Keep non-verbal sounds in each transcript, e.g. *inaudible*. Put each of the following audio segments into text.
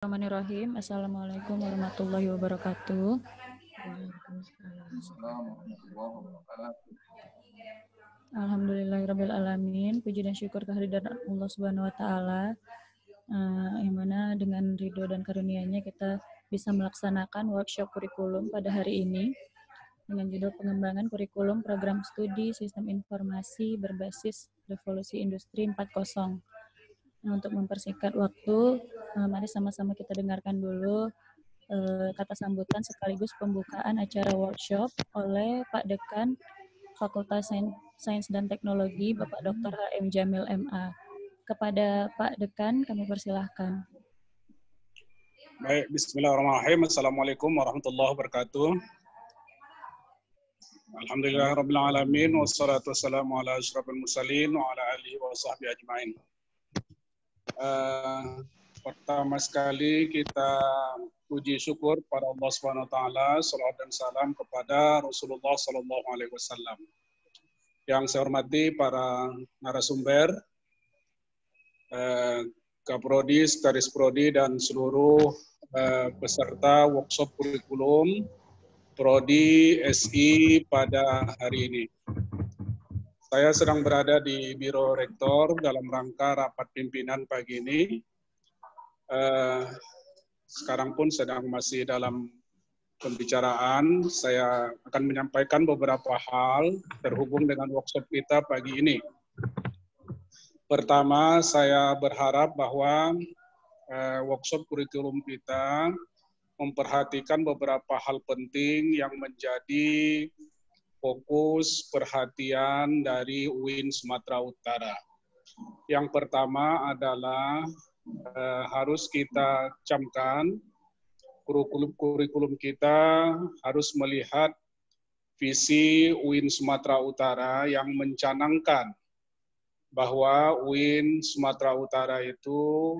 Bismillahirrahmanirrahim. Assalamualaikum warahmatullahi wabarakatuh. Alhamdulillahirabbil alamin. Puji dan syukur kehadiran Allah Subhanahu wa taala uh, yang mana dengan ridho dan karunia-Nya kita bisa melaksanakan workshop kurikulum pada hari ini dengan judul pengembangan kurikulum program studi sistem informasi berbasis revolusi industri 40 Nah, untuk mempersingkat waktu, eh, mari sama-sama kita dengarkan dulu eh, kata sambutan sekaligus pembukaan acara workshop oleh Pak Dekan Fakultas Sains dan Teknologi Bapak Dr. H.M. Jamil MA. Kepada Pak Dekan kami persilahkan. Baik, bismillahirrahmanirrahim. Assalamualaikum warahmatullahi wabarakatuh. Alhamdulillah rabbil alamin wassalatu wassalamu ala asyrafil wa ala alihi wa sahbihi ajmain. Eh, pertama sekali kita puji syukur pada Allah Subhanahu wa taala, salawat dan salam kepada Rasulullah sallallahu alaihi wasallam. Yang saya hormati para narasumber, eh, Kaprodi, Staris Prodi dan seluruh eh, peserta workshop kurikulum Prodi SI pada hari ini. Saya sedang berada di Biro Rektor dalam rangka rapat pimpinan pagi ini. Eh, sekarang pun sedang masih dalam pembicaraan. Saya akan menyampaikan beberapa hal terhubung dengan workshop kita pagi ini. Pertama, saya berharap bahwa eh, workshop kurikulum kita memperhatikan beberapa hal penting yang menjadi fokus perhatian dari UIN Sumatera Utara. Yang pertama adalah eh, harus kita camkan kurikulum kurikulum kita harus melihat visi UIN Sumatera Utara yang mencanangkan bahwa UIN Sumatera Utara itu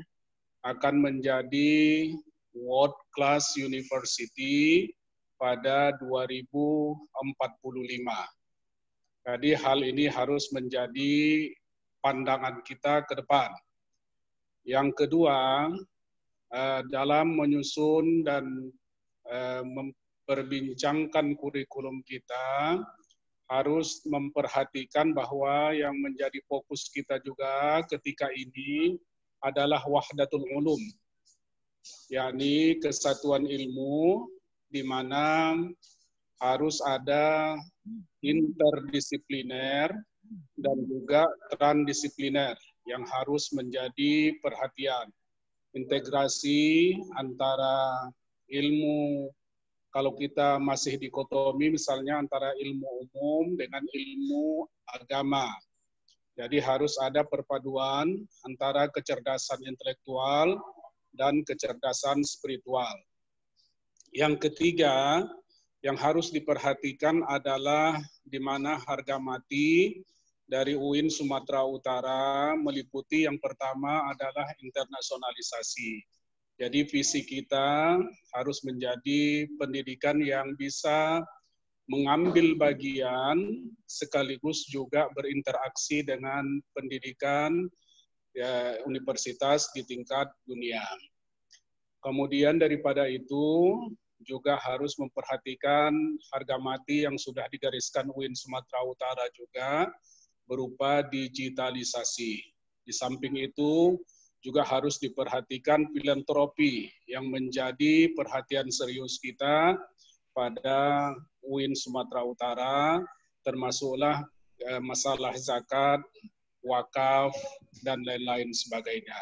akan menjadi world class university pada 2045. Jadi hal ini harus menjadi pandangan kita ke depan. Yang kedua, eh, dalam menyusun dan eh, memperbincangkan kurikulum kita, harus memperhatikan bahwa yang menjadi fokus kita juga ketika ini adalah wahdatul ulum, yakni kesatuan ilmu di mana harus ada interdisipliner dan juga transdisipliner yang harus menjadi perhatian. Integrasi antara ilmu, kalau kita masih dikotomi misalnya antara ilmu umum dengan ilmu agama. Jadi harus ada perpaduan antara kecerdasan intelektual dan kecerdasan spiritual. Yang ketiga, yang harus diperhatikan adalah di mana harga mati dari UIN Sumatera Utara meliputi yang pertama adalah internasionalisasi. Jadi visi kita harus menjadi pendidikan yang bisa mengambil bagian sekaligus juga berinteraksi dengan pendidikan ya, universitas di tingkat dunia. Kemudian daripada itu juga harus memperhatikan harga mati yang sudah digariskan UIN Sumatera Utara juga berupa digitalisasi. Di samping itu juga harus diperhatikan filantropi yang menjadi perhatian serius kita pada UIN Sumatera Utara termasuklah eh, masalah zakat, wakaf, dan lain-lain sebagainya.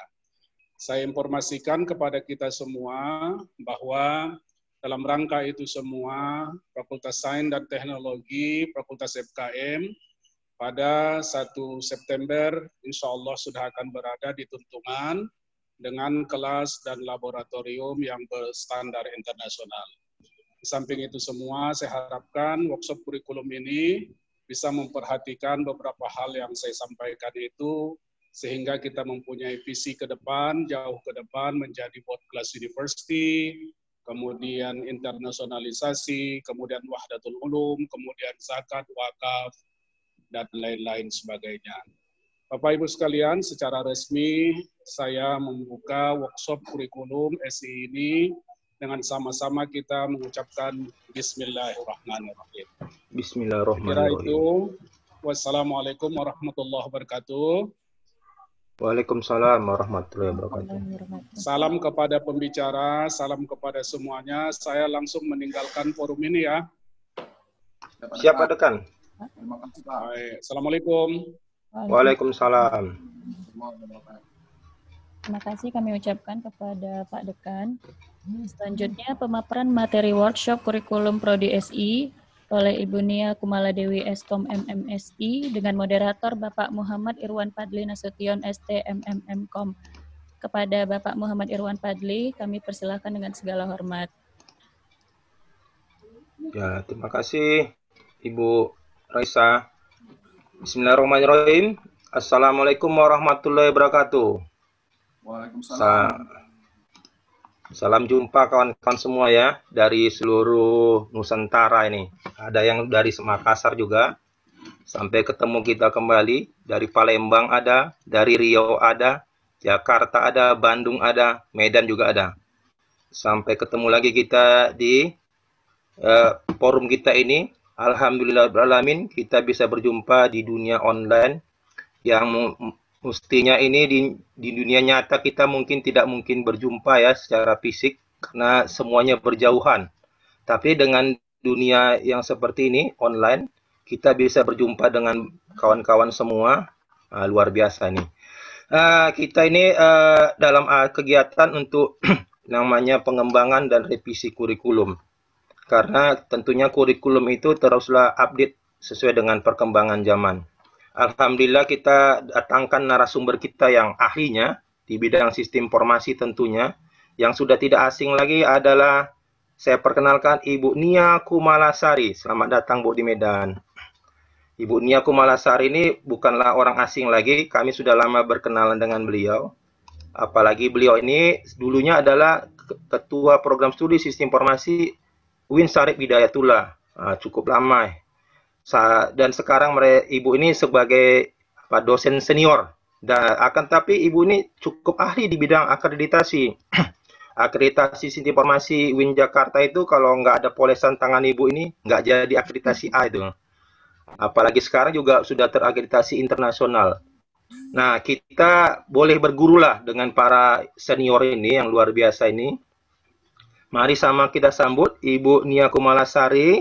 Saya informasikan kepada kita semua bahwa dalam rangka itu semua Fakultas Sains dan Teknologi Fakultas FKM pada 1 September insya Allah sudah akan berada di Tuntungan dengan kelas dan laboratorium yang berstandar internasional. Di samping itu semua, saya harapkan workshop kurikulum ini bisa memperhatikan beberapa hal yang saya sampaikan itu sehingga kita mempunyai visi ke depan, jauh ke depan menjadi world class university, kemudian internasionalisasi, kemudian wahdatul ulum, kemudian zakat, wakaf, dan lain-lain sebagainya. Bapak Ibu sekalian, secara resmi saya membuka workshop kurikulum SI ini dengan sama-sama kita mengucapkan Bismillahirrahmanirrahim. Bismillahirrahmanirrahim. Kira itu, wassalamualaikum warahmatullahi wabarakatuh. Waalaikumsalam warahmatullahi wabarakatuh. Salam kepada pembicara, salam kepada semuanya. Saya langsung meninggalkan forum ini ya. Siapa Dekan. Assalamualaikum. Waalaikumsalam. Terima kasih kami ucapkan kepada Pak Dekan. Selanjutnya, pemaparan materi workshop kurikulum Prodi SI oleh Ibu Nia Kumala Dewi Eskom MMSI dengan moderator Bapak Muhammad Irwan Padli Nasution ST Kepada Bapak Muhammad Irwan Padli, kami persilahkan dengan segala hormat. Ya, terima kasih Ibu Raisa. Bismillahirrahmanirrahim. Assalamualaikum warahmatullahi wabarakatuh. Waalaikumsalam. Sa Salam jumpa kawan-kawan semua ya dari seluruh Nusantara ini. Ada yang dari Makassar juga. Sampai ketemu kita kembali. Dari Palembang ada, dari Riau ada, Jakarta ada, Bandung ada, Medan juga ada. Sampai ketemu lagi kita di uh, forum kita ini. Alhamdulillah beralamin kita bisa berjumpa di dunia online yang mestinya ini di, di dunia nyata kita mungkin tidak mungkin berjumpa ya secara fisik karena semuanya berjauhan. Tapi dengan dunia yang seperti ini online kita bisa berjumpa dengan kawan-kawan semua uh, luar biasa nih. Uh, kita ini uh, dalam uh, kegiatan untuk *clears throat* namanya pengembangan dan revisi kurikulum. Karena tentunya kurikulum itu teruslah update sesuai dengan perkembangan zaman. Alhamdulillah kita datangkan narasumber kita yang ahlinya di bidang sistem informasi tentunya. Yang sudah tidak asing lagi adalah saya perkenalkan Ibu Nia Kumalasari. Selamat datang Bu di Medan. Ibu Nia Kumalasari ini bukanlah orang asing lagi, kami sudah lama berkenalan dengan beliau. Apalagi beliau ini dulunya adalah Ketua Program Studi Sistem Informasi Win Sarip Bidayatullah. Ah, cukup lama dan sekarang mereka, ibu ini sebagai apa, dosen senior dan akan tapi ibu ini cukup ahli di bidang akreditasi *clears throat* akreditasi Sinti informasi Win Jakarta itu kalau nggak ada polesan tangan ibu ini nggak jadi akreditasi A itu apalagi sekarang juga sudah terakreditasi internasional nah kita boleh bergurulah dengan para senior ini yang luar biasa ini mari sama kita sambut Ibu Nia Kumalasari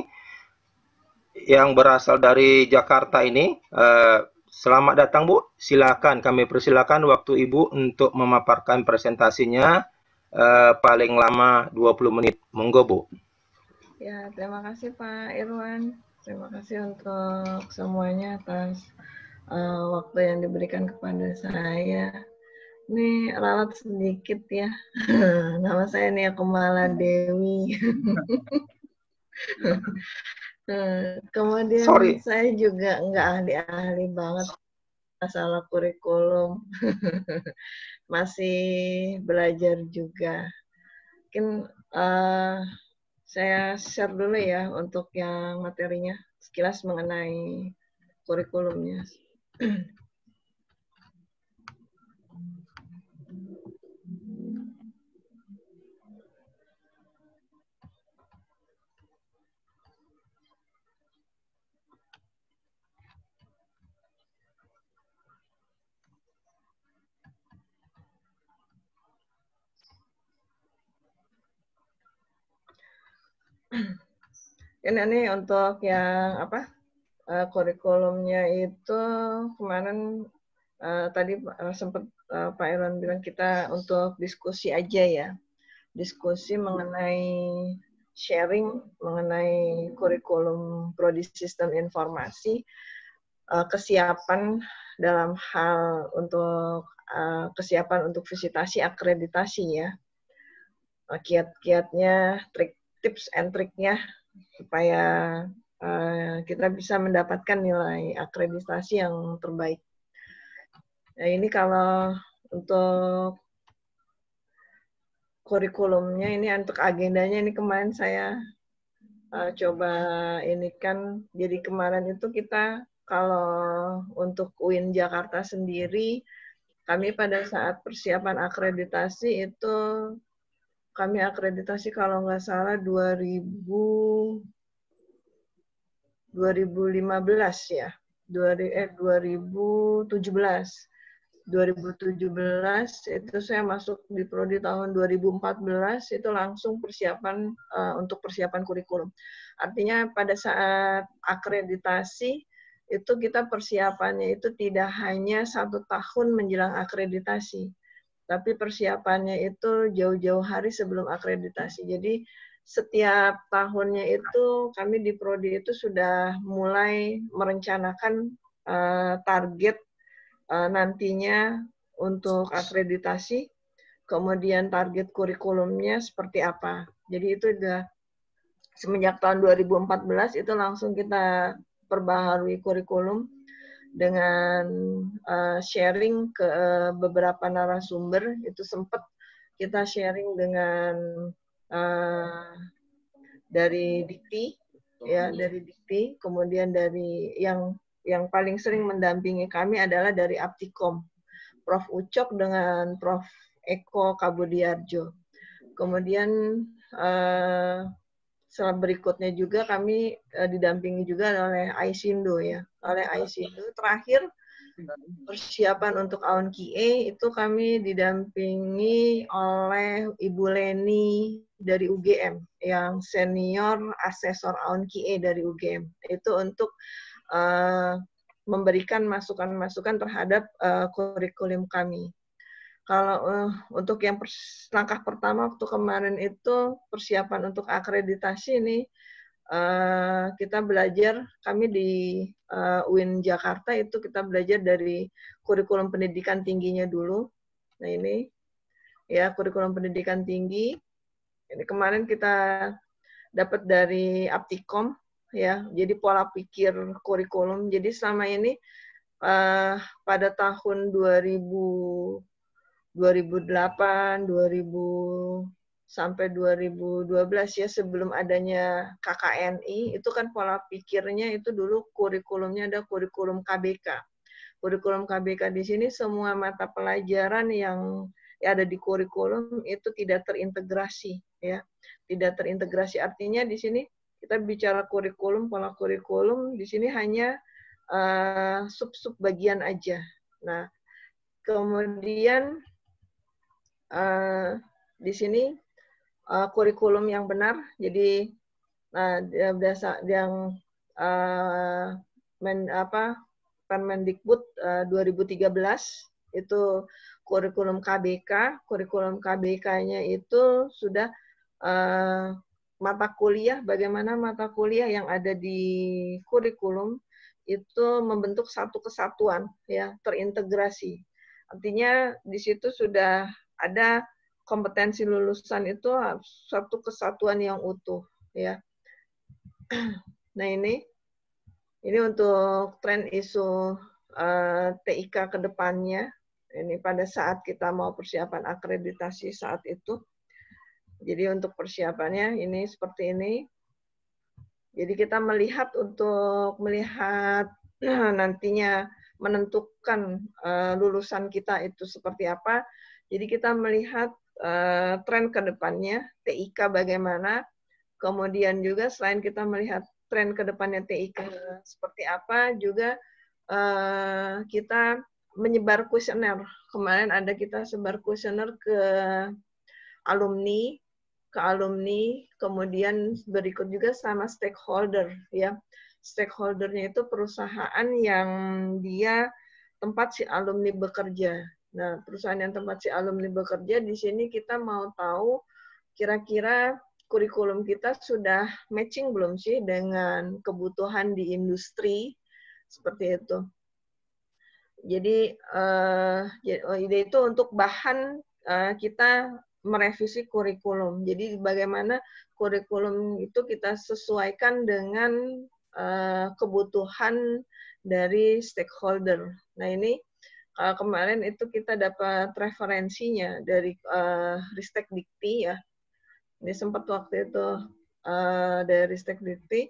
yang berasal dari Jakarta ini. Eh, selamat datang Bu, silakan kami persilakan waktu Ibu untuk memaparkan presentasinya eh, paling lama 20 menit. Monggo Bu. Ya, terima kasih Pak Irwan. Terima kasih untuk semuanya atas uh, waktu yang diberikan kepada saya. Ini ralat sedikit ya. *laughs* Nama saya Nia Kumala Dewi. *laughs* Hmm, kemudian Sorry. saya juga nggak ahli-ahli banget masalah kurikulum. *laughs* Masih belajar juga. Mungkin uh, saya share dulu ya untuk yang materinya sekilas mengenai kurikulumnya. *clears throat* Ini nih untuk yang apa eh, kurikulumnya itu kemarin uh, tadi uh, eh, sempat uh, Pak Elon bilang kita untuk diskusi aja ya, diskusi mengenai sharing mengenai kurikulum prodi sistem informasi uh, kesiapan dalam hal untuk uh, kesiapan untuk visitasi akreditasi ya kiat-kiatnya trik tips and triknya supaya uh, kita bisa mendapatkan nilai akreditasi yang terbaik. Nah, ini kalau untuk kurikulumnya ini untuk agendanya ini kemarin saya uh, coba ini kan jadi kemarin itu kita kalau untuk UIN Jakarta sendiri kami pada saat persiapan akreditasi itu kami akreditasi kalau nggak salah 2000 2015 ya. 2000 eh 2017. 2017 itu saya masuk di prodi tahun 2014 itu langsung persiapan uh, untuk persiapan kurikulum. Artinya pada saat akreditasi itu kita persiapannya itu tidak hanya satu tahun menjelang akreditasi, tapi persiapannya itu jauh-jauh hari sebelum akreditasi. Jadi setiap tahunnya itu kami di prodi itu sudah mulai merencanakan uh, target uh, nantinya untuk akreditasi, kemudian target kurikulumnya seperti apa. Jadi itu sudah semenjak tahun 2014 itu langsung kita perbaharui kurikulum dengan uh, sharing ke eh, beberapa narasumber itu sempat kita sharing dengan uh, dari Dikti ya dari Dikti kemudian dari yang yang paling sering mendampingi kami adalah dari Aptikom Prof Ucok dengan Prof Eko Kabudiarjo kemudian uh, setelah berikutnya juga kami uh, didampingi juga oleh Aisindo ya, oleh Aisindo. Terakhir persiapan untuk Aon QA itu kami didampingi oleh Ibu Leni dari UGM yang senior asesor Aon QA dari UGM. Itu untuk uh, memberikan masukan-masukan terhadap uh, kurikulum kami. Kalau uh, untuk yang langkah pertama waktu kemarin itu persiapan untuk akreditasi ini uh, eh, kita belajar kami di uh, UIN Jakarta itu kita belajar dari kurikulum pendidikan tingginya dulu. Nah ini ya kurikulum pendidikan tinggi. Ini kemarin kita dapat dari Aptikom ya. Jadi pola pikir kurikulum. Jadi selama ini uh, pada tahun 2000 2008, 2000 sampai 2012 ya sebelum adanya KKNI itu kan pola pikirnya itu dulu kurikulumnya ada kurikulum KBK. Kurikulum KBK di sini semua mata pelajaran yang ada di kurikulum itu tidak terintegrasi ya. Tidak terintegrasi artinya di sini kita bicara kurikulum pola kurikulum di sini hanya uh, eh, sub -sub bagian aja. Nah, kemudian Eh, di sini uh, kurikulum yang benar. Jadi uh, biasa yang uh, men, apa Permendikbud uh, 2013 itu kurikulum KBK, kurikulum KBK-nya itu sudah uh, mata kuliah bagaimana mata kuliah yang ada di kurikulum itu membentuk satu kesatuan ya, terintegrasi. Artinya di situ sudah ada kompetensi lulusan itu satu kesatuan yang utuh ya. *clears throat* Nah ini ini untuk tren isu uh, eh, TIK ke depannya. Ini pada saat kita mau persiapan akreditasi saat itu. Jadi untuk persiapannya ini seperti ini. Jadi kita melihat untuk melihat *clears throat* nantinya menentukan uh, lulusan kita itu seperti apa jadi kita melihat uh, tren ke depannya, TIK bagaimana, kemudian juga selain kita melihat tren ke depannya TIK seperti apa, juga uh, kita menyebar kuesioner. Kemarin ada kita sebar kuesioner ke alumni, ke alumni, kemudian berikut juga sama stakeholder ya. Stakeholdernya itu perusahaan yang dia tempat si alumni bekerja. Nah, perusahaan yang tempat si alumni bekerja di sini kita mau tahu kira-kira kurikulum kita sudah matching belum sih dengan kebutuhan di industri seperti itu. Jadi uh, ide itu untuk bahan uh, kita merevisi kurikulum. Jadi bagaimana kurikulum itu kita sesuaikan dengan uh, kebutuhan dari stakeholder. Nah ini uh, kemarin itu kita dapat referensinya dari uh, Ristek Dikti ya. Ini sempat waktu itu uh, dari Ristek Dikti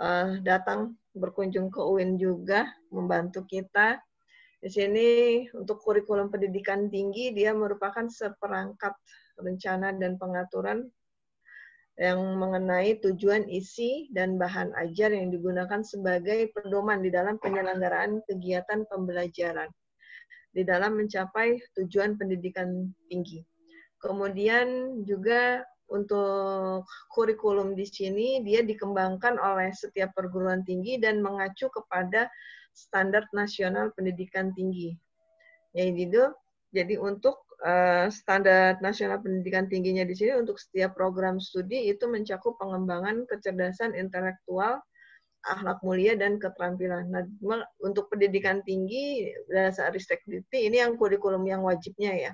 uh, datang berkunjung ke UIN juga membantu kita. Di sini untuk kurikulum pendidikan tinggi dia merupakan seperangkat rencana dan pengaturan yang mengenai tujuan isi dan bahan ajar yang digunakan sebagai pedoman di dalam penyelenggaraan kegiatan pembelajaran di dalam mencapai tujuan pendidikan tinggi. Kemudian juga untuk kurikulum di sini dia dikembangkan oleh setiap perguruan tinggi dan mengacu kepada standar nasional pendidikan tinggi. Ya, tuh, gitu. jadi untuk eh, standar nasional pendidikan tingginya di sini untuk setiap program studi itu mencakup pengembangan kecerdasan intelektual akhlak mulia dan keterampilan. Nah, untuk pendidikan tinggi dasar Ristekdikti ini yang kurikulum yang wajibnya ya.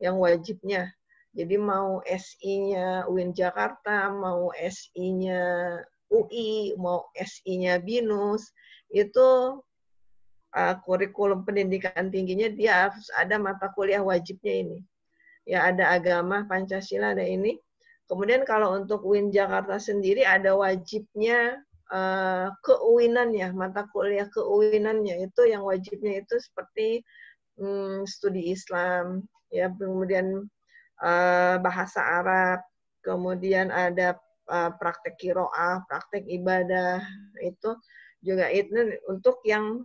Yang wajibnya. Jadi mau SI-nya UIN Jakarta, mau SI-nya UI, mau SI-nya BINUS, itu uh, kurikulum pendidikan tingginya dia harus ada mata kuliah wajibnya ini. Ya ada agama Pancasila ada ini. Kemudian kalau untuk UIN Jakarta sendiri ada wajibnya uh, eh, keuwinannya, mata kuliah keuwinannya itu yang wajibnya itu seperti um, studi Islam, ya kemudian uh, bahasa Arab, kemudian ada uh, praktek kiroah, praktek ibadah itu juga itu untuk yang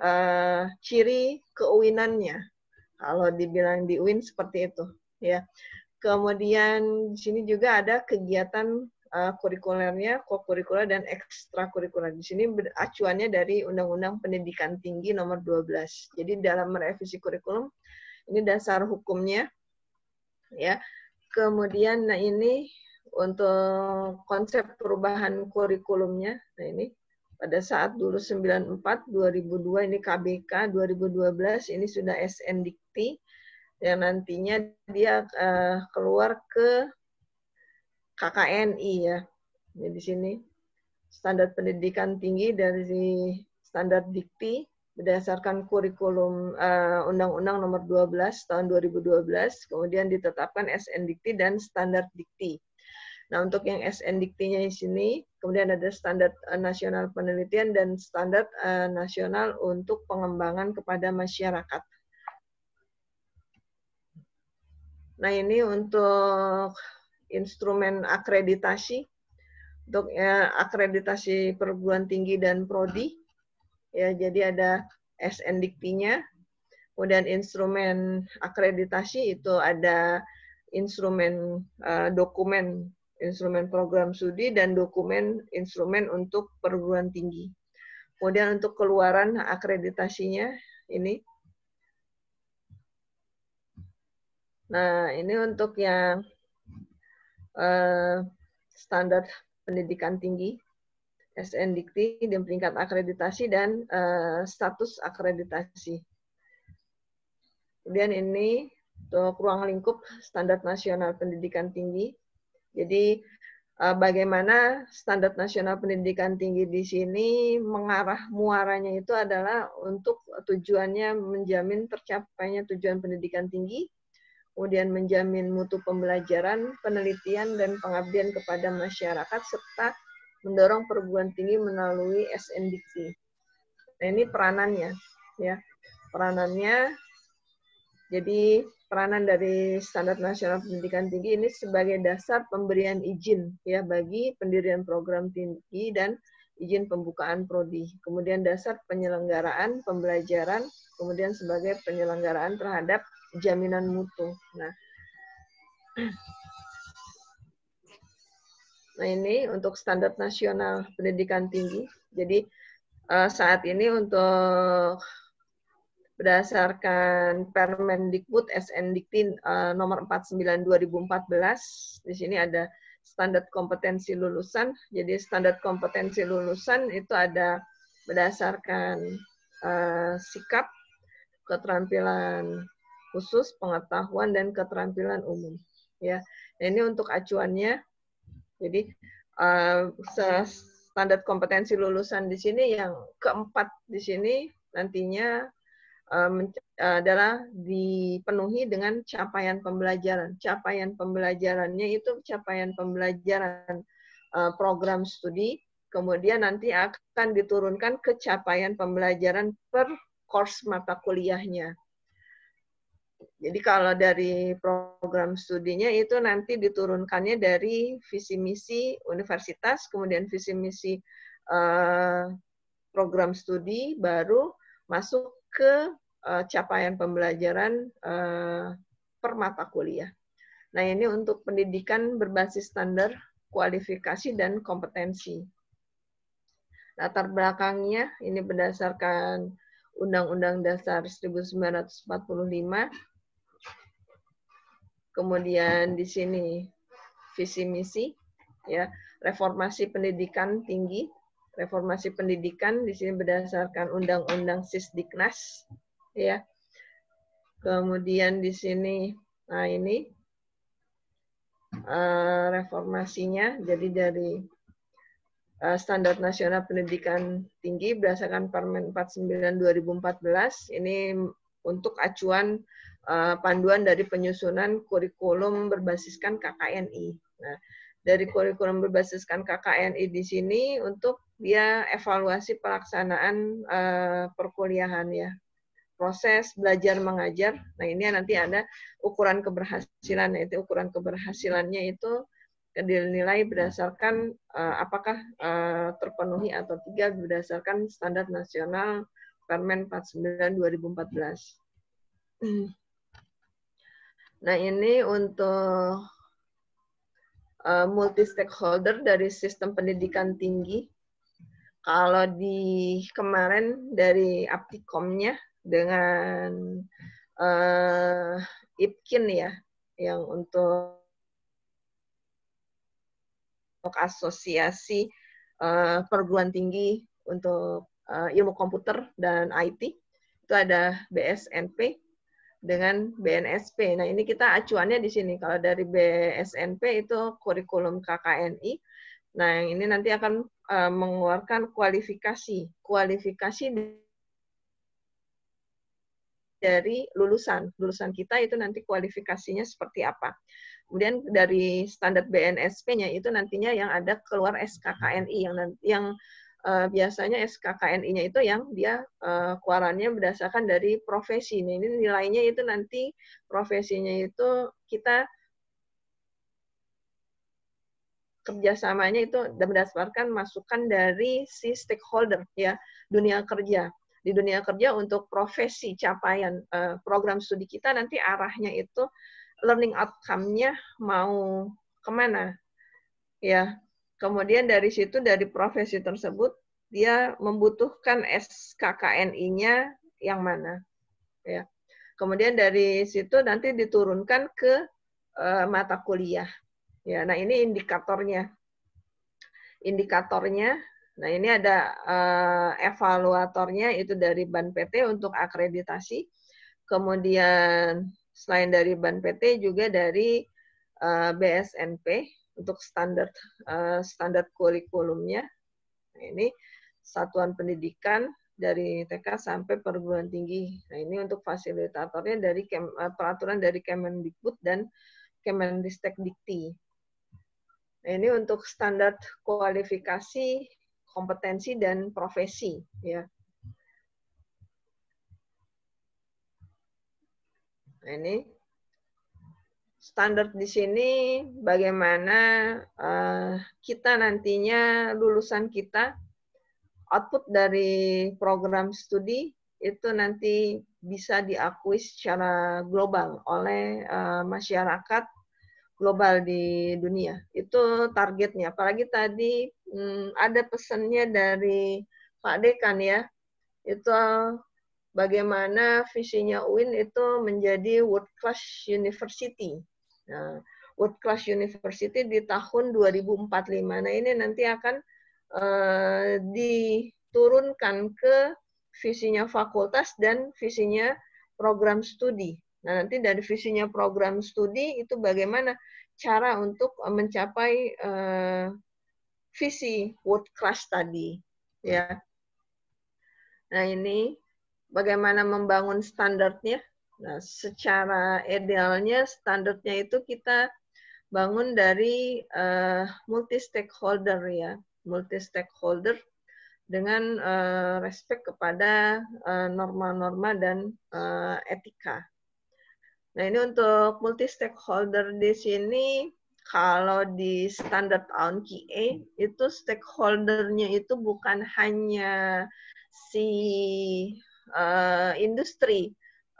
uh, ciri keuwinannya. Kalau dibilang di diwin seperti itu, ya. Kemudian di sini juga ada kegiatan Eh, kurikulernya, kokurikuler dan ekstrakurikuler. Di sini acuannya dari Undang-Undang Pendidikan Tinggi nomor 12. Jadi dalam merevisi kurikulum ini dasar hukumnya ya. Kemudian nah ini untuk konsep perubahan kurikulumnya. Nah ini pada saat dulu 94 2002 ini KBK 2012 ini sudah SN Dikti yang nantinya dia uh, keluar ke KKNI ya. Ini di sini standar pendidikan tinggi dari standar dikti berdasarkan kurikulum eh, Undang-Undang uh, Undang -Undang Nomor 12 tahun 2012, kemudian ditetapkan SN Dikti dan standar dikti. Nah, untuk yang SN Diktinya di sini, kemudian ada standar eh, nasional penelitian dan standar uh, nasional untuk pengembangan kepada masyarakat. Nah, ini untuk instrumen akreditasi untuk ya, akreditasi perguruan tinggi dan prodi. Ya, jadi ada SNDikti-nya. Kemudian instrumen akreditasi itu ada instrumen uh, dokumen instrumen program studi dan dokumen instrumen untuk perguruan tinggi. Kemudian untuk keluaran akreditasinya ini. Nah, ini untuk yang uh, standar pendidikan tinggi Dikti dan peringkat akreditasi dan uh, status akreditasi. Kemudian ini untuk ruang lingkup standar nasional pendidikan tinggi. Jadi uh, bagaimana standar nasional pendidikan tinggi di sini mengarah muaranya itu adalah untuk tujuannya menjamin tercapainya tujuan pendidikan tinggi kemudian menjamin mutu pembelajaran, penelitian, dan pengabdian kepada masyarakat, serta mendorong perguruan tinggi melalui SNDC. Nah, ini peranannya, ya. Peranannya, jadi peranan dari Standar Nasional Pendidikan Tinggi ini sebagai dasar pemberian izin, ya, bagi pendirian program tinggi dan izin pembukaan prodi. Kemudian dasar penyelenggaraan pembelajaran, kemudian sebagai penyelenggaraan terhadap jaminan mutu. Nah, *clears throat* nah ini untuk standar nasional pendidikan tinggi. Jadi eh, saat ini untuk berdasarkan Permendikbud SN uh, eh, nomor 49 2014 di sini ada standar kompetensi lulusan. Jadi standar kompetensi lulusan itu ada berdasarkan eh, sikap, keterampilan khusus pengetahuan dan keterampilan umum ya nah, ini untuk acuannya jadi uh, eh, standar kompetensi lulusan di sini yang keempat di sini nantinya eh, adalah dipenuhi dengan capaian pembelajaran capaian pembelajarannya itu capaian pembelajaran eh, program studi kemudian nanti akan diturunkan ke capaian pembelajaran per course mata kuliahnya jadi kalau dari program studinya itu nanti diturunkannya dari visi misi universitas, kemudian visi misi eh, program studi, baru masuk ke eh, capaian pembelajaran eh, per mata kuliah. Nah ini untuk pendidikan berbasis standar kualifikasi dan kompetensi. Latar belakangnya ini berdasarkan Undang-Undang Dasar 1945 kemudian di sini visi misi ya reformasi pendidikan tinggi reformasi pendidikan di sini berdasarkan undang-undang sisdiknas ya kemudian di sini nah ini eh, reformasinya jadi dari eh, standar nasional pendidikan tinggi berdasarkan Permen 49 2014 ini untuk acuan uh, panduan dari penyusunan kurikulum berbasiskan KKNI. Nah, dari kurikulum berbasiskan KKNI di sini untuk dia evaluasi pelaksanaan uh, perkuliahan ya proses belajar mengajar. Nah ini nanti ada ukuran keberhasilan yaitu ukuran keberhasilannya itu dinilai berdasarkan uh, apakah uh, terpenuhi atau tidak berdasarkan standar nasional Permen 49 2014. *clears throat* Nah, ini untuk eh, multi stakeholder dari sistem pendidikan tinggi. Kalau di kemarin dari Aptikomnya dengan uh, IPKIN ya, yang untuk asosiasi uh, perguruan tinggi untuk uh, ilmu komputer dan IT itu ada BSNP dengan BNSP. Nah, ini kita acuannya di sini. Kalau dari BSNP itu kurikulum KKNI. Nah, yang ini nanti akan uh, mengeluarkan kualifikasi, kualifikasi dari lulusan. Lulusan kita itu nanti kualifikasinya seperti apa. Kemudian dari standar BNSP-nya itu nantinya yang ada keluar SKKNI yang yang uh, biasanya SKKNI-nya itu yang dia uh, keluarannya berdasarkan dari profesi. Nah, ini nilainya itu nanti profesinya itu kita kerjasamanya itu berdasarkan masukan dari si stakeholder ya dunia kerja di dunia kerja untuk profesi capaian eh, program studi kita nanti arahnya itu learning outcome-nya mau kemana ya Kemudian dari situ dari profesi tersebut dia membutuhkan SKKNI-nya yang mana, ya. Kemudian dari situ nanti diturunkan ke uh, mata kuliah. Ya, nah ini indikatornya. Indikatornya Nah, ini ada uh, evaluatornya itu dari BAN PT untuk akreditasi. Kemudian selain dari BAN PT juga dari uh, eh, BSNP untuk standar uh, standar kurikulumnya. Nah, ini satuan pendidikan dari TK sampai perguruan tinggi. Nah, ini untuk fasilitatornya dari Kem, uh, peraturan dari Kemendikbud dan Kemenristek Dikti. Nah, ini untuk standar kualifikasi, kompetensi dan profesi ya. Nah, ini standar di sini bagaimana uh, kita nantinya lulusan kita output dari program studi itu nanti bisa diakui secara global oleh uh, masyarakat global di dunia. Itu targetnya. Apalagi tadi hmm, ada pesannya dari Pak Dekan ya. Itu bagaimana visinya UIN itu menjadi world class university. Nah, World Class University di tahun 2045. Nah, ini nanti akan uh, diturunkan ke visinya fakultas dan visinya program studi. Nah, nanti dari visinya program studi itu bagaimana cara untuk mencapai uh, visi world class tadi, ya. Nah, ini bagaimana membangun standarnya Nah, secara idealnya standarnya itu kita bangun dari uh, eh, multi stakeholder ya, multi stakeholder dengan uh, respect kepada eh, norma-norma uh, dan uh, etika. Nah, ini untuk multi stakeholder di sini kalau di standar tahun QA itu stakeholdernya itu bukan hanya si uh, industri,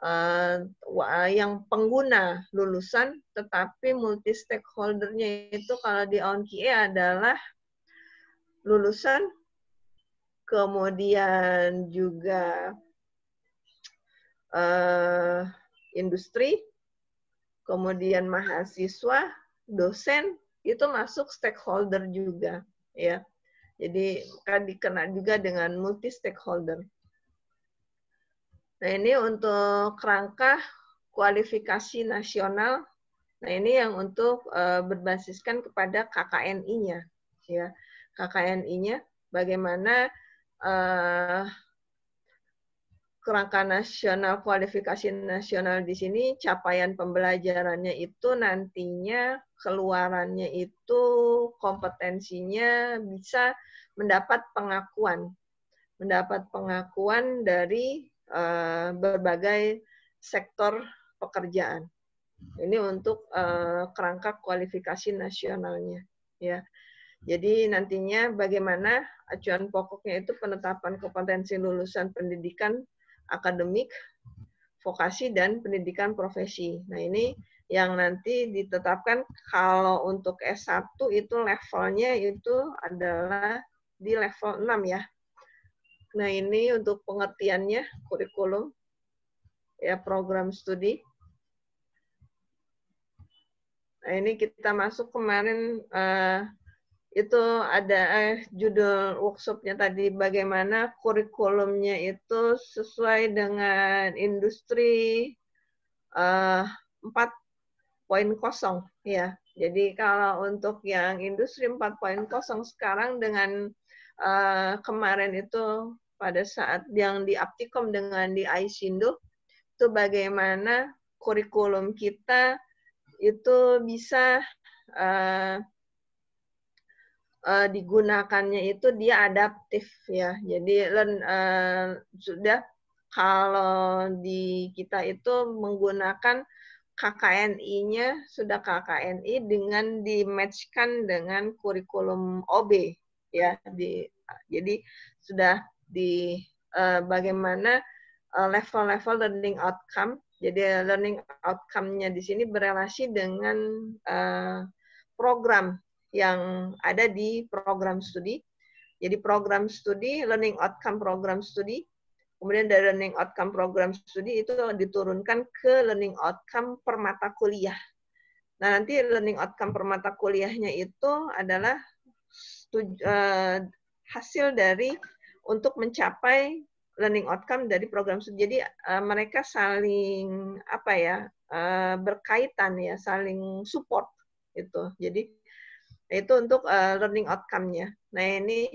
uh, yang pengguna lulusan, tetapi multi stakeholdernya itu kalau di ONKIE adalah lulusan, kemudian juga uh, industri, kemudian mahasiswa, dosen itu masuk stakeholder juga, ya. Jadi kan dikenal juga dengan multi stakeholder. Nah, ini untuk kerangka kualifikasi nasional. Nah, ini yang untuk uh, berbasiskan kepada KKNI-nya, ya. KKNI-nya bagaimana uh, kerangka nasional kualifikasi nasional di sini capaian pembelajarannya itu nantinya keluarannya itu kompetensinya bisa mendapat pengakuan mendapat pengakuan dari Eh, berbagai sektor pekerjaan. Ini untuk eh, kerangka kualifikasi nasionalnya, ya. Jadi nantinya bagaimana acuan pokoknya itu penetapan kompetensi lulusan pendidikan akademik, vokasi dan pendidikan profesi. Nah, ini yang nanti ditetapkan kalau untuk S1 itu levelnya itu adalah di level 6 ya. Nah, ini untuk pengertiannya kurikulum ya program studi. Nah, ini kita masuk kemarin uh, itu ada eh, judul workshopnya tadi bagaimana kurikulumnya itu sesuai dengan industri eh, empat poin kosong ya. Jadi kalau untuk yang industri empat poin kosong sekarang dengan uh, kemarin itu pada saat yang di Aptikom dengan di Aisindo itu bagaimana kurikulum kita itu bisa uh, uh, digunakannya itu dia adaptif ya. Jadi uh, sudah kalau di kita itu menggunakan KKNI-nya sudah KKNI dengan dimatchkan dengan kurikulum OB ya di jadi sudah di uh, bagaimana eh, level-level uh, learning outcome. Jadi learning outcome-nya di sini berelasi dengan uh, program yang ada di program studi. Jadi program studi, learning outcome program studi, kemudian dari learning outcome program studi itu diturunkan ke learning outcome per mata kuliah. Nah, nanti learning outcome per mata kuliahnya itu adalah hasil dari untuk mencapai learning outcome dari program studi. Jadi uh, mereka saling apa ya uh, berkaitan ya, saling support itu. Jadi itu untuk uh, learning outcome-nya. Nah ini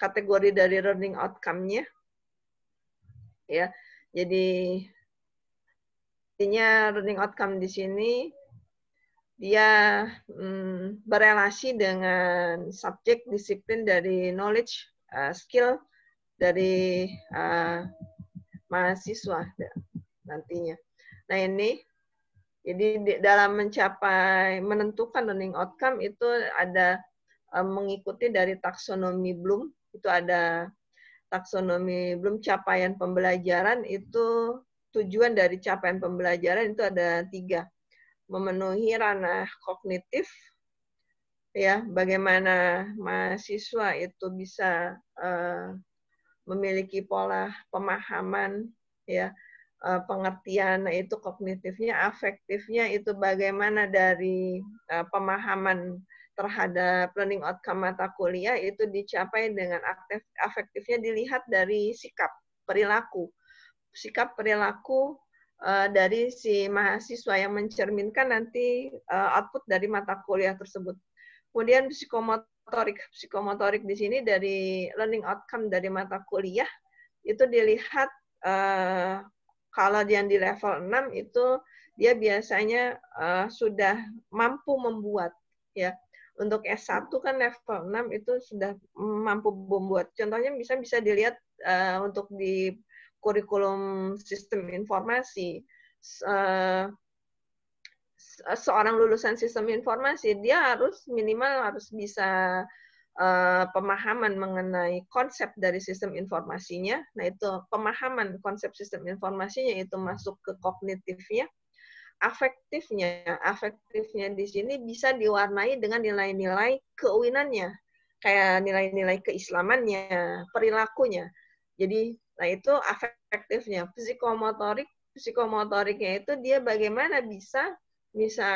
kategori dari learning outcome-nya ya. Jadi intinya learning outcome di sini dia mm, berelasi dengan subjek disiplin dari knowledge uh, skill dari uh, mahasiswa nantinya. Nah ini jadi di, dalam mencapai menentukan learning outcome itu ada uh, mengikuti dari taksonomi Bloom itu ada taksonomi Bloom capaian pembelajaran itu tujuan dari capaian pembelajaran itu ada tiga memenuhi ranah kognitif ya bagaimana mahasiswa itu bisa eh, memiliki pola pemahaman ya eh, pengertian itu kognitifnya afektifnya itu bagaimana dari eh, pemahaman terhadap learning outcome mata kuliah itu dicapai dengan aktif afektifnya dilihat dari sikap perilaku sikap perilaku dari si mahasiswa yang mencerminkan nanti output dari mata kuliah tersebut Kemudian psikomotorik. Psikomotorik di sini dari learning outcome dari mata kuliah itu dilihat uh, kalau yang di level 6 itu dia biasanya uh, sudah mampu membuat ya. Untuk S1 kan level 6 itu sudah mampu membuat. Contohnya bisa bisa dilihat uh, untuk di kurikulum sistem informasi seorang lulusan sistem informasi dia harus minimal harus bisa uh, pemahaman mengenai konsep dari sistem informasinya. Nah, itu pemahaman konsep sistem informasinya itu masuk ke kognitifnya. Afektifnya, afektifnya di sini bisa diwarnai dengan nilai-nilai keuinannya, kayak nilai-nilai keislamannya, perilakunya. Jadi, nah itu afektifnya. Psikomotorik, psikomotoriknya itu dia bagaimana bisa bisa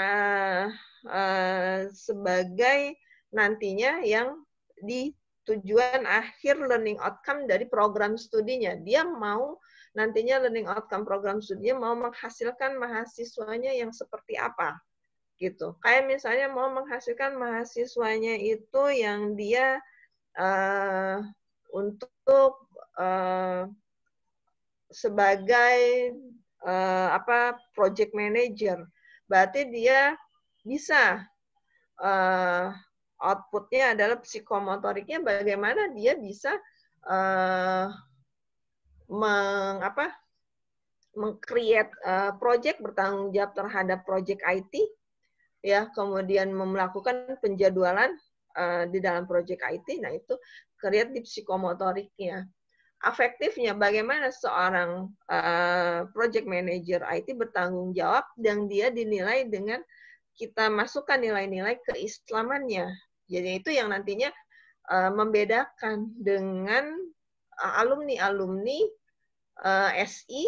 uh, sebagai nantinya yang di tujuan akhir learning outcome dari program studinya. Dia mau nantinya learning outcome program studinya mau menghasilkan mahasiswanya yang seperti apa gitu. Kayak misalnya mau menghasilkan mahasiswanya itu yang dia uh, untuk uh, sebagai uh, apa project manager berarti dia bisa uh, outputnya adalah psikomotoriknya bagaimana dia bisa uh, eh, mengapa mengcreate uh, project bertanggung jawab terhadap project IT ya kemudian melakukan penjadwalan uh, di dalam project IT nah itu create psikomotoriknya afektifnya bagaimana seorang uh, project manager IT bertanggung jawab dan dia dinilai dengan kita masukkan nilai-nilai keislamannya. Jadi itu yang nantinya uh, membedakan dengan eh, alumni-alumni uh, SI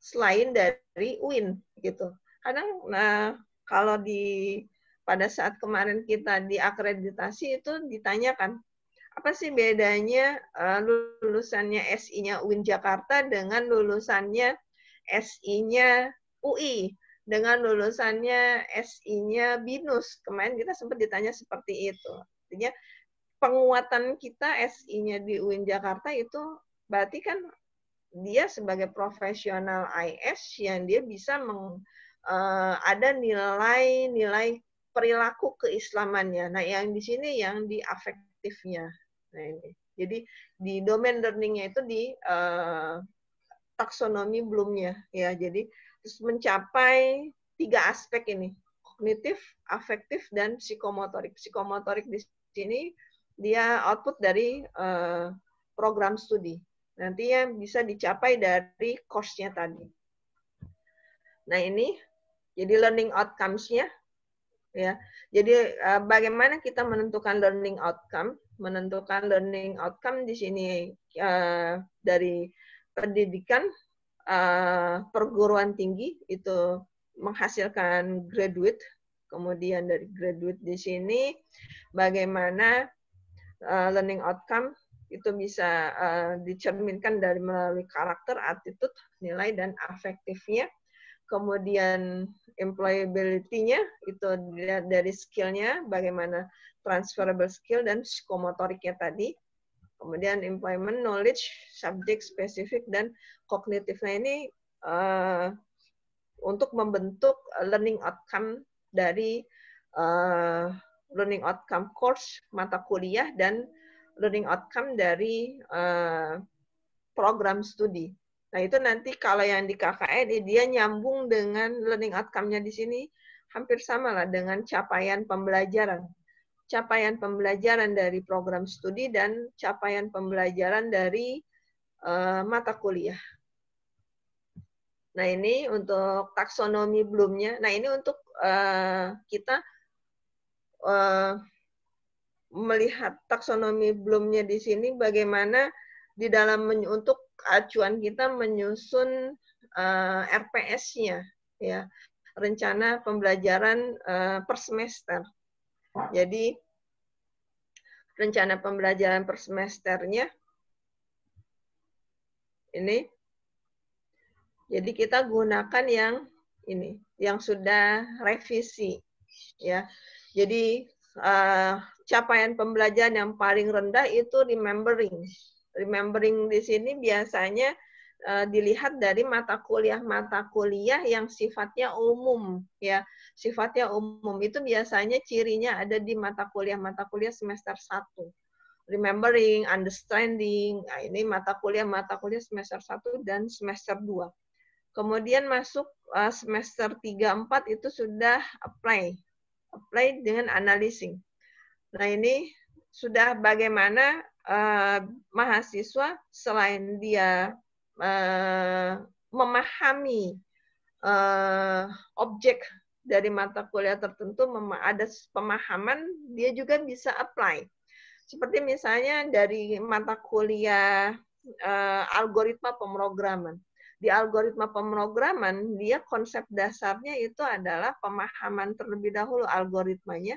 selain dari UIN gitu. Kadang nah kalau di pada saat kemarin kita diakreditasi itu ditanyakan apa sih bedanya uh, lulusannya SI-nya UIN Jakarta dengan lulusannya SI-nya UI dengan lulusannya SI-nya BINUS. Kemarin kita sempat ditanya seperti itu. Artinya penguatan kita SI-nya di UIN Jakarta itu berarti kan dia sebagai profesional IS yang dia bisa meng, uh, ada nilai-nilai perilaku keislamannya. Nah, yang di sini yang diafek aktifnya. Nah ini. Jadi di domain learningnya itu di uh, taksonomi belumnya ya. Jadi terus mencapai tiga aspek ini kognitif, afektif dan psikomotorik. Psikomotorik di sini dia output dari uh, program studi. Nantinya bisa dicapai dari course-nya tadi. Nah ini jadi learning outcomes-nya ya. Jadi eh, bagaimana kita menentukan learning outcome? Menentukan learning outcome di sini eh, dari pendidikan eh, perguruan tinggi itu menghasilkan graduate. Kemudian dari graduate di sini bagaimana learning outcome itu bisa dicerminkan dari melalui karakter, attitude, nilai dan afektifnya kemudian employability-nya itu dilihat dari skill-nya, bagaimana transferable skill dan psikomotoriknya tadi. Kemudian employment knowledge, subject spesifik dan kognitifnya ini uh, untuk membentuk learning outcome dari uh, learning outcome course mata kuliah dan learning outcome dari uh, program studi Nah, itu nanti kalau yang di KKN eh, dia nyambung dengan learning outcome-nya di sini hampir sama lah dengan capaian pembelajaran. Capaian pembelajaran dari program studi dan capaian pembelajaran dari uh, mata kuliah. Nah, ini untuk taksonomi belumnya. Nah, ini untuk uh, kita uh, melihat taksonomi belumnya di sini bagaimana di dalam untuk acuan kita menyusun uh, eh, RPS-nya ya rencana pembelajaran uh, per semester. Jadi rencana pembelajaran per semesternya ini jadi kita gunakan yang ini yang sudah revisi ya. Jadi uh, capaian pembelajaran yang paling rendah itu remembering remembering di sini biasanya uh, dilihat dari mata kuliah-mata kuliah yang sifatnya umum ya. Sifatnya umum itu biasanya cirinya ada di mata kuliah-mata kuliah semester satu. Remembering, understanding, nah ini mata kuliah-mata kuliah semester satu dan semester dua. Kemudian masuk uh, semester tiga empat itu sudah apply. Apply dengan analyzing. Nah, ini sudah bagaimana Eh, mahasiswa selain dia eh, memahami eh, objek dari mata kuliah tertentu ada pemahaman dia juga bisa apply seperti misalnya dari mata kuliah algoritma pemrograman di algoritma pemrograman dia konsep dasarnya itu adalah pemahaman terlebih dahulu algoritmanya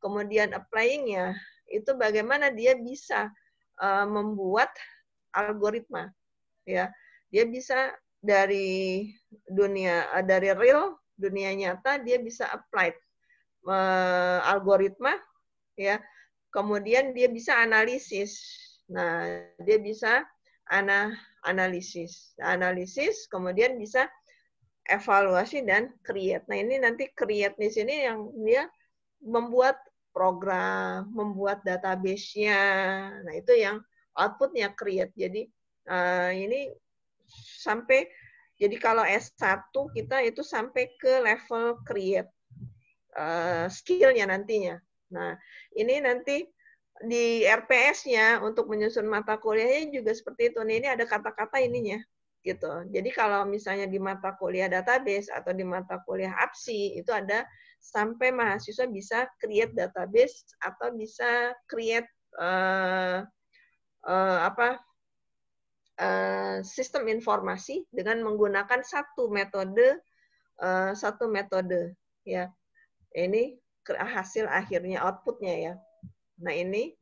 kemudian applying applyingnya itu bagaimana dia bisa eh, membuat algoritma ya dia bisa dari dunia eh, dari real dunia nyata dia bisa apply eh, algoritma ya kemudian dia bisa analisis nah dia bisa ana analisis analisis kemudian bisa evaluasi dan create nah ini nanti create di sini yang dia membuat program, membuat database-nya. Nah, itu yang outputnya create. Jadi uh, ini sampai jadi kalau S1 kita itu sampai ke level create uh, skillnya nantinya. Nah, ini nanti di RPS-nya untuk menyusun mata kuliahnya juga seperti itu. Nih, ini ada kata-kata ininya gitu. Jadi kalau misalnya di mata kuliah database atau di mata kuliah APSI itu ada sampai mahasiswa bisa create database atau bisa create uh, uh, apa uh, sistem informasi dengan menggunakan satu metode uh, satu metode ya ini hasil akhirnya outputnya ya nah ini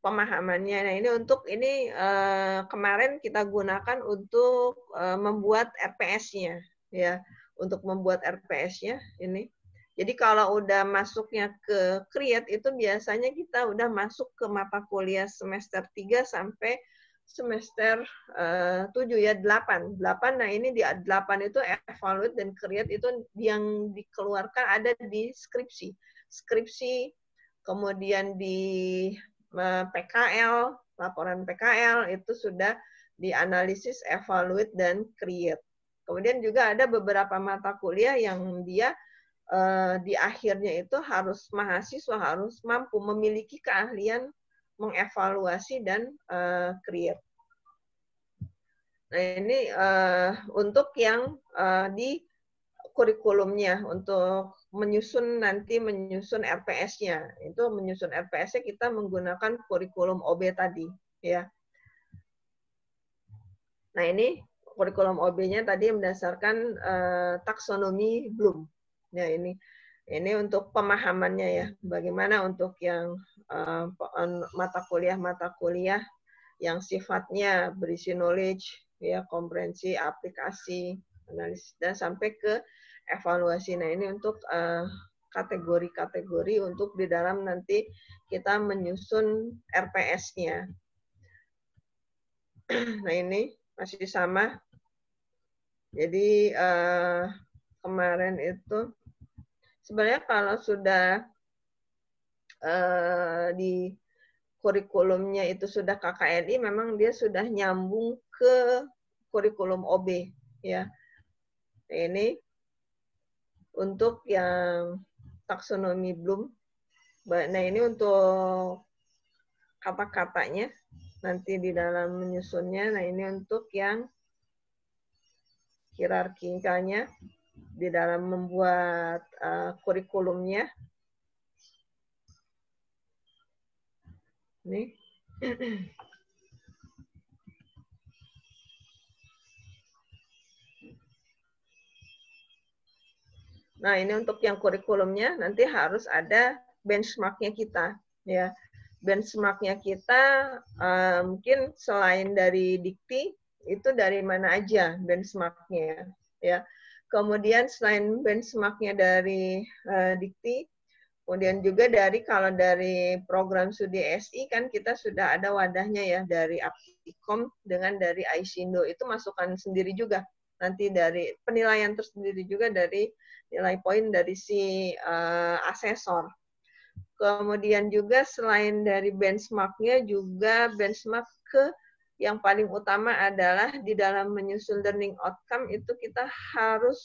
pemahamannya. Nah ini untuk ini uh, kemarin kita gunakan untuk uh, membuat RPS-nya, ya untuk membuat RPS-nya ini. Jadi kalau udah masuknya ke create itu biasanya kita udah masuk ke mata kuliah semester 3 sampai semester eh, uh, 7 ya 8. 8 nah ini di 8 itu evaluate dan create itu yang dikeluarkan ada di skripsi. Skripsi kemudian di eh, PKL, laporan PKL itu sudah dianalisis, evaluate dan create Kemudian juga ada beberapa mata kuliah yang dia eh, di akhirnya itu harus mahasiswa harus mampu memiliki keahlian mengevaluasi dan eh, create. Nah ini eh, untuk yang eh, di kurikulumnya untuk menyusun nanti menyusun RPS-nya itu menyusun RPS-nya kita menggunakan kurikulum OB tadi ya. Nah ini kurikulum OB-nya tadi berdasarkan uh, eh, taksonomi Bloom. Ya ini ini untuk pemahamannya ya, bagaimana untuk yang uh, mata kuliah-mata kuliah yang sifatnya berisi knowledge, ya komprehensi aplikasi, analisis dan sampai ke evaluasi. Nah ini untuk kategori-kategori untuk di dalam nanti kita menyusun RPS-nya. *clears throat* nah ini masih sama jadi uh, kemarin itu sebenarnya kalau sudah uh, di kurikulumnya itu sudah KKNI, memang dia sudah nyambung ke kurikulum OB, ya. Ini untuk yang taksonomi belum. Nah ini untuk kata-katanya nanti di dalam menyusunnya. Nah ini untuk yang hierarkikalnya di dalam membuat uh, kurikulumnya. Nih. Nah, ini untuk yang kurikulumnya nanti harus ada benchmarknya kita, ya. Benchmarknya kita uh, mungkin selain dari dikti, itu dari mana aja benchmarknya ya. ya. Kemudian selain benchmarknya dari uh, Dikti, kemudian juga dari kalau dari program studi SI kan kita sudah ada wadahnya ya dari Aptikom dengan dari Aisindo itu masukan sendiri juga nanti dari penilaian tersendiri juga dari nilai poin dari si uh, asesor. Kemudian juga selain dari benchmarknya juga benchmark ke yang paling utama adalah di dalam menyusun learning outcome itu kita harus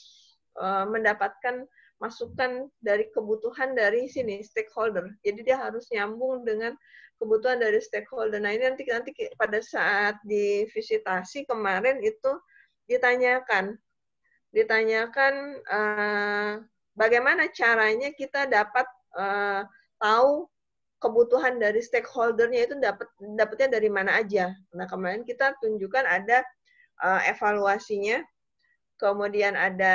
eh, mendapatkan masukan dari kebutuhan dari sini stakeholder. Jadi dia harus nyambung dengan kebutuhan dari stakeholder. Nah ini nanti nanti pada saat divisitasi kemarin itu ditanyakan, ditanyakan uh, bagaimana caranya kita dapat uh, tahu kebutuhan dari stakeholdernya itu dapat dapatnya dari mana aja. Nah kemarin kita tunjukkan ada uh, evaluasinya, kemudian ada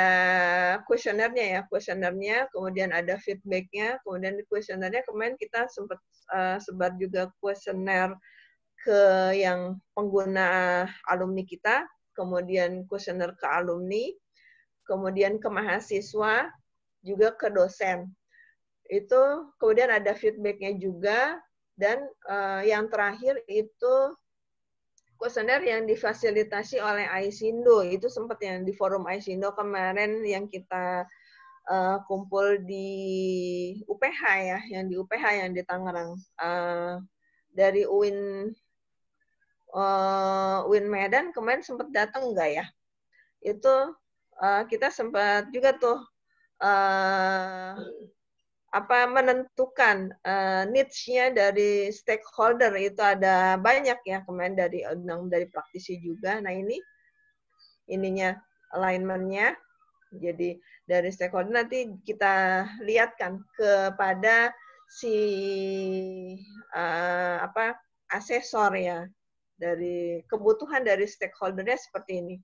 kuesionernya ya kuesionernya, kemudian ada feedbacknya, kemudian di kuesionernya kemarin kita sempat uh, eh, sebar juga kuesioner ke yang pengguna alumni kita, kemudian kuesioner ke alumni, kemudian ke mahasiswa, juga ke dosen itu kemudian ada feedbacknya juga dan uh, yang terakhir itu kuesioner yang difasilitasi oleh Aisindo itu sempat yang di forum Aisindo kemarin yang kita uh, kumpul di UPH ya yang di UPH yang di Tangerang uh, dari UIN uh, UIN Medan kemarin sempat datang enggak ya itu uh, kita sempat juga tuh uh, apa menentukan uh, needs-nya dari stakeholder itu ada banyak ya kemarin dari undang dari praktisi juga. Nah ini ininya alignmentnya. Jadi dari stakeholder nanti kita lihatkan kepada si uh, apa asesor ya dari kebutuhan dari stakeholdernya seperti ini.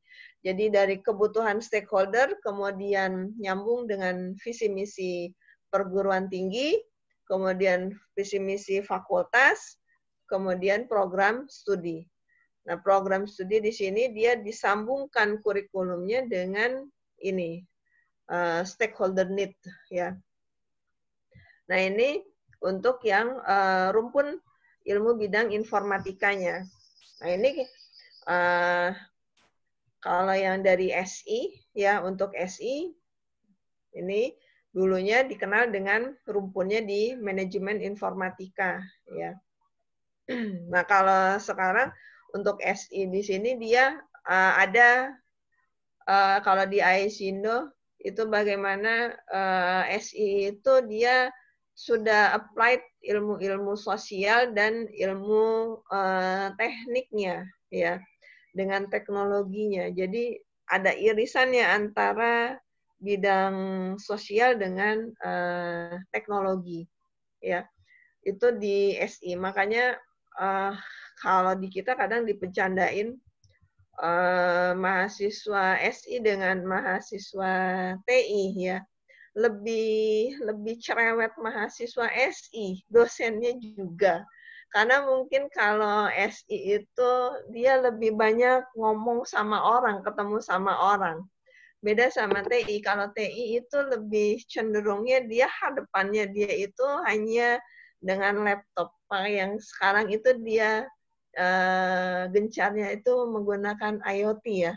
Jadi dari kebutuhan stakeholder kemudian nyambung dengan visi misi perguruan tinggi, kemudian visi misi fakultas, kemudian program studi. Nah, program studi di sini dia disambungkan kurikulumnya dengan ini uh, stakeholder need ya. Nah, ini untuk yang uh, rumpun ilmu bidang informatikanya. Nah, ini uh, kalau yang dari SI ya untuk SI ini dulunya dikenal dengan rumpunnya di manajemen informatika ya. *clears throat* Nah, kalau sekarang untuk SI di sini dia uh, ada uh, kalau di Aisindo itu bagaimana uh, eh, SI itu dia sudah applied ilmu-ilmu sosial dan ilmu uh, tekniknya ya dengan teknologinya. Jadi ada irisannya antara bidang sosial dengan uh, teknologi ya itu di SI makanya uh, kalau di kita kadang dipecandain uh, eh, mahasiswa SI dengan mahasiswa TI ya lebih lebih cerewet mahasiswa SI dosennya juga karena mungkin kalau SI itu dia lebih banyak ngomong sama orang ketemu sama orang Beda sama TI. Kalau TI itu lebih cenderungnya dia hadapannya dia itu hanya dengan laptop. Pak Yang sekarang itu dia uh, gencarnya itu menggunakan IoT ya.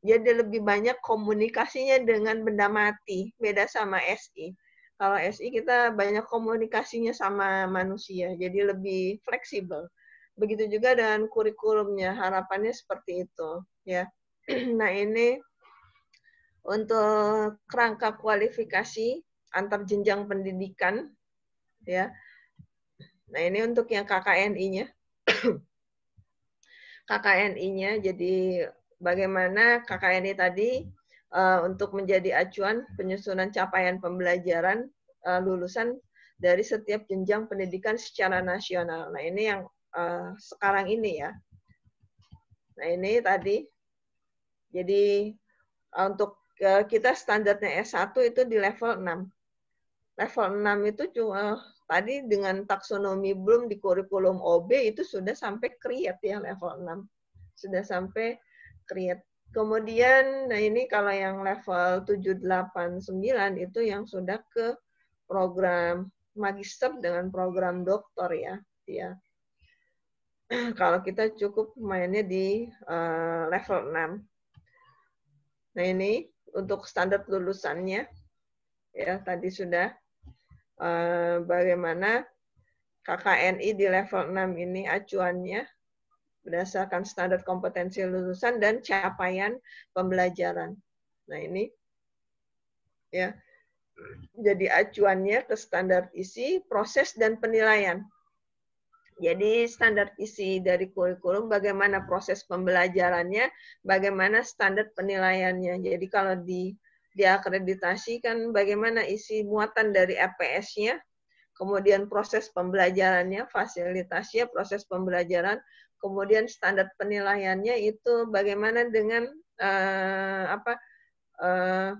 Jadi lebih banyak komunikasinya dengan benda mati. Beda sama SI. Kalau SI kita banyak komunikasinya sama manusia. Jadi lebih fleksibel begitu juga dengan kurikulumnya harapannya seperti itu ya *clears throat* nah ini untuk kerangka kualifikasi antar jenjang pendidikan ya. Nah, ini untuk yang KKNI-nya. *clears throat* KKNI-nya jadi bagaimana KKNI tadi uh, untuk menjadi acuan penyusunan capaian pembelajaran uh, lulusan dari setiap jenjang pendidikan secara nasional. Nah, ini yang uh, sekarang ini ya. Nah, ini tadi jadi untuk Eh, kita standarnya S1 itu di level 6. Level 6 itu cuma tadi dengan taksonomi belum di kurikulum OB itu sudah sampai create ya level 6. Sudah sampai create. Kemudian nah ini kalau yang level 7 8 9 itu yang sudah ke program magister dengan program doktor ya. Ya. *clears throat* kalau kita cukup mainnya di uh, level 6. Nah ini untuk standar lulusannya. Ya, tadi sudah eh, bagaimana KKNI di level 6 ini acuannya berdasarkan standar kompetensi lulusan dan capaian pembelajaran. Nah, ini ya. Jadi acuannya ke standar isi, proses dan penilaian. Jadi standar isi dari kurikulum, bagaimana proses pembelajarannya, bagaimana standar penilaiannya. Jadi kalau di diakreditasi kan bagaimana isi muatan dari APS-nya, kemudian proses pembelajarannya, fasilitasnya, proses pembelajaran, kemudian standar penilaiannya itu bagaimana dengan uh, apa eh,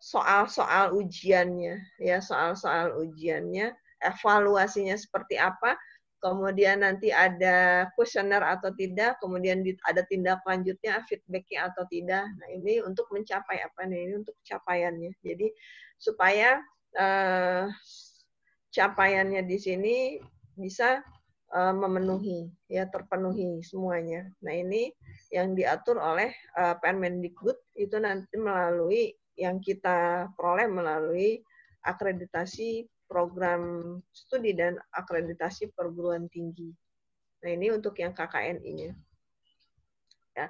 soal-soal uh, ujiannya, ya soal-soal ujiannya, evaluasinya seperti apa, kemudian nanti ada kuesioner atau tidak, kemudian ada tindak lanjutnya, feedbacknya atau tidak. Nah ini untuk mencapai apa nih? Ini untuk capaiannya. Jadi supaya uh, capaiannya di sini bisa uh, memenuhi, ya terpenuhi semuanya. Nah ini yang diatur oleh uh, eh, Permendikbud itu nanti melalui yang kita peroleh melalui akreditasi program studi dan akreditasi perguruan tinggi. Nah, ini untuk yang KKNI-nya. Ya.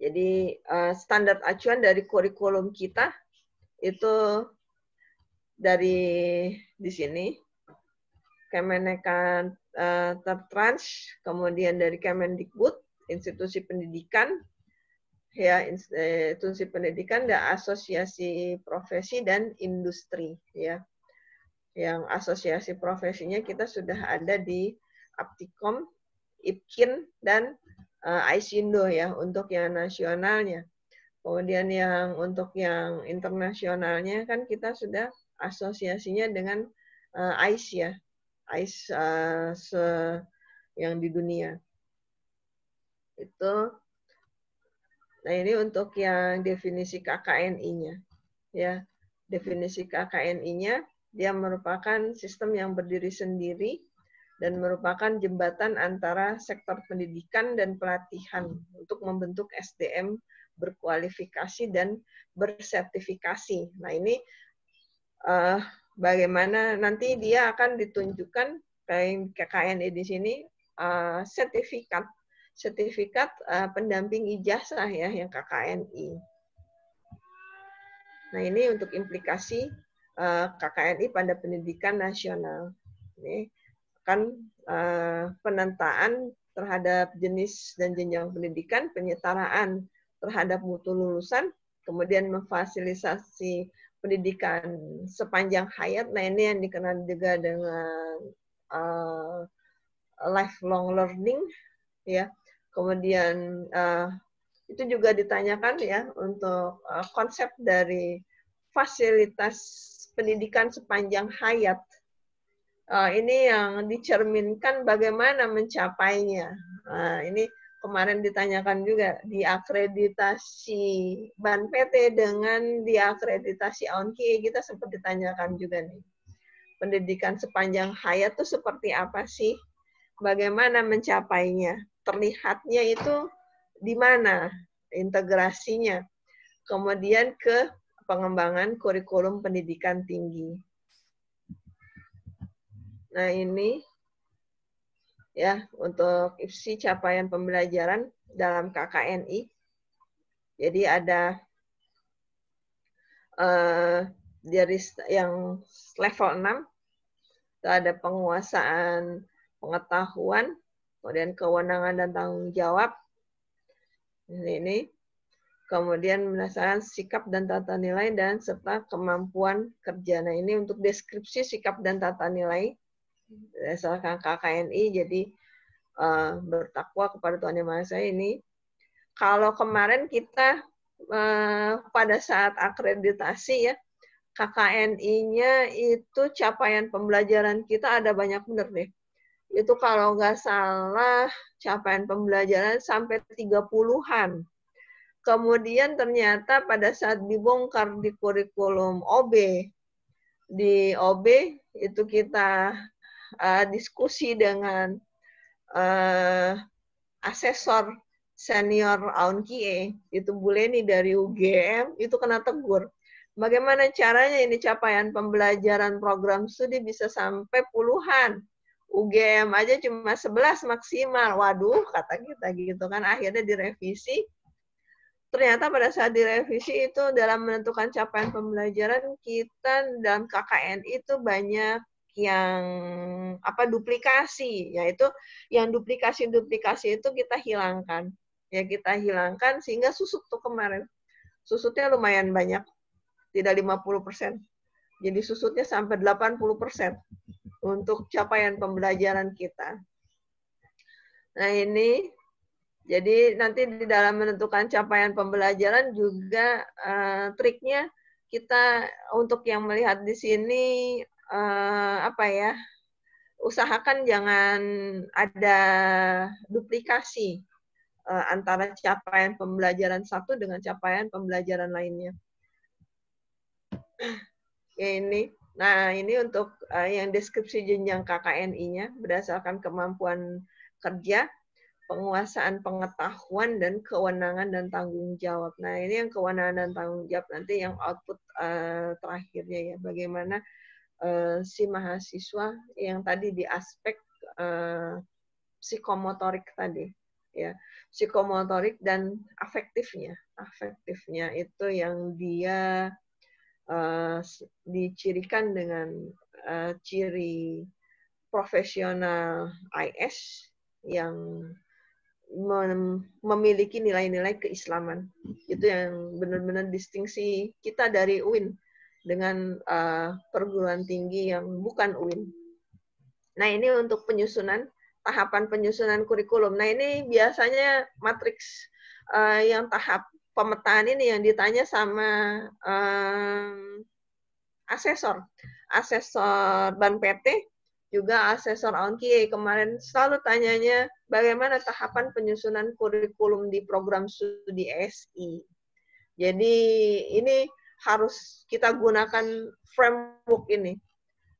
Jadi eh, standar acuan dari kurikulum kita itu dari di sini Kemenekan uh, eh, Tertrans, kemudian dari Kemendikbud, institusi pendidikan, ya institusi pendidikan, dan asosiasi profesi dan industri, ya yang asosiasi profesinya kita sudah ada di Aptikom, IPKIN, dan uh, eh, ICINDO ya untuk yang nasionalnya. Kemudian yang untuk yang internasionalnya kan kita sudah asosiasinya dengan uh, eh, ICE ya, ICE uh, se yang di dunia. Itu Nah, ini untuk yang definisi KKNI-nya. Ya, definisi KKNI-nya dia merupakan sistem yang berdiri sendiri dan merupakan jembatan antara sektor pendidikan dan pelatihan untuk membentuk SDM berkualifikasi dan bersertifikasi. Nah ini uh, bagaimana nanti dia akan ditunjukkan KKNI di sini uh, sertifikat sertifikat uh, pendamping ijazah ya yang KKNI. Nah ini untuk implikasi Eh, KKNI pada pendidikan nasional. Ini kan eh, penentaan terhadap jenis dan jenjang pendidikan, penyetaraan terhadap mutu lulusan, kemudian memfasilitasi pendidikan sepanjang hayat. Nah ini yang dikenal juga dengan uh, lifelong learning, ya. Kemudian uh, itu juga ditanyakan ya untuk uh, konsep dari fasilitas pendidikan sepanjang hayat. Uh, ini yang dicerminkan bagaimana mencapainya. Uh, ini kemarin ditanyakan juga diakreditasi Ban PT dengan diakreditasi ONKI kita sempat ditanyakan juga nih. Pendidikan sepanjang hayat itu seperti apa sih? Bagaimana mencapainya? Terlihatnya itu di mana integrasinya? Kemudian ke pengembangan kurikulum pendidikan tinggi. Nah, ini ya untuk IPSI capaian pembelajaran dalam KKNI. Jadi ada eh, dari yang level 6 itu ada penguasaan pengetahuan, kemudian kewenangan dan tanggung jawab. Nah, ini, ini kemudian penasaran sikap dan tata nilai dan serta kemampuan kerja. Nah, ini untuk deskripsi sikap dan tata nilai berdasarkan KKNI jadi uh, bertakwa kepada Tuhan Yang Maha Esa ini kalau kemarin kita uh, pada saat akreditasi ya KKNI-nya itu capaian pembelajaran kita ada banyak benar deh. Itu kalau nggak salah capaian pembelajaran sampai 30-an Kemudian ternyata pada saat dibongkar di kurikulum OB, di OB itu kita uh, diskusi dengan uh, asesor senior Aun Kie, itu Bu Leni dari UGM, itu kena tegur. Bagaimana caranya ini capaian pembelajaran program studi bisa sampai puluhan? UGM aja cuma 11 maksimal. Waduh, kata kita gitu kan. Akhirnya direvisi ternyata pada saat direvisi itu dalam menentukan capaian pembelajaran kita dan KKN itu banyak yang apa duplikasi yaitu yang duplikasi-duplikasi itu kita hilangkan ya kita hilangkan sehingga susut tuh kemarin susutnya lumayan banyak tidak 50% persen jadi susutnya sampai 80% persen untuk capaian pembelajaran kita nah ini jadi nanti di dalam menentukan capaian pembelajaran juga uh, triknya kita untuk yang melihat di sini uh, apa ya usahakan jangan ada duplikasi uh, antara capaian pembelajaran satu dengan capaian pembelajaran lainnya. Ya ini. Nah, ini untuk uh, yang deskripsi jenjang KKNI-nya berdasarkan kemampuan kerja penguasaan pengetahuan dan kewenangan dan tanggung jawab. Nah, ini yang kewenangan dan tanggung jawab nanti yang output uh, terakhirnya ya bagaimana uh, si mahasiswa yang tadi di aspek uh, psikomotorik tadi ya, psikomotorik dan afektifnya. Afektifnya itu yang dia uh, dicirikan dengan uh, ciri profesional IS yang memiliki nilai-nilai keislaman. Itu yang benar-benar distingsi kita dari UIN dengan uh, perguruan tinggi yang bukan UIN. Nah, ini untuk penyusunan tahapan penyusunan kurikulum. Nah, ini biasanya matriks uh, yang tahap pemetaan ini yang ditanya sama um, asesor, asesor Ban PT juga asesor Onkie kemarin selalu tanyanya bagaimana tahapan penyusunan kurikulum di program studi SI. Jadi ini harus kita gunakan framework ini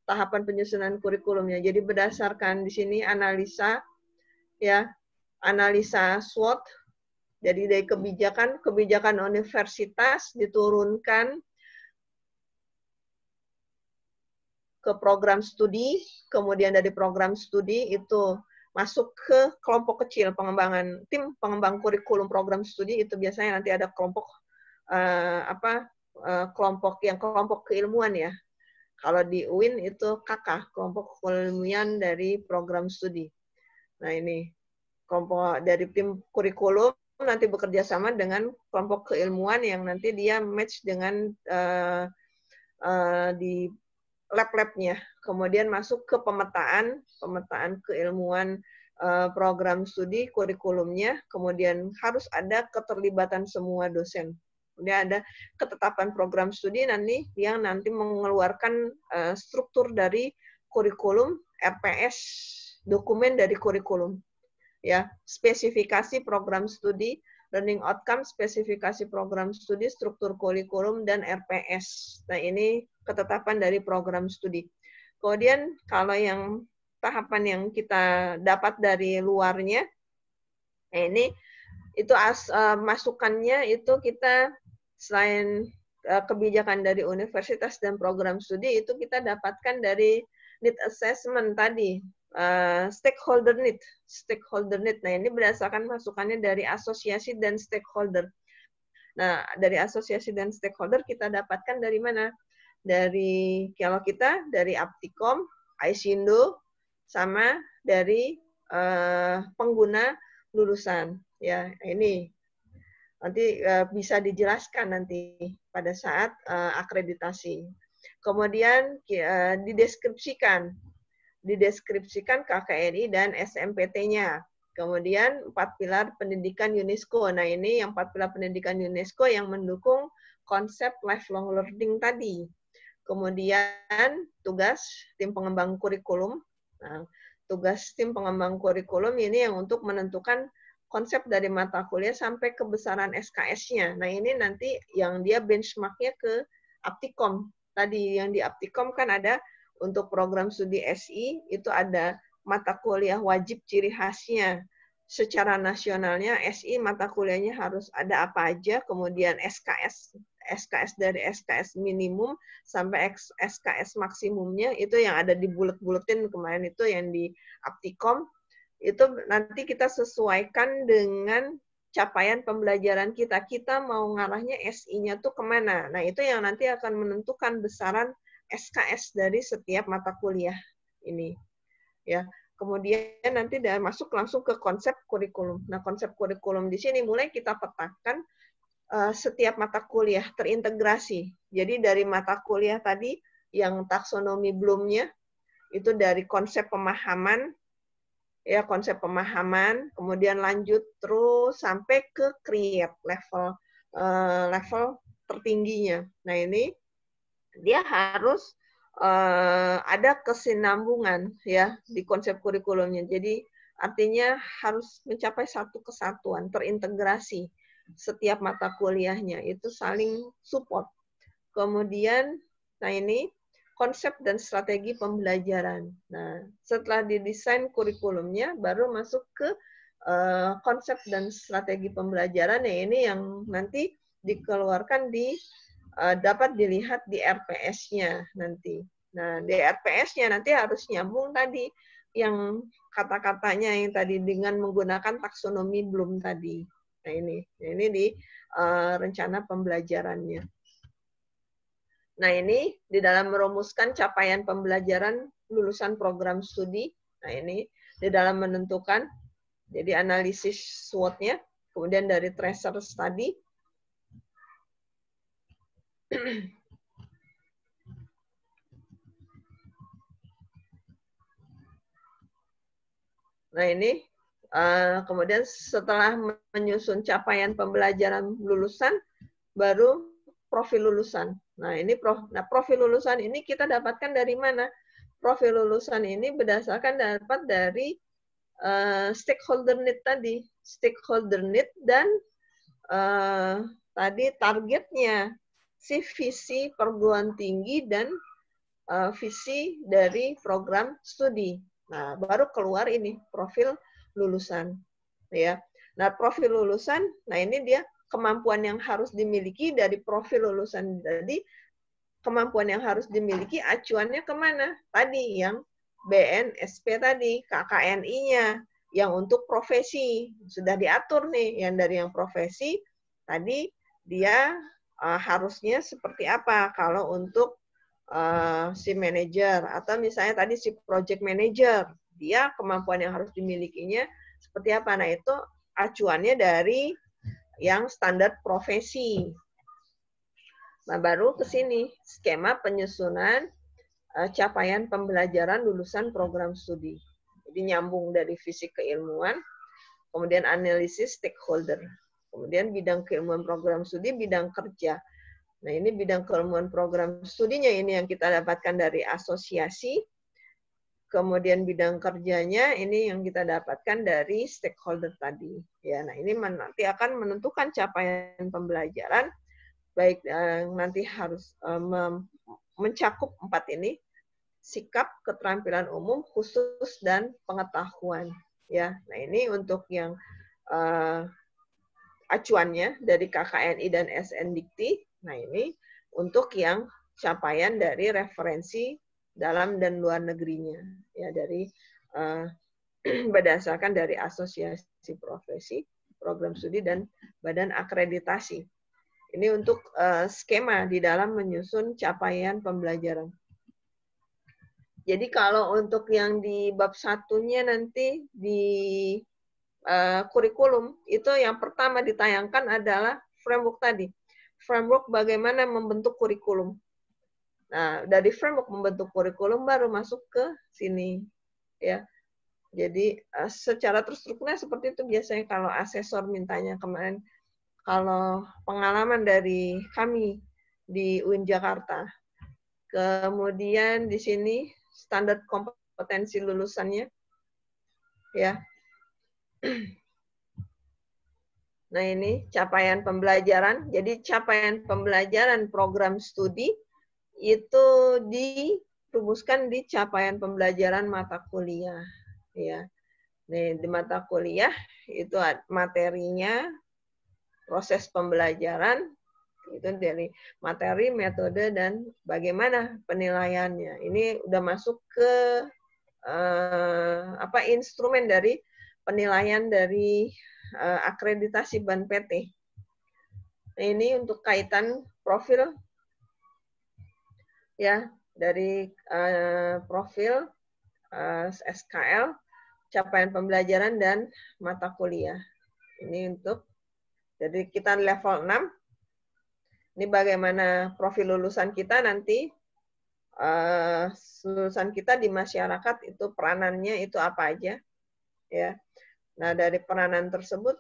tahapan penyusunan kurikulumnya. Jadi berdasarkan di sini analisa ya, analisa SWOT. Jadi dari kebijakan kebijakan universitas diturunkan ke program studi, kemudian dari program studi itu masuk ke kelompok kecil pengembangan tim pengembang kurikulum program studi itu biasanya nanti ada kelompok uh, apa uh, kelompok yang kelompok keilmuan ya. Kalau di UIN itu kakak kelompok keilmuan dari program studi. Nah, ini kelompok dari tim kurikulum nanti bekerja sama dengan kelompok keilmuan yang nanti dia match dengan uh, di lab-labnya, kemudian masuk ke pemetaan, pemetaan keilmuan eh, program studi, kurikulumnya, kemudian harus ada keterlibatan semua dosen. Kemudian ada ketetapan program studi nanti yang nanti mengeluarkan eh, struktur dari kurikulum, RPS, dokumen dari kurikulum, ya spesifikasi program studi, learning outcome, spesifikasi program studi, struktur kurikulum, dan RPS. Nah, ini ketetapan dari program studi. Kemudian kalau yang tahapan yang kita dapat dari luarnya, nah ini itu as, uh, masukannya itu kita selain uh, kebijakan dari universitas dan program studi itu kita dapatkan dari need assessment tadi Eh, stakeholder need. Stakeholder need. Nah, ini berdasarkan masukannya dari asosiasi dan stakeholder. Nah, dari asosiasi dan stakeholder kita dapatkan dari mana? Dari kalau kita dari Aptikom, Aisindo, sama dari uh, pengguna lulusan. Ya, ini nanti uh, bisa dijelaskan nanti pada saat uh, akreditasi. Kemudian uh, dideskripsikan dideskripsikan KKNI dan SMPT-nya. Kemudian empat pilar pendidikan UNESCO. Nah ini yang empat pilar pendidikan UNESCO yang mendukung konsep lifelong learning tadi. Kemudian tugas tim pengembang kurikulum. Nah, tugas tim pengembang kurikulum ini yang untuk menentukan konsep dari mata kuliah sampai kebesaran SKS-nya. Nah ini nanti yang dia benchmarknya ke Aptikom. Tadi yang di Aptikom kan ada untuk program studi SI itu ada mata kuliah wajib ciri khasnya. Secara nasionalnya SI mata kuliahnya harus ada apa aja, kemudian SKS SKS dari SKS minimum sampai SKS maksimumnya itu yang ada di bulet-buletin kemarin itu yang di Aptikom itu nanti kita sesuaikan dengan capaian pembelajaran kita. Kita mau ngarahnya SI-nya tuh kemana. Nah, itu yang nanti akan menentukan besaran SKS dari setiap mata kuliah ini. Ya, kemudian nanti dan masuk langsung ke konsep kurikulum. Nah, konsep kurikulum di sini mulai kita petakan uh, setiap mata kuliah terintegrasi. Jadi dari mata kuliah tadi yang taksonomi belumnya itu dari konsep pemahaman ya konsep pemahaman, kemudian lanjut terus sampai ke create level uh, level tertingginya. Nah, ini dia harus uh, ada kesinambungan ya di konsep kurikulumnya. Jadi artinya harus mencapai satu kesatuan, terintegrasi setiap mata kuliahnya itu saling support. Kemudian, nah ini konsep dan strategi pembelajaran. Nah, setelah didesain kurikulumnya, baru masuk ke uh, konsep dan strategi pembelajaran ya ini yang nanti dikeluarkan di Eh, dapat dilihat di RPS-nya nanti. Nah, di RPS-nya nanti harus nyambung tadi yang kata-katanya yang tadi dengan menggunakan taksonomi belum tadi. Nah, ini. Nah, ini di uh, rencana pembelajarannya. Nah, ini di dalam merumuskan capaian pembelajaran lulusan program studi. Nah, ini di dalam menentukan jadi analisis SWOT-nya, kemudian dari tracer study, Nah ini eh, kemudian setelah menyusun capaian pembelajaran lulusan, baru profil lulusan. Nah ini prof, nah profil lulusan ini kita dapatkan dari mana? Profil lulusan ini berdasarkan dapat dari uh, stakeholder need tadi, stakeholder need dan uh, tadi targetnya si visi perguruan tinggi dan uh, visi dari program studi. Nah, baru keluar ini profil lulusan, ya. Nah, profil lulusan, nah ini dia kemampuan yang harus dimiliki dari profil lulusan tadi, kemampuan yang harus dimiliki acuannya kemana? Tadi yang BNSP tadi, KKNI-nya, yang untuk profesi sudah diatur nih, yang dari yang profesi tadi dia uh, harusnya seperti apa kalau untuk uh, si manager atau misalnya tadi si project manager dia kemampuan yang harus dimilikinya seperti apa nah itu acuannya dari yang standar profesi nah baru ke sini skema penyusunan uh, capaian pembelajaran lulusan program studi jadi nyambung dari fisik keilmuan kemudian analisis stakeholder Kemudian bidang keilmuan program studi, bidang kerja. Nah, ini bidang keilmuan program studinya ini yang kita dapatkan dari asosiasi. Kemudian bidang kerjanya ini yang kita dapatkan dari stakeholder tadi. Ya, nah ini nanti akan menentukan capaian pembelajaran baik yang eh, nanti harus eh, mencakup empat ini sikap, keterampilan umum, khusus dan pengetahuan ya. Nah, ini untuk yang uh, acuannya dari KKNI dan SN Dikti. Nah, ini untuk yang capaian dari referensi dalam dan luar negerinya ya dari uh, *clears throat* berdasarkan dari asosiasi profesi, program studi dan badan akreditasi. Ini untuk uh, skema di dalam menyusun capaian pembelajaran. Jadi kalau untuk yang di bab satunya nanti di Eh, kurikulum itu yang pertama ditayangkan adalah framework tadi. Framework bagaimana membentuk kurikulum. Nah, dari framework membentuk kurikulum baru masuk ke sini ya. Jadi eh, secara terstrukturnya seperti itu biasanya kalau asesor mintanya kemarin kalau pengalaman dari kami di UIN Jakarta. Kemudian di sini standar kompetensi lulusannya ya Nah, ini capaian pembelajaran. Jadi, capaian pembelajaran program studi itu dirumuskan di capaian pembelajaran mata kuliah. Ya. Nih, di mata kuliah itu materinya, proses pembelajaran, itu dari materi, metode, dan bagaimana penilaiannya. Ini udah masuk ke eh, apa instrumen dari penilaian dari uh, akreditasi BAN PT. Nah, ini untuk kaitan profil ya dari uh, profil uh, eh, SKL, capaian pembelajaran dan mata kuliah. Ini untuk jadi kita level 6. Ini bagaimana profil lulusan kita nanti uh, lulusan kita di masyarakat itu peranannya itu apa aja ya Nah, dari peranan tersebut,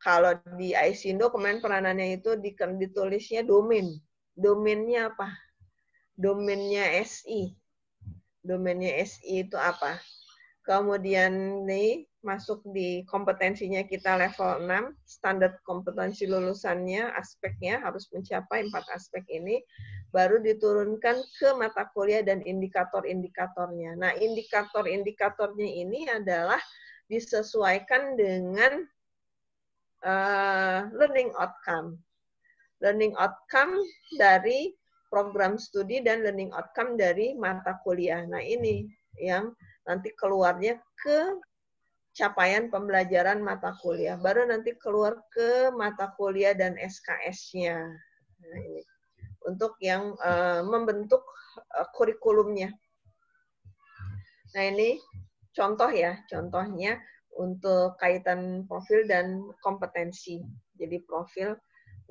kalau di Aisindo kemarin peranannya itu ditulisnya domain. Domainnya apa? Domainnya SI. Domainnya SI itu apa? Kemudian nih masuk di kompetensinya kita level 6, standar kompetensi lulusannya, aspeknya harus mencapai empat aspek ini, baru diturunkan ke mata kuliah dan indikator-indikatornya. Nah, indikator-indikatornya ini adalah disesuaikan dengan uh, learning outcome. Learning outcome dari program studi dan learning outcome dari mata kuliah. Nah, ini yang nanti keluarnya ke capaian pembelajaran mata kuliah. Baru nanti keluar ke mata kuliah dan SKS-nya. Nah, ini untuk yang uh, membentuk uh, kurikulumnya. Nah, ini contoh ya, contohnya untuk kaitan profil dan kompetensi. Jadi profil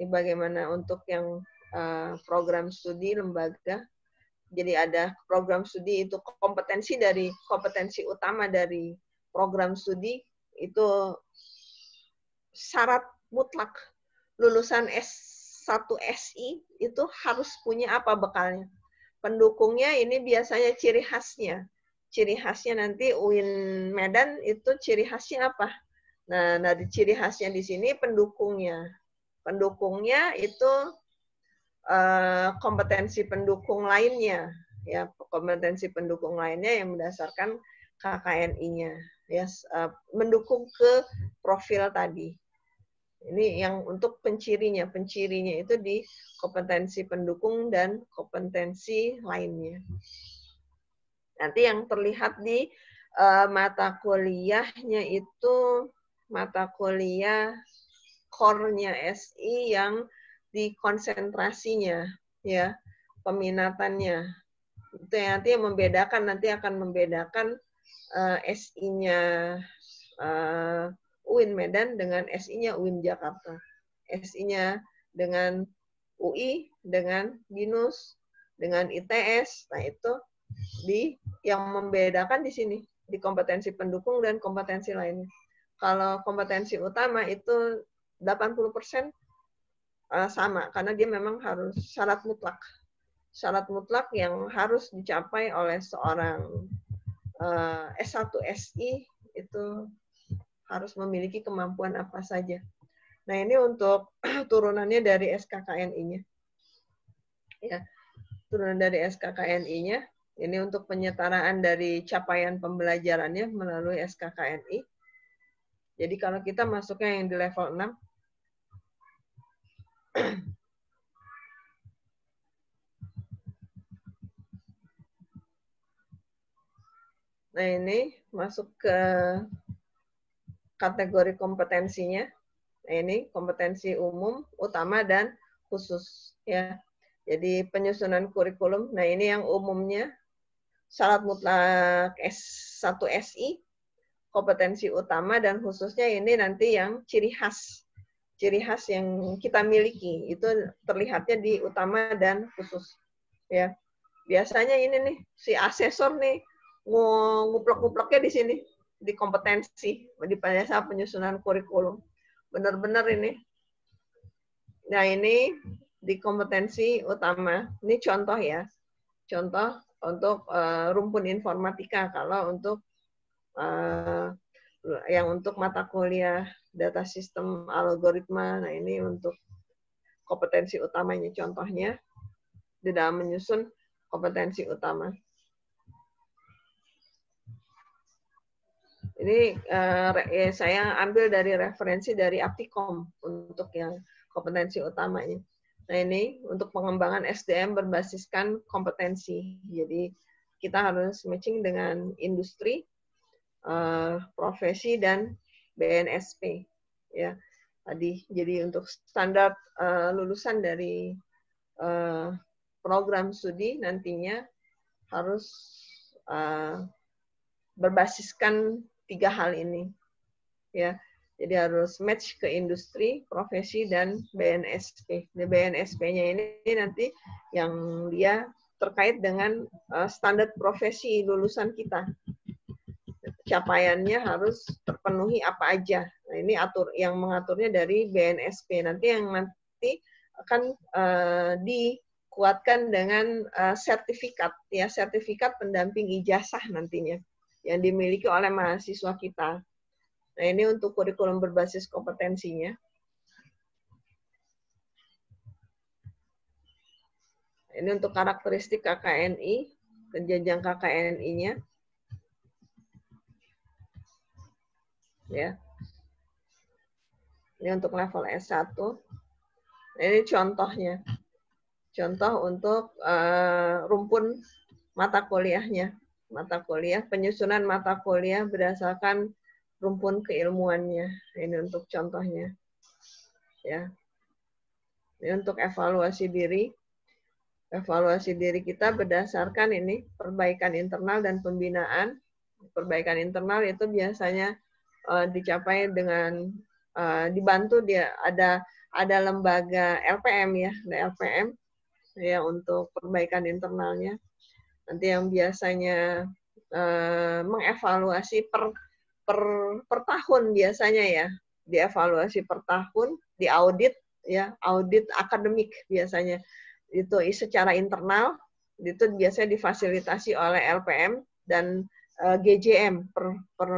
ini bagaimana untuk yang eh, program studi lembaga. Jadi ada program studi itu kompetensi dari kompetensi utama dari program studi itu syarat mutlak lulusan S1 SI itu harus punya apa bekalnya. Pendukungnya ini biasanya ciri khasnya ciri khasnya nanti UIN Medan itu ciri khasnya apa? Nah, nah dari ciri khasnya di sini pendukungnya. Pendukungnya itu eh, kompetensi pendukung lainnya, ya kompetensi pendukung lainnya yang berdasarkan KKNI-nya, ya yes, eh, mendukung ke profil tadi. Ini yang untuk pencirinya, pencirinya itu di kompetensi pendukung dan kompetensi lainnya. Nanti yang terlihat di uh, mata kuliahnya itu mata kuliah kornya SI yang di konsentrasinya ya, peminatannya. Itu yang nanti yang membedakan nanti akan membedakan uh, eh, SI-nya uh, eh, UIN Medan dengan SI-nya UIN Jakarta. SI-nya dengan UI, dengan BINUS, dengan ITS. Nah, itu di yang membedakan di sini di kompetensi pendukung dan kompetensi lainnya. Kalau kompetensi utama itu 80% eh, sama karena dia memang harus syarat mutlak. Syarat mutlak yang harus dicapai oleh seorang S1 eh, SI itu harus memiliki kemampuan apa saja. Nah, ini untuk *clears throat* turunannya dari SKKNI-nya. Ya. Turunan dari SKKNI-nya ini untuk penyetaraan dari capaian pembelajarannya melalui SKKNI. Jadi kalau kita masuknya yang di level 6, *clears throat* Nah, ini masuk ke kategori kompetensinya. Nah, ini kompetensi umum, utama, dan khusus. ya. Jadi penyusunan kurikulum. Nah, ini yang umumnya syarat mutlak S1 SI, kompetensi utama, dan khususnya ini nanti yang ciri khas. Ciri khas yang kita miliki, itu terlihatnya di utama dan khusus. ya Biasanya ini nih, si asesor nih, nguplek-ngupleknya di sini, di kompetensi, di pada penyusunan kurikulum. Benar-benar ini. Nah, ini di kompetensi utama. Ini contoh ya. Contoh untuk uh, rumpun informatika kalau untuk uh, yang untuk mata kuliah data sistem algoritma nah ini untuk kompetensi utamanya contohnya di dalam menyusun kompetensi utama ini uh, ya saya ambil dari referensi dari Aptikom untuk yang kompetensi utamanya Nah ini untuk pengembangan SDM berbasiskan kompetensi. Jadi kita harus matching dengan industri, uh, profesi dan BNSP. Ya tadi. Jadi untuk standar uh, lulusan dari uh, program studi nantinya harus uh, berbasiskan tiga hal ini. Ya jadi harus match ke industri, profesi, dan BNSP. Di nah, BNSP-nya ini, nanti yang dia terkait dengan eh, standar profesi lulusan kita. Capaiannya harus terpenuhi apa aja. Nah, ini atur yang mengaturnya dari BNSP. Nanti yang nanti akan uh, dikuatkan dengan uh, sertifikat ya sertifikat pendamping ijazah nantinya yang dimiliki oleh mahasiswa kita Nah, ini untuk kurikulum berbasis kompetensinya. Ini untuk karakteristik KKNI, kejajang KKNI-nya. Ya. Ini untuk level S1. Nah, ini contohnya. Contoh untuk uh, rumpun mata kuliahnya. Mata kuliah, penyusunan mata kuliah berdasarkan rumpun keilmuannya. Ini untuk contohnya. Ya. Ini untuk evaluasi diri. Evaluasi diri kita berdasarkan ini perbaikan internal dan pembinaan. Perbaikan internal itu biasanya uh, dicapai dengan uh, dibantu dia ada ada lembaga LPM ya, LPM ya untuk perbaikan internalnya. Nanti yang biasanya uh, mengevaluasi per per per tahun biasanya ya dievaluasi per tahun diaudit ya audit akademik biasanya itu secara internal itu biasanya difasilitasi oleh LPM dan uh, e, GJM per, per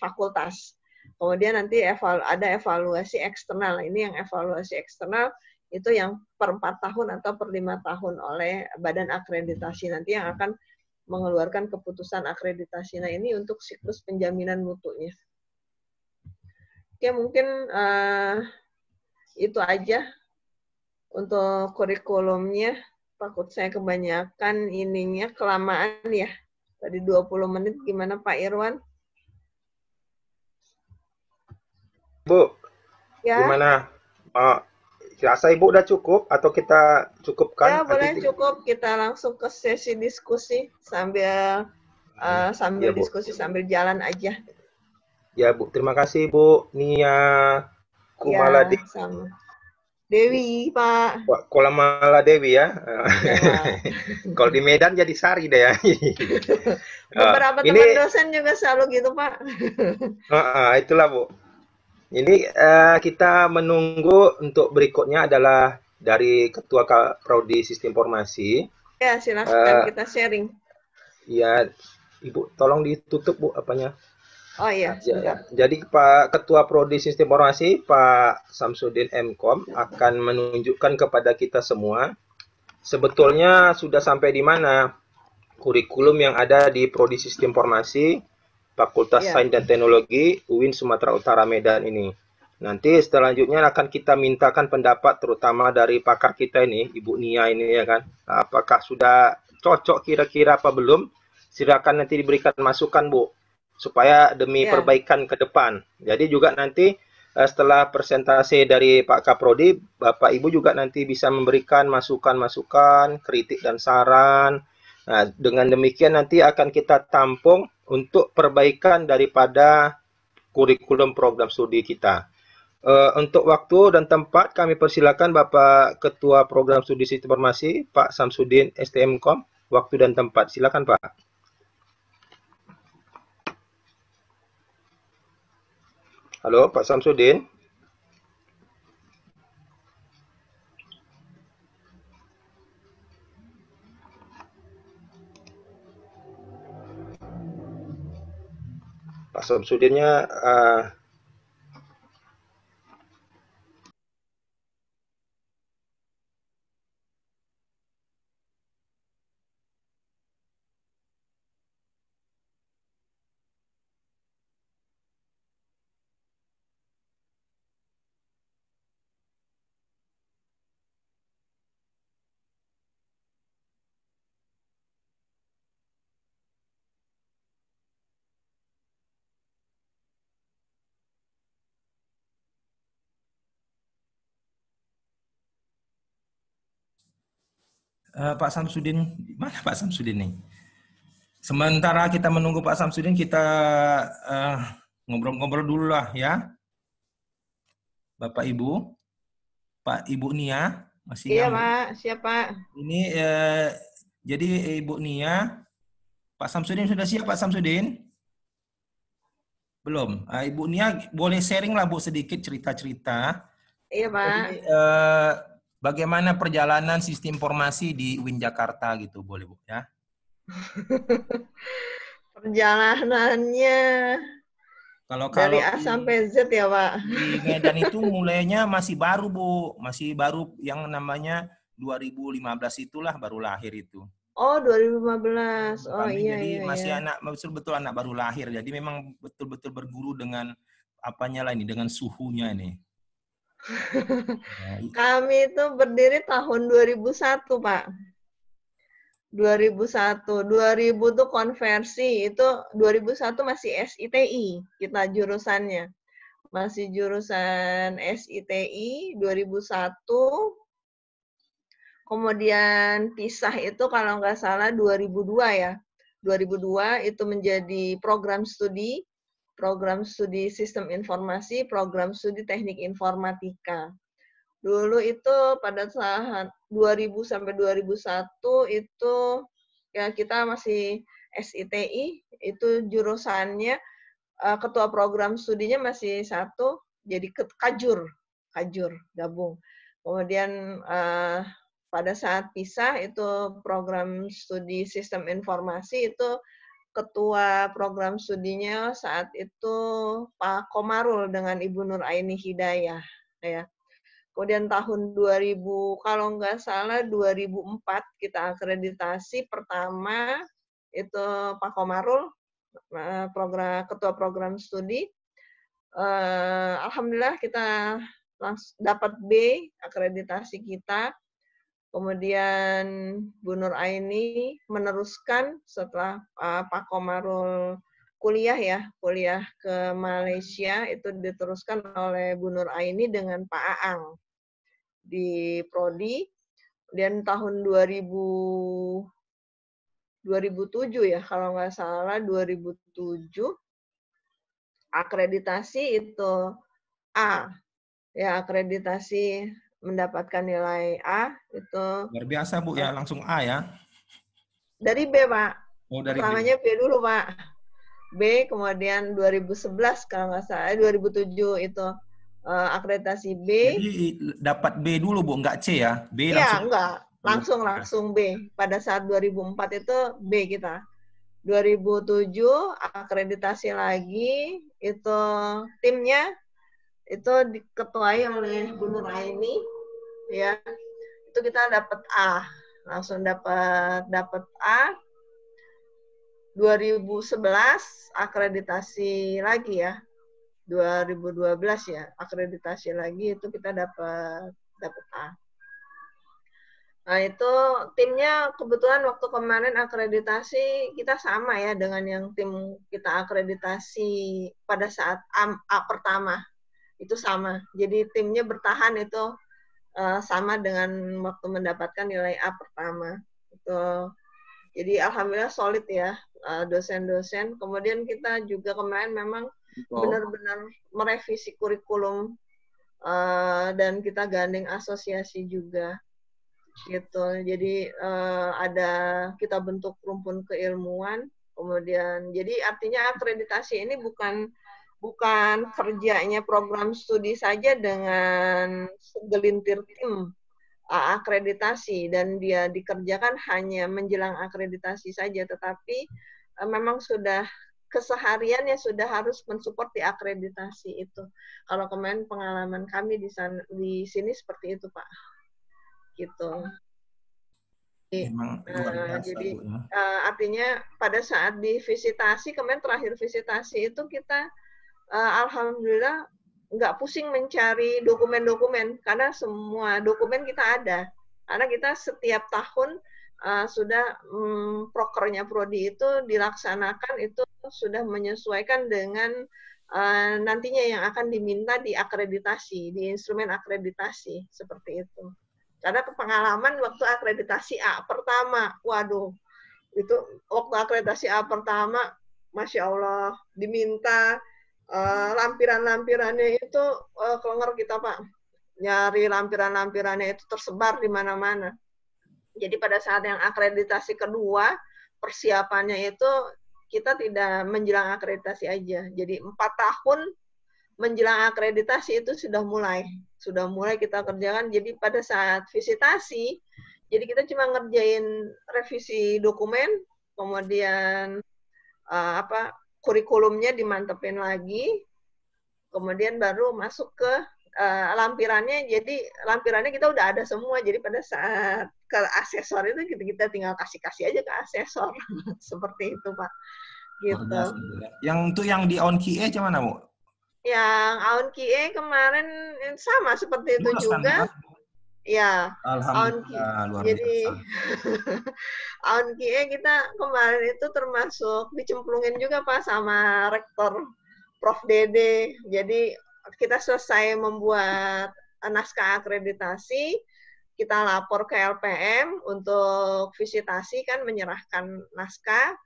fakultas. Kemudian nanti evalu, ada evaluasi eksternal. Ini yang evaluasi eksternal itu yang per empat tahun atau per lima tahun oleh badan akreditasi nanti yang akan mengeluarkan keputusan akreditasi. Nah, ini untuk siklus penjaminan mutunya. Oke, mungkin uh, itu aja untuk kurikulumnya. Takut saya kebanyakan ininya kelamaan ya. Tadi 20 menit gimana Pak Irwan? Bu, ya? gimana? Pak? Rasa Ibu udah cukup atau kita cukupkan? Ya, boleh nanti... cukup. Kita langsung ke sesi diskusi sambil uh, sambil ya, diskusi sambil jalan aja. Ya, Bu. Terima kasih, Bu. Nia Kumala ya, sama. Dewi, Pak. Kumala Dewi ya. ya. *laughs* Kalau di Medan jadi Sari deh ya. *laughs* Beberapa uh, teman ini... dosen juga selalu gitu, Pak. uh, uh, itulah, Bu ini uh, eh, kita menunggu untuk berikutnya adalah dari Ketua Prodi Sistem Informasi. Ya, silakan uh, eh, kita sharing. Iya, Ibu tolong ditutup Bu apanya. Oh iya. ya. ya. Jadi Pak Ketua Prodi Sistem Informasi Pak Samsudin Mkom akan menunjukkan kepada kita semua sebetulnya sudah sampai di mana kurikulum yang ada di Prodi Sistem Informasi Fakultas yeah. Sains dan Teknologi UIN Sumatera Utara Medan ini. Nanti selanjutnya akan kita mintakan pendapat terutama dari pakar kita ini, Ibu Nia ini ya kan. Nah, apakah sudah cocok kira-kira apa belum? Silakan nanti diberikan masukan, Bu, supaya demi yeah. perbaikan ke depan. Jadi juga nanti eh, setelah presentasi dari Pak Kaprodi, Bapak Ibu juga nanti bisa memberikan masukan-masukan, kritik dan saran. Nah, dengan demikian nanti akan kita tampung untuk perbaikan daripada kurikulum program studi kita. Uh, untuk waktu dan tempat kami persilakan Bapak Ketua Program Studi Sistem Informasi Pak Samsudin STM Kom. waktu dan tempat silakan Pak. Halo Pak Samsudin. Pak Samsudinnya uh, Eh, Pak Samsudin mana Pak Samsudin nih? Sementara kita menunggu Pak Samsudin kita eh, ngobrol-ngobrol uh, dulu lah ya. Bapak Ibu, Pak Ibu Nia masih Iya, Pak. Siapa? Ini uh, jadi Ibu Nia, Pak Samsudin sudah siap Pak Samsudin? Belum. Uh, Ibu Nia boleh sharing lah Bu sedikit cerita-cerita. Iya, Pak. Jadi, uh, bagaimana perjalanan sistem informasi di Win Jakarta gitu boleh Bu ya? *laughs* Perjalanannya kalau kalau dari A sampai Z ya Pak. Di Medan itu mulainya masih baru Bu, masih baru yang namanya 2015 itulah baru lahir itu. Oh, 2015. Oh Kami, iya jadi iya. masih iya. anak betul-betul anak baru lahir. Jadi memang betul-betul berguru dengan apanya lah ini dengan suhunya ini. Nah, Kami itu berdiri tahun 2001, Pak. 2001. 2000 tuh konversi, itu 2001 masih SITI kita jurusannya. Masih jurusan SITI 2001. Kemudian pisah itu kalau nggak salah 2002 ya. 2002 itu menjadi program studi program studi sistem informasi, program studi teknik informatika. Dulu itu pada saat 2000 sampai 2001 itu ya kita masih SITI, itu jurusannya eh, ketua program studinya masih satu, jadi kajur, kajur gabung. Kemudian eh, pada saat pisah itu program studi sistem informasi itu ketua program studinya saat itu Pak Komarul dengan Ibu Nur Aini Hidayah ya. Kemudian tahun 2000 kalau nggak salah 2004 kita akreditasi pertama itu Pak Komarul eh, program ketua program studi eh, alhamdulillah kita langsung dapat B akreditasi kita Kemudian Bu Nur Aini meneruskan setelah uh, Pak Komarul kuliah ya, kuliah ke Malaysia itu diteruskan oleh Bu Nur Aini dengan Pak Aang di Prodi. Dan tahun 2000 2007 ya kalau nggak salah 2007 akreditasi itu A ya akreditasi mendapatkan nilai A itu luar biasa Bu ya langsung A ya dari B Pak oh dari namanya B. B dulu Pak B kemudian 2011 kalau nggak salah 2007 itu uh, akreditasi B jadi dapat B dulu Bu nggak C ya B ya, langsung enggak langsung langsung B pada saat 2004 itu B kita 2007 akreditasi lagi itu timnya itu diketuai oleh Bu Nuraini ya itu kita dapat A langsung dapat dapat A 2011 akreditasi lagi ya 2012 ya akreditasi lagi itu kita dapat dapat A Nah, itu timnya kebetulan waktu kemarin akreditasi kita sama ya dengan yang tim kita akreditasi pada saat A, A pertama itu sama. Jadi timnya bertahan itu uh, sama dengan waktu mendapatkan nilai A pertama. Itu jadi alhamdulillah solid ya dosen eh, dosen-dosen. Kemudian kita juga kemarin memang benar-benar merevisi kurikulum uh, dan kita gandeng asosiasi juga gitu. Jadi uh, ada kita bentuk rumpun keilmuan, kemudian jadi artinya akreditasi ini bukan bukan kerjanya program studi saja dengan segelintir tim eh, akreditasi dan dia dikerjakan hanya menjelang akreditasi saja tetapi eh, memang sudah kesehariannya sudah harus mensupport di akreditasi itu. Kalau kemarin pengalaman kami di sana, di sini seperti itu, Pak. Gitu. Jadi, eh, ya. artinya pada saat divisitasi visitasi kemarin terakhir visitasi itu kita uh, alhamdulillah nggak pusing mencari dokumen-dokumen karena semua dokumen kita ada karena kita setiap tahun uh, sudah um, prokernya prodi itu dilaksanakan itu sudah menyesuaikan dengan uh, nantinya yang akan diminta di akreditasi di instrumen akreditasi seperti itu karena pengalaman waktu akreditasi A pertama waduh itu waktu akreditasi A pertama masya Allah diminta Eh, lampiran-lampirannya itu uh, eh, kelengar kita pak nyari lampiran-lampirannya itu tersebar di mana-mana jadi pada saat yang akreditasi kedua persiapannya itu kita tidak menjelang akreditasi aja jadi empat tahun menjelang akreditasi itu sudah mulai sudah mulai kita kerjakan jadi pada saat visitasi jadi kita cuma ngerjain revisi dokumen kemudian eh, apa kurikulumnya dimantepin lagi, kemudian baru masuk ke uh, lampirannya. Jadi lampirannya kita udah ada semua. Jadi pada saat ke asesor itu kita, kita tinggal kasih-kasih aja ke asesor. *laughs* Seperti itu, Pak. Gitu. Ya. yang untuk yang di on QA cuman Bu? Yang on QA kemarin sama seperti itu juga. Kan? Ya. Alhamdulillah. Jadi *laughs* Aunkie e kita kemarin itu termasuk dicemplungin juga Pak sama rektor Prof Dede. Jadi kita selesai membuat naskah akreditasi, kita lapor ke LPM untuk visitasi kan menyerahkan naskah.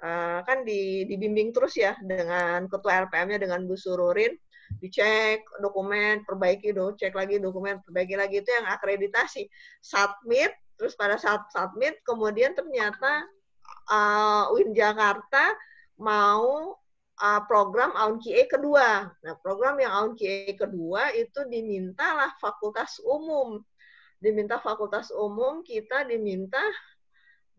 Eh, kan dibimbing terus ya dengan ketua LPM-nya dengan Bu Sururin dicek dokumen, perbaiki, do, cek lagi dokumen, perbaiki lagi itu yang akreditasi. Submit, terus pada saat submit kemudian ternyata uh, UIN Jakarta mau uh, program QA kedua. Nah, program yang QA kedua itu dimintalah fakultas umum. Diminta fakultas umum, kita diminta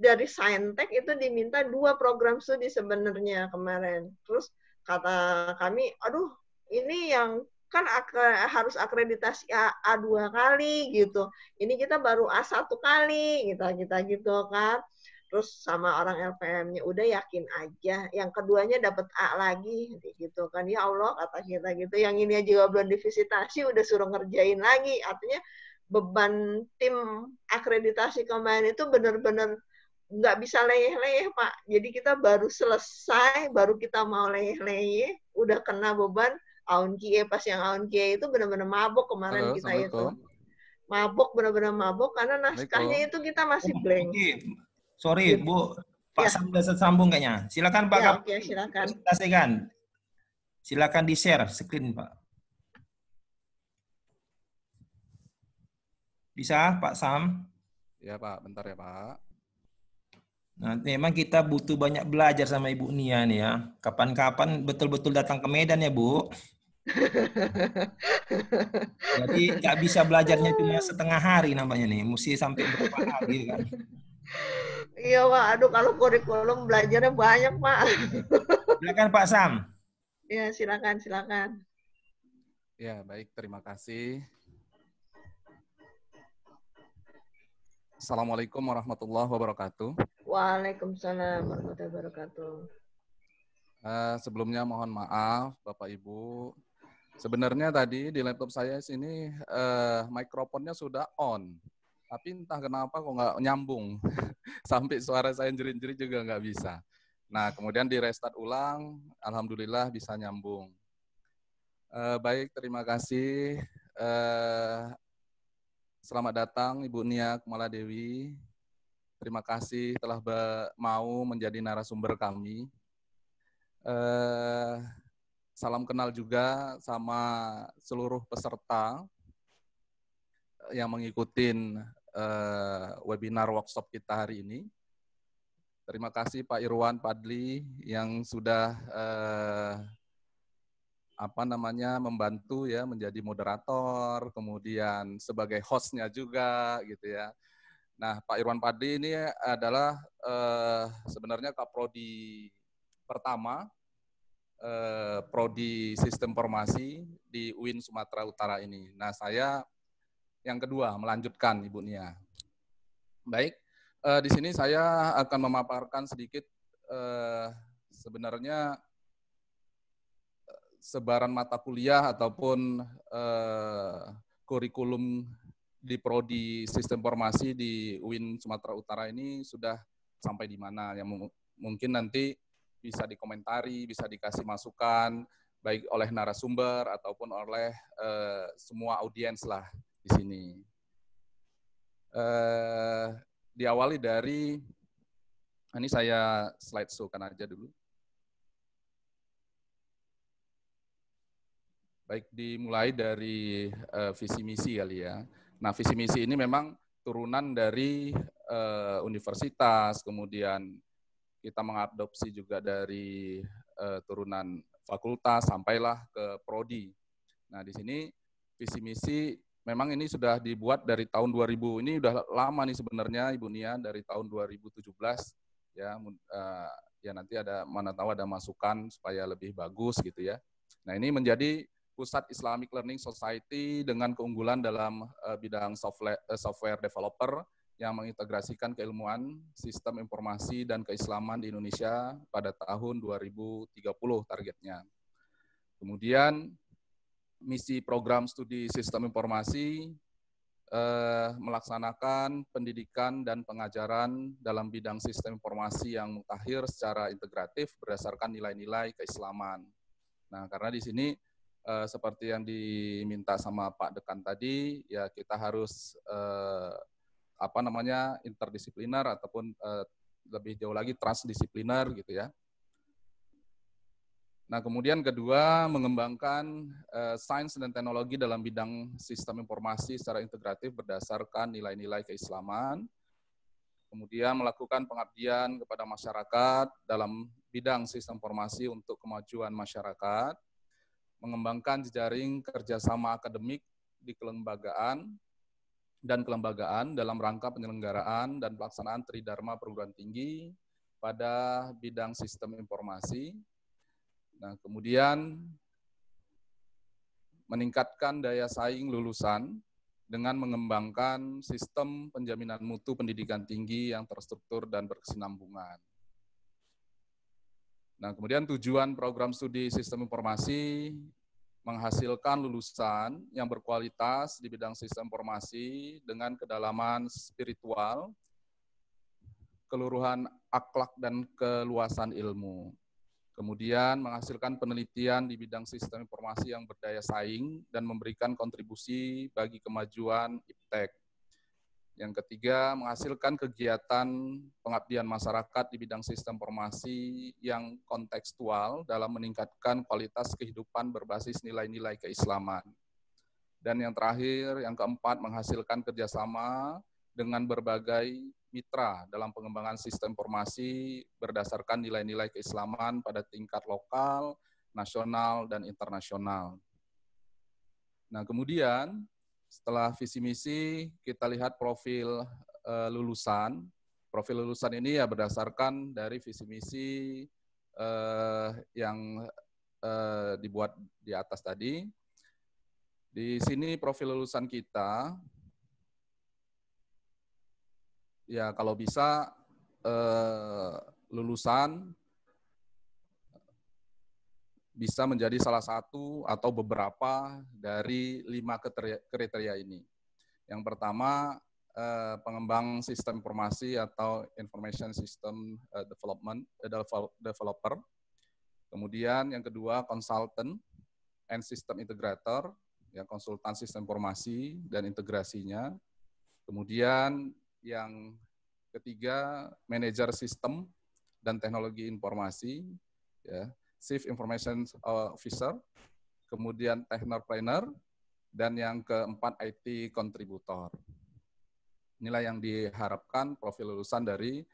dari Saintek itu diminta dua program studi sebenarnya kemarin. Terus kata kami, aduh ini yang kan akre, harus akreditasi A, dua kali gitu. Ini kita baru a satu kali gitu kita gitu, gitu kan. Terus sama orang LPM-nya udah yakin aja. Yang keduanya dapat A lagi gitu kan. Ya Allah kata kita gitu. Yang ini juga belum divisitasi udah suruh ngerjain lagi. Artinya beban tim akreditasi kemarin itu benar-benar nggak bisa leyeh-leyeh pak jadi kita baru selesai baru kita mau leyeh-leyeh udah kena beban Aun Kie pas yang Aun Kie itu benar-benar mabok kemarin Halo, kita itu. Mabok benar-benar mabok karena naskahnya itu kita masih oh, blank. Sorry, iya. Bu. Pak ya. Sam sudah sambung kayaknya. Silakan Pak. Ya, okay, silakan. Presentasikan. Silakan di-share screen, Pak. Bisa, Pak Sam? Ya, Pak. Bentar ya, Pak. Nah, memang kita butuh banyak belajar sama Ibu Nia nih ya. Kapan-kapan betul-betul datang ke Medan ya, Bu. Jadi nggak bisa belajarnya cuma setengah hari namanya nih, mesti sampai berapa hari gitu kan. Iya Pak, aduh kalau kurikulum belajarnya banyak Pak. silakan Pak Sam. Ya silakan silakan. Ya baik, terima kasih. Assalamualaikum warahmatullahi wabarakatuh. Waalaikumsalam warahmatullahi wabarakatuh. Uh, sebelumnya mohon maaf Bapak Ibu Sebenarnya tadi di laptop saya sini uh, mikrofonnya sudah on, tapi entah kenapa kok nggak nyambung. *laughs* Sampai suara saya jerit-jerit juga nggak bisa. Nah, kemudian di restart ulang, alhamdulillah bisa nyambung. Uh, baik, terima kasih. Uh, selamat datang Ibu Nia Kumala Dewi. Terima kasih telah mau menjadi narasumber kami. Uh, salam kenal juga sama seluruh peserta yang mengikuti uh, eh, webinar workshop kita hari ini. Terima kasih Pak Irwan Padli yang sudah uh, apa namanya membantu ya menjadi moderator, kemudian sebagai hostnya juga gitu ya. Nah Pak Irwan Padli ini adalah uh, sebenarnya kaprodi pertama Eh, prodi sistem formasi di UIN Sumatera Utara ini. Nah, saya yang kedua melanjutkan Ibu Nia. Baik, eh, di sini saya akan memaparkan sedikit eh, sebenarnya sebaran mata kuliah ataupun kurikulum di prodi sistem formasi di UIN Sumatera Utara ini sudah sampai di mana yang mungkin nanti bisa dikomentari, bisa dikasih masukan baik oleh narasumber ataupun oleh uh, semua audiens lah di sini. Uh, diawali dari ini saya slide showkan aja dulu. Baik dimulai dari uh, visi misi kali ya. Nah visi misi ini memang turunan dari uh, universitas, kemudian kita mengadopsi juga dari uh, turunan fakultas sampailah ke prodi. Nah, di sini visi misi memang ini sudah dibuat dari tahun 2000. Ini sudah lama nih sebenarnya Ibu Nia dari tahun 2017 ya uh, ya nanti ada mana tahu ada masukan supaya lebih bagus gitu ya. Nah, ini menjadi pusat Islamic Learning Society dengan keunggulan dalam eh, bidang software software developer yang mengintegrasikan keilmuan, sistem informasi, dan keislaman di Indonesia pada tahun 2030 targetnya. Kemudian misi program studi sistem informasi eh, melaksanakan pendidikan dan pengajaran dalam bidang sistem informasi yang mutakhir secara integratif berdasarkan nilai-nilai keislaman. Nah, karena di sini eh, seperti yang diminta sama Pak Dekan tadi, ya kita harus eh, apa namanya interdisipliner ataupun eh, lebih jauh lagi transdisipliner gitu ya. Nah, kemudian kedua mengembangkan eh, sains dan teknologi dalam bidang sistem informasi secara integratif berdasarkan nilai-nilai keislaman. Kemudian melakukan pengabdian kepada masyarakat dalam bidang sistem informasi untuk kemajuan masyarakat, mengembangkan jejaring kerjasama akademik di kelembagaan dan kelembagaan dalam rangka penyelenggaraan dan pelaksanaan Tridharma perguruan tinggi pada bidang sistem informasi. Nah, kemudian meningkatkan daya saing lulusan dengan mengembangkan sistem penjaminan mutu pendidikan tinggi yang terstruktur dan berkesinambungan. Nah, kemudian tujuan program studi sistem informasi menghasilkan lulusan yang berkualitas di bidang sistem informasi dengan kedalaman spiritual, keluruhan akhlak dan keluasan ilmu. Kemudian menghasilkan penelitian di bidang sistem informasi yang berdaya saing dan memberikan kontribusi bagi kemajuan IPTEK. Yang ketiga, menghasilkan kegiatan pengabdian masyarakat di bidang sistem formasi yang kontekstual dalam meningkatkan kualitas kehidupan berbasis nilai-nilai keislaman. Dan yang terakhir, yang keempat, menghasilkan kerjasama dengan berbagai mitra dalam pengembangan sistem formasi berdasarkan nilai-nilai keislaman pada tingkat lokal, nasional, dan internasional. Nah, kemudian setelah visi misi, kita lihat profil uh, lulusan. Profil lulusan ini ya berdasarkan dari visi misi uh, yang uh, dibuat di atas tadi. Di sini profil lulusan kita. Ya kalau bisa uh, lulusan bisa menjadi salah satu atau beberapa dari lima kriteria ini. Yang pertama, eh, pengembang sistem informasi atau information system eh, development eh, developer. Kemudian yang kedua, consultant and system integrator, yang konsultan sistem informasi dan integrasinya. Kemudian yang ketiga, manager sistem dan teknologi informasi, ya. Chief Information Officer, kemudian Technopreneur, dan yang keempat IT Contributor. Inilah yang diharapkan profil lulusan dari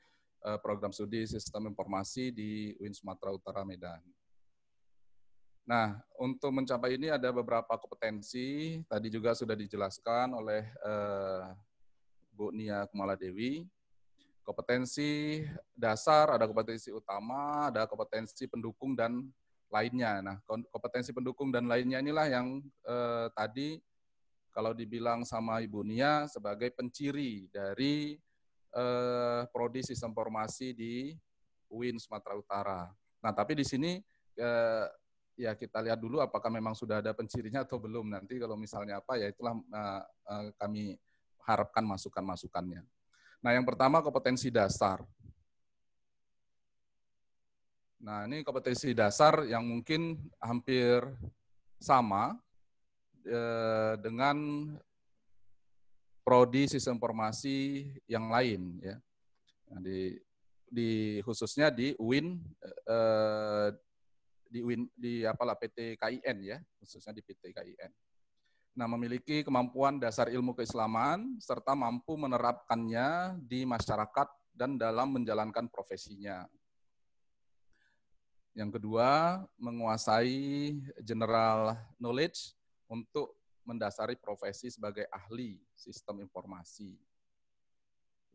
eh, program studi Sistem Informasi di UIN Sumatera Utara Medan. Nah, untuk mencapai ini ada beberapa kompetensi, tadi juga sudah dijelaskan oleh eh, Bu Nia Kumala Dewi, kompetensi dasar, ada kompetensi utama, ada kompetensi pendukung dan lainnya. Nah, kompetensi pendukung dan lainnya inilah yang eh, tadi kalau dibilang sama Ibu Nia sebagai penciri dari eh, prodi sistem formasi di UIN Sumatera Utara. Nah, tapi di sini eh, ya kita lihat dulu apakah memang sudah ada pencirinya atau belum. Nanti kalau misalnya apa ya itulah eh, eh kami harapkan masukan-masukannya. Nah, yang pertama kompetensi dasar. Nah, ini kompetensi dasar yang mungkin hampir sama eh, dengan prodi sistem informasi yang lain ya. Nah, di di khususnya di UIN eh, di UIN di apalah PT KIN ya, khususnya di PT KIN. Nah, memiliki kemampuan dasar ilmu keislaman serta mampu menerapkannya di masyarakat dan dalam menjalankan profesinya. Yang kedua, menguasai general knowledge untuk mendasari profesi sebagai ahli sistem informasi.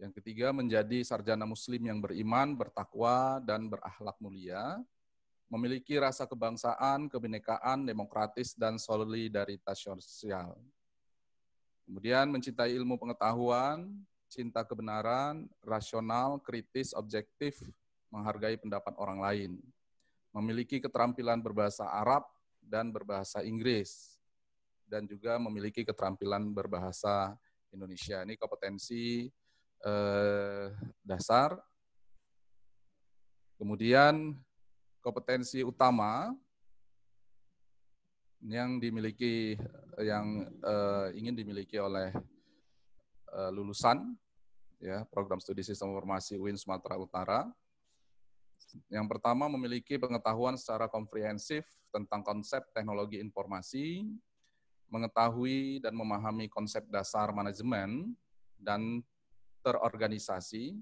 Yang ketiga, menjadi sarjana muslim yang beriman, bertakwa, dan berakhlak mulia memiliki rasa kebangsaan, kebinekaan, demokratis, dan solidaritas sosial. Kemudian mencintai ilmu pengetahuan, cinta kebenaran, rasional, kritis, objektif, menghargai pendapat orang lain. Memiliki keterampilan berbahasa Arab dan berbahasa Inggris. Dan juga memiliki keterampilan berbahasa Indonesia. Ini kompetensi eh, dasar. Kemudian kompetensi utama yang dimiliki yang uh, ingin dimiliki oleh uh, lulusan ya program studi sistem informasi UIN Sumatera Utara. Yang pertama memiliki pengetahuan secara komprehensif tentang konsep teknologi informasi, mengetahui dan memahami konsep dasar manajemen dan terorganisasi,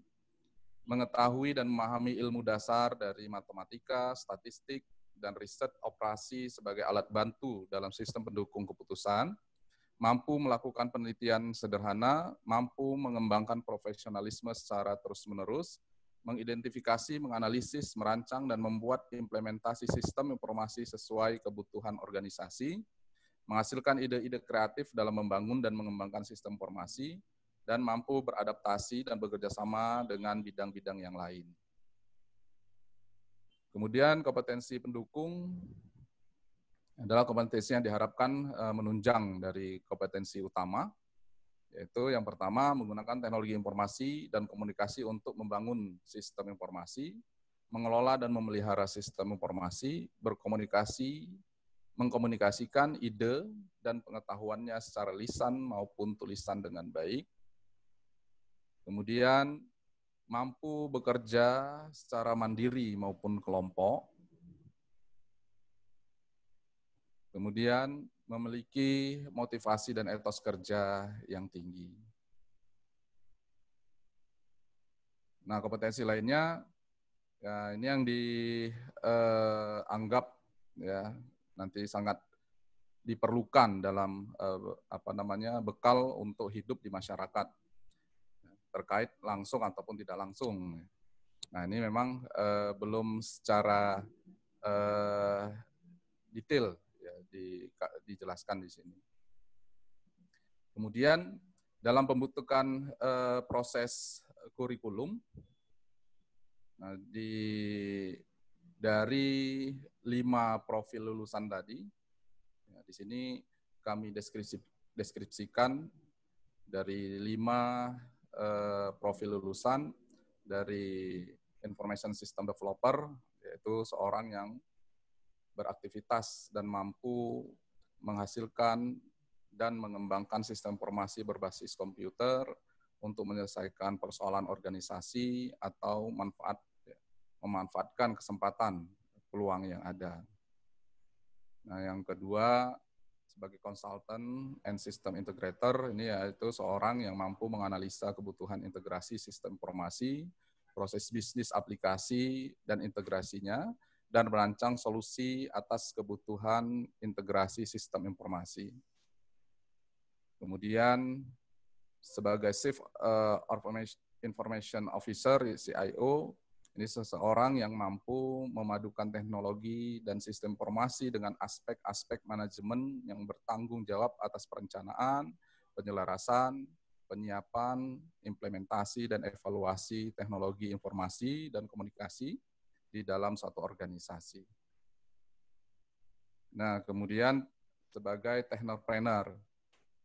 mengetahui dan memahami ilmu dasar dari matematika, statistik, dan riset operasi sebagai alat bantu dalam sistem pendukung keputusan, mampu melakukan penelitian sederhana, mampu mengembangkan profesionalisme secara terus-menerus, mengidentifikasi, menganalisis, merancang, dan membuat implementasi sistem informasi sesuai kebutuhan organisasi, menghasilkan ide-ide kreatif dalam membangun dan mengembangkan sistem informasi, dan mampu beradaptasi dan bekerja sama dengan bidang-bidang yang lain. Kemudian kompetensi pendukung adalah kompetensi yang diharapkan eh, menunjang dari kompetensi utama, yaitu yang pertama menggunakan teknologi informasi dan komunikasi untuk membangun sistem informasi, mengelola dan memelihara sistem informasi, berkomunikasi, mengkomunikasikan ide dan pengetahuannya secara lisan maupun tulisan dengan baik, Kemudian mampu bekerja secara mandiri maupun kelompok. Kemudian memiliki motivasi dan etos kerja yang tinggi. Nah, kompetensi lainnya ya ini yang dianggap eh, ya nanti sangat diperlukan dalam eh, apa namanya bekal untuk hidup di masyarakat terkait langsung ataupun tidak langsung. Nah ini memang eh, belum secara eh, detail ya, di, dijelaskan di sini. Kemudian dalam pembentukan eh, proses kurikulum nah, di dari lima profil lulusan tadi, ya, di sini kami deskripsi, deskripsikan dari lima uh, profil lulusan dari information system developer, yaitu seorang yang beraktivitas dan mampu menghasilkan dan mengembangkan sistem informasi berbasis komputer untuk menyelesaikan persoalan organisasi atau manfaat ya, memanfaatkan kesempatan peluang yang ada. Nah, yang kedua sebagai konsultan and system integrator ini yaitu seorang yang mampu menganalisa kebutuhan integrasi sistem informasi, proses bisnis aplikasi dan integrasinya dan merancang solusi atas kebutuhan integrasi sistem informasi. Kemudian sebagai Chief eh, Information Officer CIO ini seseorang yang mampu memadukan teknologi dan sistem informasi dengan aspek-aspek manajemen yang bertanggung jawab atas perencanaan, penyelarasan, penyiapan, implementasi, dan evaluasi teknologi informasi dan komunikasi di dalam suatu organisasi. Nah, kemudian sebagai teknopreneur.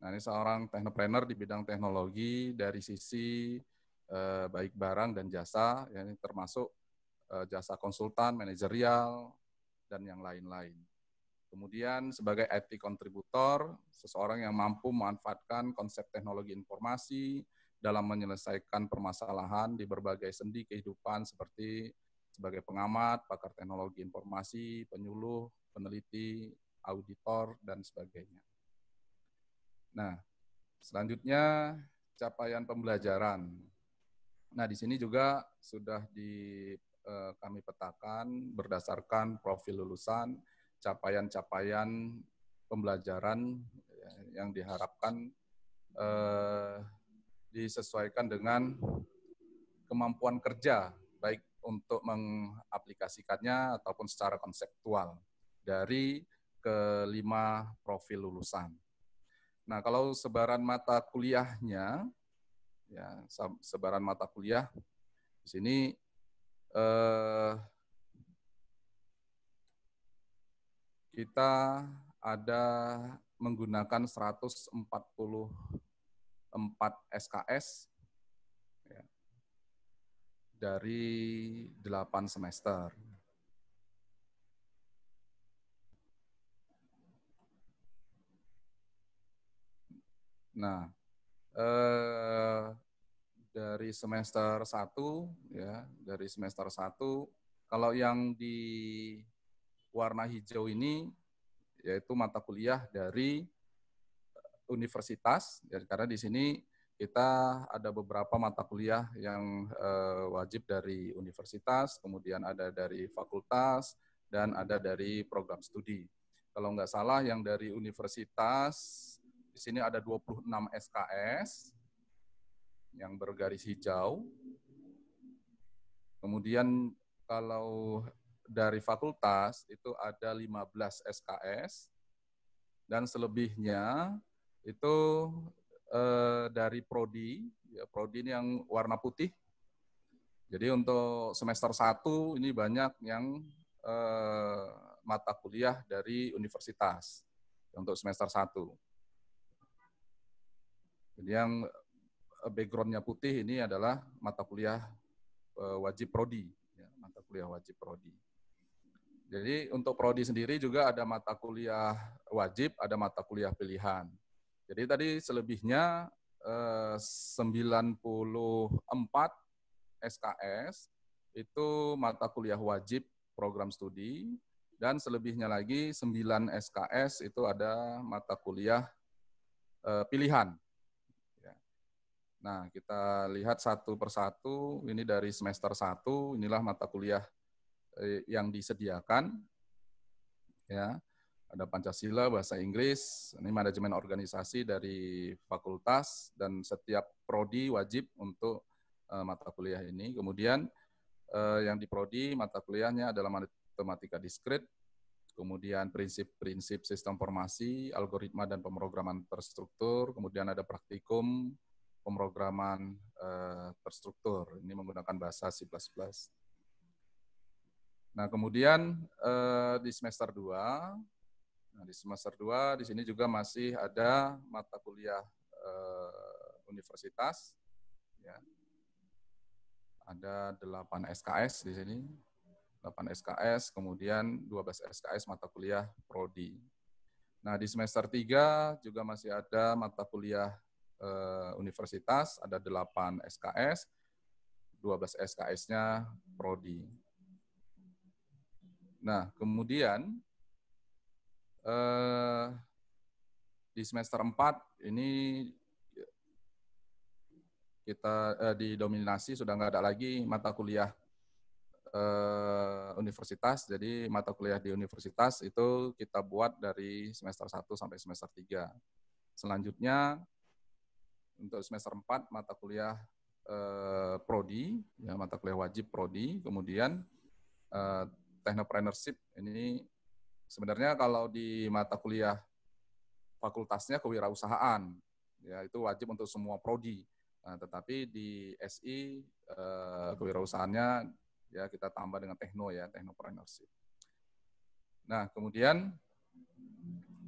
Nah, ini seorang teknopreneur di bidang teknologi dari sisi eh, baik barang dan jasa, ya, ini termasuk eh, jasa konsultan, manajerial, dan yang lain-lain. Kemudian sebagai IT kontributor, seseorang yang mampu memanfaatkan konsep teknologi informasi dalam menyelesaikan permasalahan di berbagai sendi kehidupan seperti sebagai pengamat, pakar teknologi informasi, penyuluh, peneliti, auditor, dan sebagainya. Nah, selanjutnya capaian pembelajaran. Nah, di sini juga sudah di eh, kami petakan berdasarkan profil lulusan, capaian-capaian pembelajaran yang diharapkan eh, disesuaikan dengan kemampuan kerja baik untuk mengaplikasikannya ataupun secara konseptual dari kelima profil lulusan. Nah, kalau sebaran mata kuliahnya ya sebaran mata kuliah. Di sini eh, kita ada menggunakan 144 SKS ya, dari 8 semester. Nah, eh, dari semester 1 ya, dari semester 1 kalau yang di warna hijau ini yaitu mata kuliah dari universitas ya, karena di sini kita ada beberapa mata kuliah yang eh, wajib dari universitas, kemudian ada dari fakultas dan ada dari program studi. Kalau nggak salah yang dari universitas di sini ada 26 SKS yang bergaris hijau. Kemudian kalau dari fakultas itu ada 15 SKS dan selebihnya itu eh, dari prodi, ya, prodi ini yang warna putih. Jadi untuk semester 1 ini banyak yang eh, mata kuliah dari universitas untuk semester 1. Jadi yang Eh, backgroundnya putih ini adalah mata kuliah eh, wajib prodi, ya, mata kuliah wajib prodi. Jadi untuk prodi sendiri juga ada mata kuliah wajib, ada mata kuliah pilihan. Jadi tadi selebihnya 94 eh, SKS itu mata kuliah wajib program studi dan selebihnya lagi 9 SKS itu ada mata kuliah pilihan Nah, kita lihat satu persatu. Ini dari semester satu inilah mata kuliah eh, yang disediakan. Ya. Ada Pancasila, Bahasa Inggris, ini manajemen organisasi dari fakultas, dan setiap prodi wajib untuk eh, mata kuliah ini. Kemudian eh, yang di prodi, mata kuliahnya adalah matematika diskrit, kemudian prinsip-prinsip sistem formasi, algoritma dan pemrograman terstruktur, kemudian ada praktikum, pemrograman uh, terstruktur. Ini menggunakan bahasa C++. Nah, kemudian uh, di semester 2, nah, di semester 2 di sini juga masih ada mata kuliah uh, universitas. Ya. Ada 8 SKS di sini. 8 SKS, kemudian 12 SKS mata kuliah prodi. Nah, di semester 3 juga masih ada mata kuliah eh, universitas, ada 8 SKS, 12 SKS-nya prodi. Nah, kemudian eh, di semester 4 ini kita eh, didominasi sudah nggak ada lagi mata kuliah eh, universitas. Jadi mata kuliah di universitas itu kita buat dari semester 1 sampai semester 3. Selanjutnya untuk semester 4 mata kuliah eh, prodi, ya mata kuliah wajib prodi, kemudian eh, technopreneurship ini sebenarnya kalau di mata kuliah fakultasnya kewirausahaan, ya itu wajib untuk semua prodi. Nah, tetapi di SI eh, kewirausahaannya ya kita tambah dengan techno ya, technopreneurship. Nah, kemudian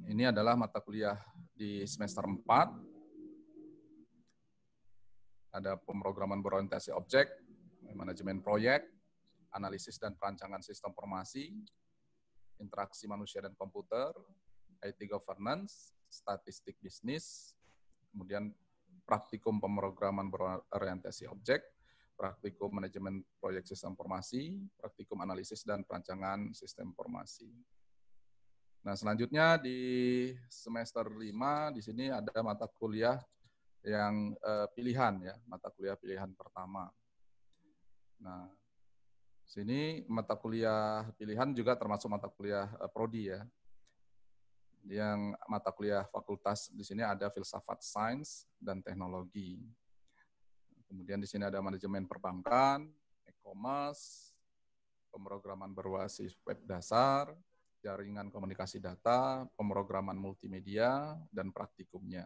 ini adalah mata kuliah di semester 4 ada pemrograman berorientasi objek, manajemen proyek, analisis dan perancangan sistem formasi, interaksi manusia dan komputer, IT governance, statistik bisnis, kemudian praktikum pemrograman berorientasi objek, praktikum manajemen proyek sistem formasi, praktikum analisis dan perancangan sistem formasi. Nah, selanjutnya di semester 5 di sini ada mata kuliah yang uh, pilihan ya, mata kuliah pilihan pertama. Nah, sini mata kuliah pilihan juga termasuk mata kuliah uh, prodi ya. Yang mata kuliah fakultas di sini ada filsafat sains dan teknologi. Kemudian di sini ada manajemen perbankan, e-commerce, pemrograman berbasis web dasar, jaringan komunikasi data, pemrograman multimedia, dan praktikumnya.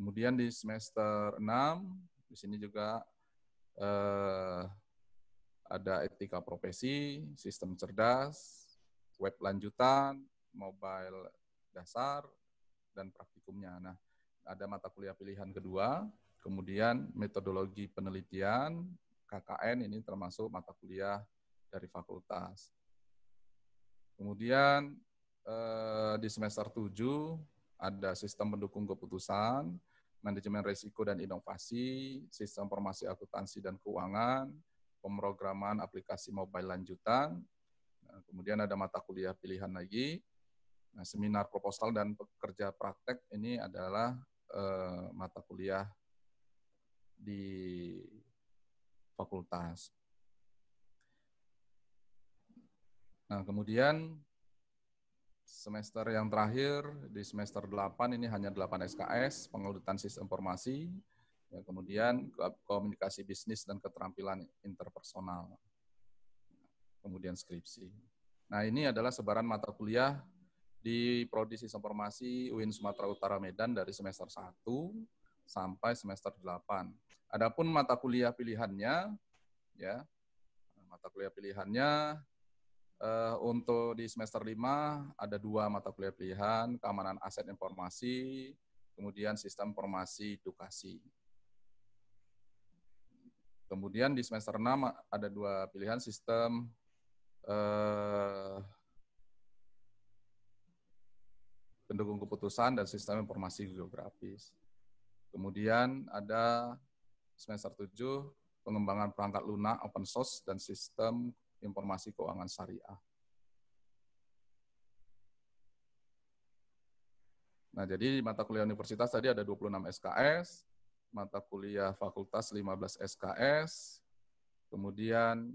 Kemudian di semester 6 di sini juga eh, ada etika profesi, sistem cerdas, web lanjutan, mobile dasar dan praktikumnya. Nah, ada mata kuliah pilihan kedua, kemudian metodologi penelitian, KKN ini termasuk mata kuliah dari fakultas. Kemudian eh, di semester 7 ada sistem pendukung keputusan, manajemen risiko dan inovasi, sistem informasi akuntansi dan keuangan, pemrograman aplikasi mobile lanjutan, nah, kemudian ada mata kuliah pilihan lagi, nah, seminar proposal dan pekerja praktek ini adalah eh, mata kuliah di fakultas. Nah, kemudian semester yang terakhir di semester 8 ini hanya 8 SKS pengeludutan sistem informasi ya, kemudian komunikasi bisnis dan keterampilan interpersonal kemudian skripsi nah ini adalah sebaran mata kuliah di prodi sistem informasi UIN Sumatera Utara Medan dari semester 1 sampai semester 8 adapun mata kuliah pilihannya ya mata kuliah pilihannya Uh, untuk di semester 5 ada dua mata kuliah pilihan, keamanan aset informasi, kemudian sistem informasi edukasi. Kemudian di semester 6 ada dua pilihan sistem uh, pendukung keputusan dan sistem informasi geografis. Kemudian ada semester 7 pengembangan perangkat lunak open source dan sistem informasi keuangan syariah. Nah, jadi mata kuliah universitas tadi ada 26 SKS, mata kuliah fakultas 15 SKS, kemudian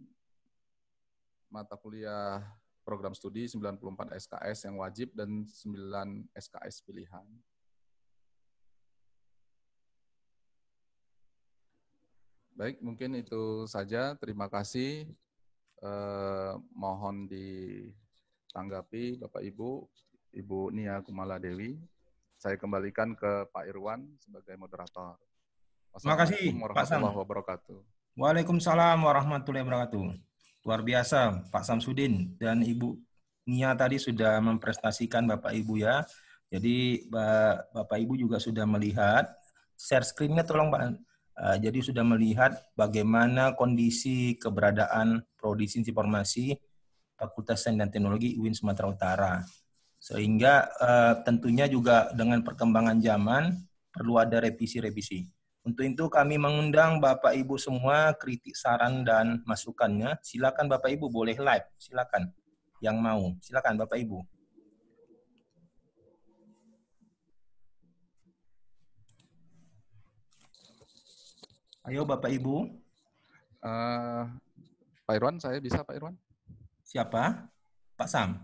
mata kuliah program studi 94 SKS yang wajib dan 9 SKS pilihan. Baik, mungkin itu saja. Terima kasih. Eh, mohon ditanggapi Bapak Ibu, Ibu Nia Kumala Dewi. Saya kembalikan ke Pak Irwan sebagai moderator. Terima kasih Pak Sam. Wabarakatuh. Waalaikumsalam warahmatullahi wabarakatuh. Luar biasa Pak Samsudin dan Ibu Nia tadi sudah memprestasikan Bapak Ibu ya. Jadi Bapak Ibu juga sudah melihat share screen-nya tolong Pak Eh, jadi sudah melihat bagaimana kondisi keberadaan Prodi Sains Informasi Fakultas Sains dan Teknologi UIN Sumatera Utara. Sehingga uh, tentunya juga dengan perkembangan zaman perlu ada revisi-revisi. Untuk itu kami mengundang Bapak Ibu semua kritik saran dan masukannya. Silakan Bapak Ibu boleh live, silakan yang mau. Silakan Bapak Ibu. Ayo Bapak Ibu. Uh, Pak Irwan, saya bisa Pak Irwan? Siapa? Pak Sam.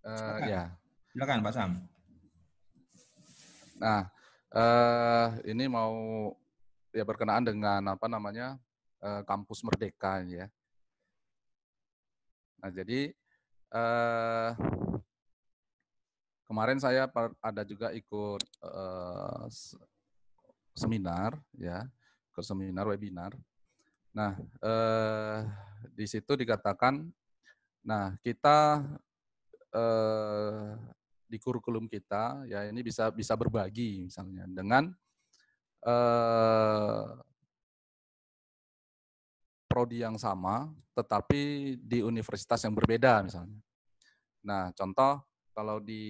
Uh, Silakan. ya. Silakan Pak Sam. Nah, uh, ini mau ya berkenaan dengan apa namanya uh, kampus merdeka ya. Nah, jadi uh, kemarin saya ada juga ikut uh, seminar ya ke seminar webinar. Nah, eh, di situ dikatakan, nah kita eh, di kurikulum kita ya ini bisa bisa berbagi misalnya dengan eh, prodi yang sama tetapi di universitas yang berbeda misalnya. Nah, contoh kalau di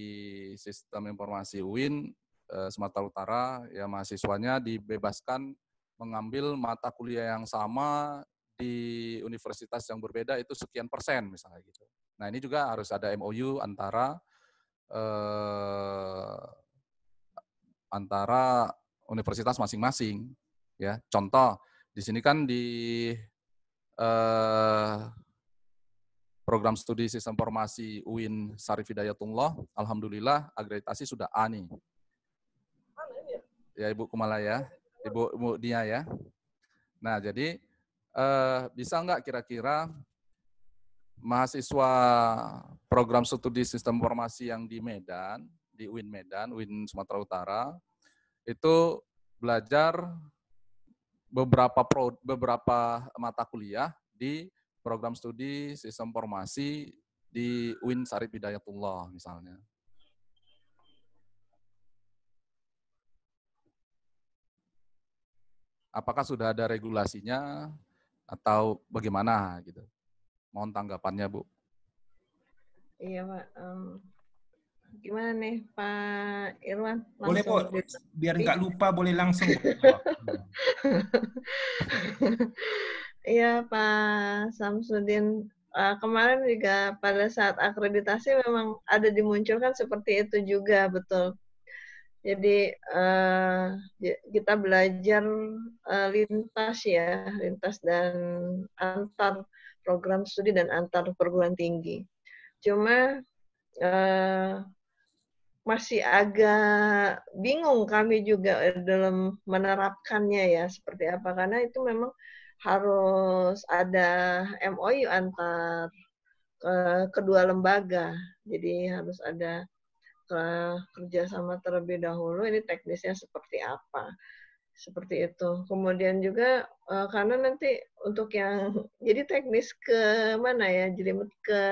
sistem informasi UIN eh, Sumatera Utara ya mahasiswanya dibebaskan mengambil mata kuliah yang sama di universitas yang berbeda itu sekian persen misalnya gitu. Nah ini juga harus ada MOU antara eh, antara universitas masing-masing. Ya, contoh di sini kan di eh, program studi sistem formasi UIN Sarif Hidayatullah, alhamdulillah akreditasi sudah A nih. Ya? ya Ibu Kumala ya ibu, Mudia dia ya. Nah, jadi eh, bisa nggak kira-kira mahasiswa program studi sistem informasi yang di Medan, di UIN Medan, UIN Sumatera Utara, itu belajar beberapa pro, beberapa mata kuliah di program studi sistem informasi di UIN Sarip Hidayatullah misalnya. Apakah sudah ada regulasinya atau bagaimana gitu? Mohon tanggapannya Bu. Iya Pak. Um, gimana nih Pak Irwan? Langsung boleh bu biar nggak lupa boleh langsung. *laughs* Iya Pak Samsudin, uh, kemarin juga pada saat akreditasi memang ada dimunculkan seperti itu juga betul jadi uh, kita belajar uh, lintas ya, lintas dan antar program studi dan antar perguruan tinggi. Cuma uh, masih agak bingung kami juga dalam menerapkannya ya seperti apa karena itu memang harus ada MOU antar uh, kedua lembaga. Jadi harus ada Nah, kerjasama terlebih dahulu ini teknisnya seperti apa seperti itu kemudian juga eh, karena nanti untuk yang *laughs* jadi teknis ke mana ya jadi ke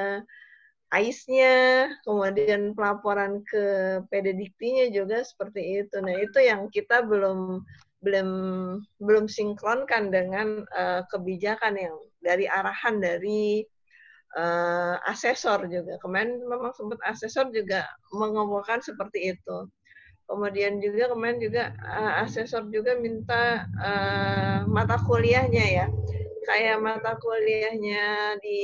Aisnya, kemudian pelaporan ke pedediktinya juga seperti itu. Nah, itu yang kita belum belum belum sinkronkan dengan eh, kebijakan yang dari arahan dari uh, asesor juga. Kemarin memang sempat asesor juga mengemukakan seperti itu. Kemudian juga kemarin juga uh, asesor juga minta uh, mata kuliahnya ya. Kayak mata kuliahnya di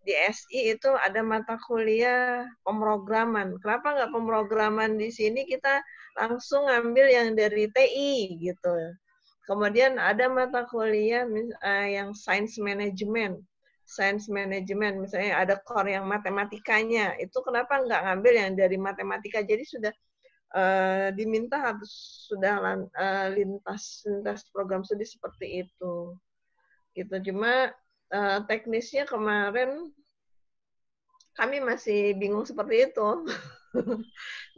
di SI itu ada mata kuliah pemrograman. Kenapa nggak pemrograman di sini kita langsung ngambil yang dari TI gitu. Kemudian ada mata kuliah uh, yang science management science management misalnya ada core yang matematikanya itu kenapa nggak ngambil yang dari matematika jadi sudah uh, diminta harus sudah lan, eh, lintas lintas program studi seperti itu gitu cuma uh, teknisnya kemarin kami masih bingung seperti itu *laughs*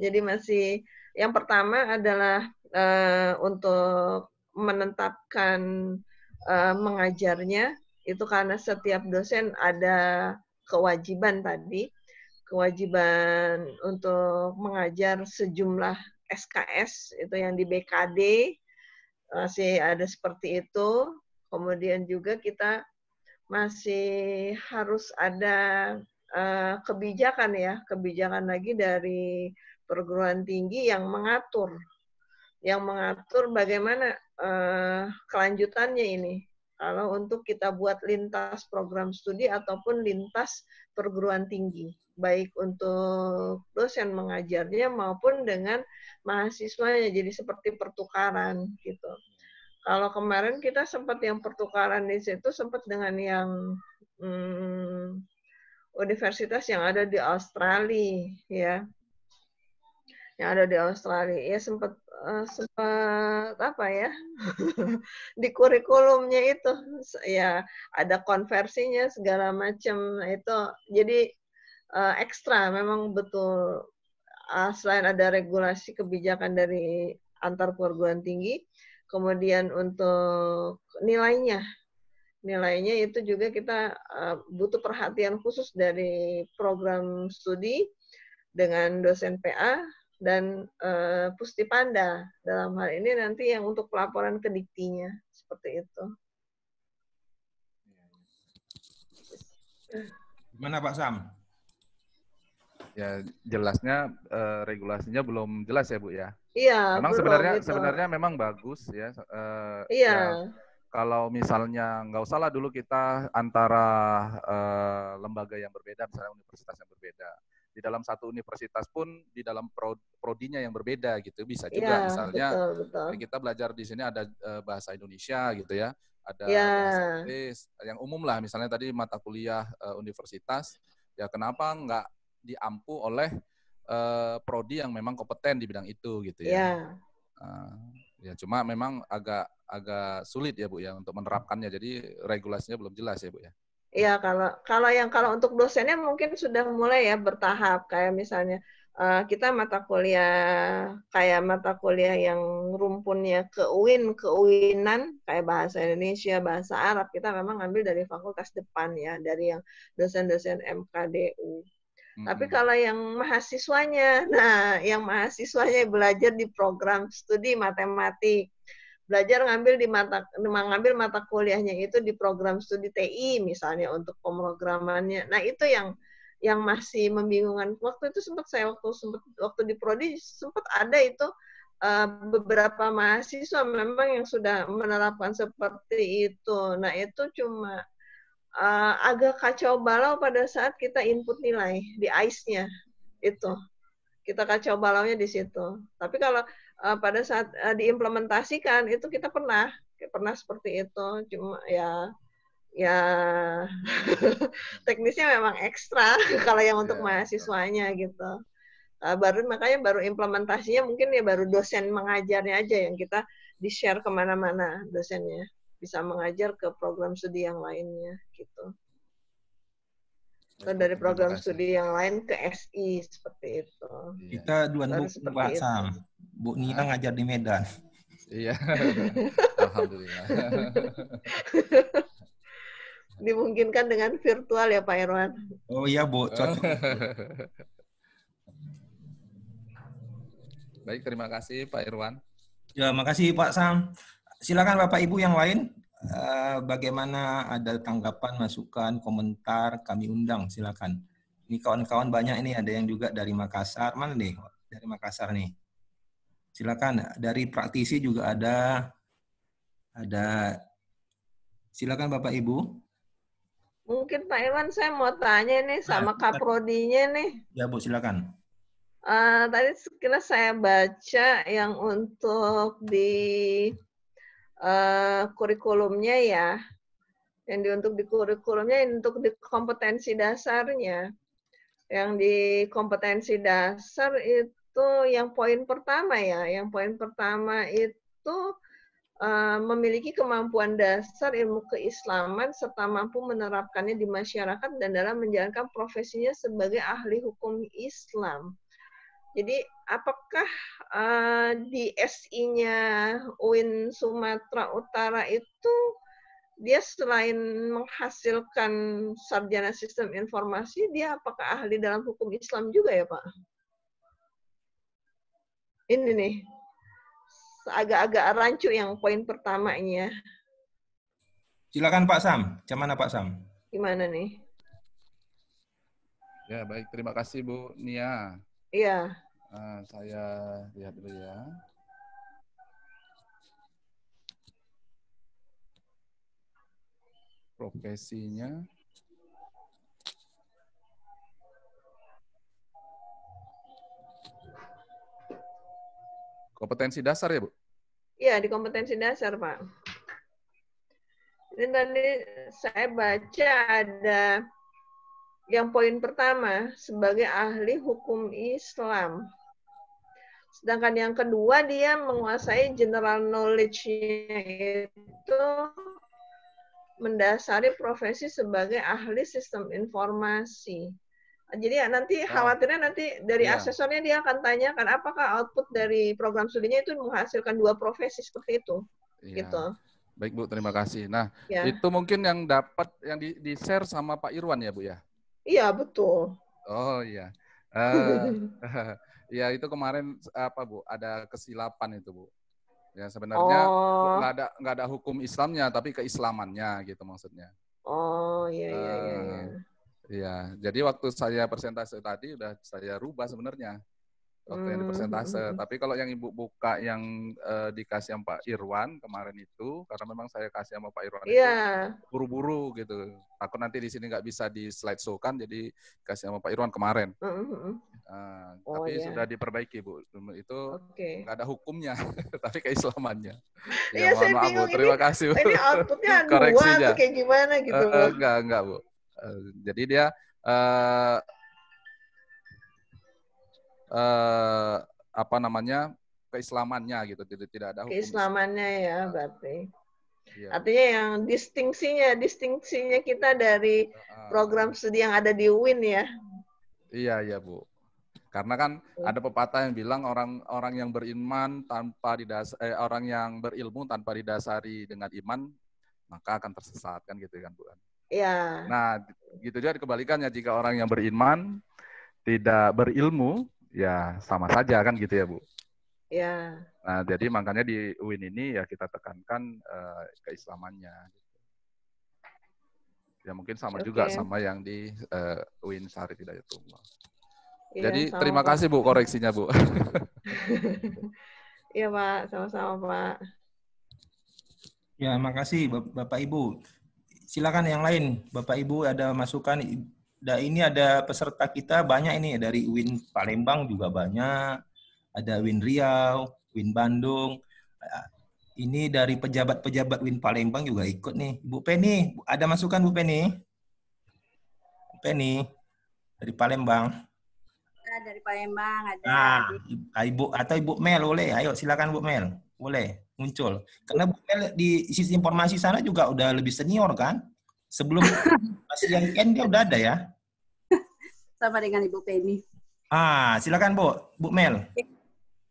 jadi masih yang pertama adalah uh, untuk menetapkan uh, mengajarnya itu karena setiap dosen ada kewajiban tadi, kewajiban untuk mengajar sejumlah SKS itu yang di BKD masih ada seperti itu. Kemudian juga kita masih harus ada uh, kebijakan ya, kebijakan lagi dari perguruan tinggi yang mengatur yang mengatur bagaimana uh, kelanjutannya ini kalau untuk kita buat lintas program studi ataupun lintas perguruan tinggi, baik untuk dosen mengajarnya maupun dengan mahasiswanya, jadi seperti pertukaran gitu. Kalau kemarin kita sempat yang pertukaran di situ sempat dengan yang hmm, universitas yang ada di Australia ya yang ada di Australia ya sempat uh, eh, sempat apa ya *laughs* di kurikulumnya itu ya ada konversinya segala macam itu jadi uh, ekstra memang betul uh, selain ada regulasi kebijakan dari antar perguruan tinggi kemudian untuk nilainya nilainya itu juga kita uh, butuh perhatian khusus dari program studi dengan dosen PA dan uh, panda dalam hal ini nanti yang untuk pelaporan ke diktinya seperti itu. Gimana Pak Sam? Ya jelasnya uh, regulasinya belum jelas ya Bu ya. Iya. Memang sebenarnya gitu. sebenarnya memang bagus ya. Uh, iya. Ya, kalau misalnya nggak lah dulu kita antara uh, lembaga yang berbeda, misalnya universitas yang berbeda di dalam satu universitas pun di dalam pro, prodinya yang berbeda gitu bisa juga ya, misalnya betul, betul. kita belajar di sini ada eh, bahasa Indonesia gitu ya ada ya. bahasa Inggris yang umum lah misalnya tadi mata kuliah uh, universitas ya kenapa nggak diampu oleh uh, prodi yang memang kompeten di bidang itu gitu ya ya. uh, ya cuma memang agak agak sulit ya bu ya untuk menerapkannya jadi regulasinya belum jelas ya bu ya Iya kalau kalau yang kalau untuk dosennya mungkin sudah mulai ya bertahap kayak misalnya uh, kita mata kuliah kayak mata kuliah yang rumpunnya keuin keuinan kayak bahasa Indonesia bahasa Arab kita memang ngambil dari fakultas depan ya dari yang dosen-dosen MKDU. Mm-hmm. Tapi kalau yang mahasiswanya, *laughs* nah yang mahasiswanya belajar di program studi matematik, belajar ngambil di mata ngambil mata kuliahnya itu di program studi TI misalnya untuk pemrogramannya. Nah, itu yang yang masih membingungkan waktu itu sempat saya waktu sempat waktu di prodi sempat ada itu eh, beberapa mahasiswa memang yang sudah menerapkan seperti itu. Nah, itu cuma uh, agak kacau balau pada saat kita input nilai di ICE-nya itu kita kacau balaunya di situ. Tapi kalau uh, pada saat uh, diimplementasikan itu kita pernah pernah seperti itu cuma ya ya *laughs* teknisnya memang ekstra *laughs* kalau yang untuk yeah. mahasiswanya gitu uh, baru makanya baru implementasinya mungkin ya baru dosen mengajarnya aja yang kita di share kemana-mana dosennya bisa mengajar ke program studi yang lainnya gitu atau dari program studi yang lain ke SI seperti itu iya. kita dua Lalu, seperti Bu Nina ngajar di Medan. Iya. *laughs* Alhamdulillah. Dimungkinkan dengan virtual ya Pak Irwan. Oh iya Bu, *laughs* cocok. Baik, terima kasih Pak Irwan. Ya, makasih Pak Sam. Silakan Bapak Ibu yang lain eh, bagaimana ada tanggapan, masukan, komentar kami undang silakan. Ini kawan-kawan banyak ini ada yang juga dari Makassar. Mana nih? Dari Makassar nih. Silakan dari praktisi juga ada ada silakan Bapak Ibu. Mungkin Pak Iwan saya mau tanya nih ah, sama nah, kaprodinya nih. Ya Bu silakan. Uh, tadi sekilas saya baca yang untuk di uh, kurikulumnya ya, yang di, untuk di kurikulumnya untuk di kompetensi dasarnya, yang di kompetensi dasar itu itu yang poin pertama ya. Yang poin pertama itu eh, memiliki kemampuan dasar ilmu keislaman serta mampu menerapkannya di masyarakat dan dalam menjalankan profesinya sebagai ahli hukum Islam. Jadi apakah eh, di SI-nya UIN Sumatera Utara itu dia selain menghasilkan sarjana sistem informasi, dia apakah ahli dalam hukum Islam juga ya Pak? ini nih agak-agak rancu yang poin pertamanya. Silakan Pak Sam. Gimana Pak Sam? Gimana nih? Ya baik, terima kasih Bu Nia. Iya. Nah, saya lihat dulu ya. Profesinya. Kompetensi dasar ya, Bu? Iya, di kompetensi dasar, Pak. Ini tadi saya baca ada yang poin pertama sebagai ahli hukum Islam. Sedangkan yang kedua dia menguasai general knowledge-nya itu mendasari profesi sebagai ahli sistem informasi jadi ya nanti ah. khawatirnya nanti dari yeah. asesornya dia akan tanyakan apakah output dari program studinya itu menghasilkan dua profesi seperti itu. yeah. Gitu. Baik Bu, terima kasih. Nah, yeah. itu mungkin yang dapat yang di, share sama Pak Irwan ya Bu ya? Iya betul. Oh iya. Uh, *laughs* *laughs* ya itu kemarin apa Bu? Ada kesilapan itu Bu. Ya sebenarnya oh. nggak oh. ada nggak ada hukum Islamnya tapi keislamannya gitu maksudnya. Oh iya iya iya. iya. Eh, Iya, jadi waktu saya persentase tadi udah saya rubah sebenarnya. Waktu yang hmm, di persentase. Hmm, hmm. Tapi kalau yang Ibu buka yang eh, dikasih sama Pak Irwan kemarin itu, karena memang saya kasih sama Pak Irwan yeah. itu iya. buru-buru gitu. Aku nanti di sini nggak bisa di show kan, jadi kasih sama Pak Irwan kemarin. Hmm. uh, oh, tapi yeah. sudah diperbaiki Bu. Itu okay. nggak ada hukumnya, *laughs* tapi keislamannya. *laughs* Ya, iya, ya saya bingung terima ini, kasih Bu. Ini outputnya *laughs* dua, kayak gimana gitu eh, Bu. Uh, eh, enggak, enggak Bu Eh, jadi dia uh, uh, apa namanya keislamannya gitu, tidak tidak ada hukum. Keislamannya ya, nah. berarti Ya. Artinya yang distingsinya, distingsinya kita dari program studi yang ada di UIN ya. Iya, iya, Bu. Karena kan iya. ada pepatah yang bilang orang-orang yang beriman tanpa didas eh, orang yang berilmu tanpa didasari dengan iman maka akan tersesat kan gitu kan Bu. Kan? Ya. Nah, gitu juga kebalikannya jika orang yang beriman tidak berilmu, ya sama saja kan gitu ya, Bu. Ya. Nah, jadi makanya di UIN ini ya kita tekankan uh, keislamannya. Ya mungkin sama okay. juga sama yang di uh, UIN Sari tidak itu. Ya, jadi terima Pak. kasih Bu koreksinya Bu. *laughs* Iya Pak, sama-sama Pak. Ya, makasih Bapak Ibu silakan yang lain, Bapak Ibu ada masukan. Nah, ini ada peserta kita banyak ini dari Win Palembang juga banyak, ada Win Riau, Win Bandung. Eh, ini dari pejabat-pejabat Win Palembang juga ikut nih. Bu Penny, ada masukan Bu Penny? Penny dari Palembang. Dari Palembang ada. Nah, Ibu atau Ibu Mel boleh. Ayo silakan Bu Mel. Boleh muncul. Karena di sisi informasi sana juga udah lebih senior kan? Sebelum *laughs* masih yang Ken dia udah ada ya? Sama dengan Ibu Penny. Ah, silakan Bu, Bu Mel.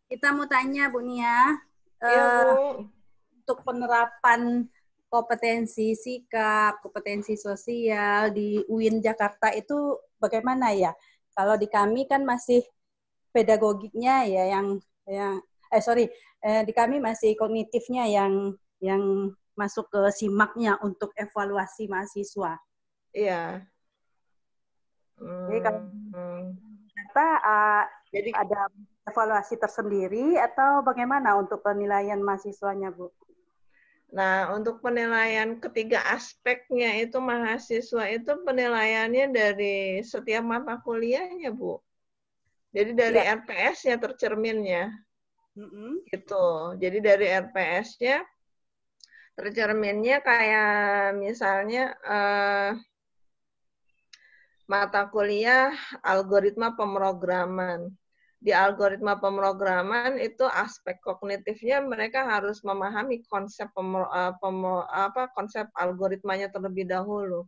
Kita mau tanya Bu Nia. uh, Bu. untuk penerapan kompetensi sikap, kompetensi sosial di UIN Jakarta itu bagaimana ya? Kalau di kami kan masih pedagogiknya ya yang yang eh sorry eh, di kami masih kognitifnya yang yang masuk ke simaknya untuk evaluasi mahasiswa. Iya. Hmm. Jadi kalau hmm. ternyata uh, jadi ada evaluasi tersendiri atau bagaimana untuk penilaian mahasiswanya, Bu? Nah, untuk penilaian ketiga aspeknya itu mahasiswa itu penilaiannya dari setiap mata kuliahnya, Bu. Jadi dari ya. RPS-nya tercerminnya. Mm-hmm. Gitu. Jadi dari RPS-nya tercerminnya kayak misalnya uh, mata kuliah algoritma pemrograman. Di algoritma pemrograman itu aspek kognitifnya mereka harus memahami konsep pemro, uh, eh, pemro, apa konsep algoritmanya terlebih dahulu.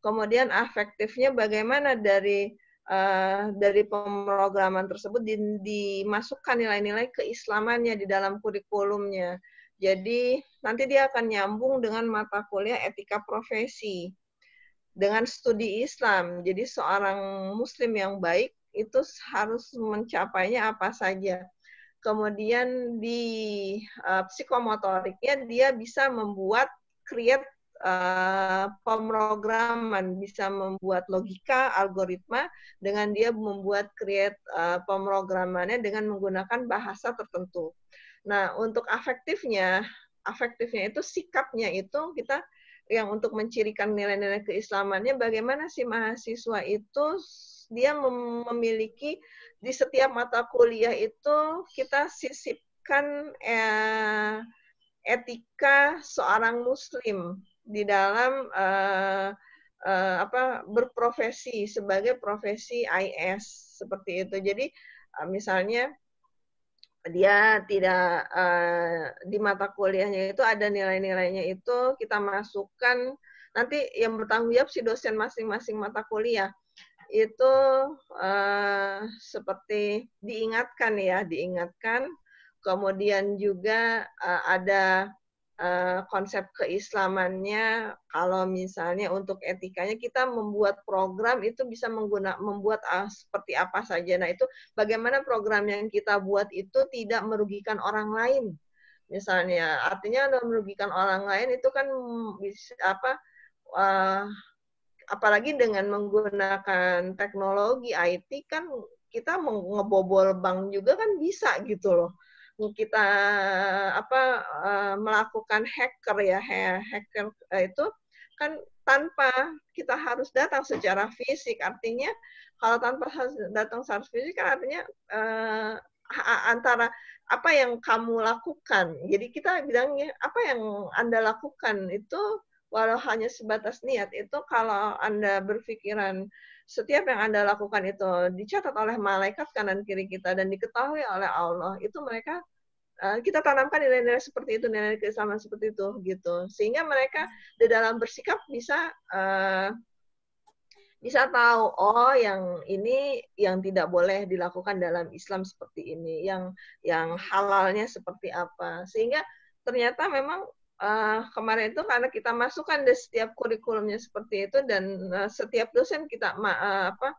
Kemudian afektifnya bagaimana dari uh, dari pemrograman tersebut di, dimasukkan nilai-nilai keislamannya di dalam kurikulumnya. Jadi nanti dia akan nyambung dengan mata kuliah etika profesi dengan studi Islam. Jadi seorang muslim yang baik itu harus mencapainya apa saja. Kemudian di uh, psikomotoriknya dia bisa membuat create Eh, pemrograman, bisa membuat logika algoritma dengan dia membuat create uh, pemrogramannya dengan menggunakan bahasa tertentu. Nah, untuk afektifnya, afektifnya itu sikapnya itu kita yang untuk mencirikan nilai-nilai keislamannya bagaimana si mahasiswa itu dia memiliki di setiap mata kuliah itu kita sisipkan eh, etika seorang muslim di dalam uh, uh, apa berprofesi sebagai profesi IS seperti itu. Jadi uh, misalnya dia tidak uh, di mata kuliahnya itu ada nilai-nilainya itu kita masukkan nanti yang bertanggung jawab si dosen masing-masing mata kuliah itu uh, seperti diingatkan ya diingatkan kemudian juga uh, ada Eh, konsep keislamannya kalau misalnya untuk etikanya kita membuat program itu bisa mengguna membuat ah, seperti apa saja nah itu bagaimana program yang kita buat itu tidak merugikan orang lain misalnya artinya merugikan orang lain itu kan bisa apa eh, apalagi dengan menggunakan teknologi IT kan kita ngebobol bank juga kan bisa gitu loh kita apa eh, melakukan hacker ya hacker eh, itu kan tanpa kita harus datang secara fisik artinya kalau tanpa harus datang secara fisik kan artinya eh, antara apa yang kamu lakukan jadi kita bilangnya apa yang anda lakukan itu walau hanya sebatas niat itu kalau anda berpikiran setiap yang Anda lakukan itu dicatat oleh malaikat kanan kiri kita dan diketahui oleh Allah, itu mereka eh, kita tanamkan nilai-nilai seperti itu, nilai nilai keislaman seperti itu gitu. Sehingga mereka di dalam bersikap bisa eh, bisa tahu oh yang ini yang tidak boleh dilakukan dalam Islam seperti ini, yang yang halalnya seperti apa. Sehingga ternyata memang uh, kemarin itu karena kita masukkan di setiap kurikulumnya seperti itu dan uh, setiap dosen kita uh, apa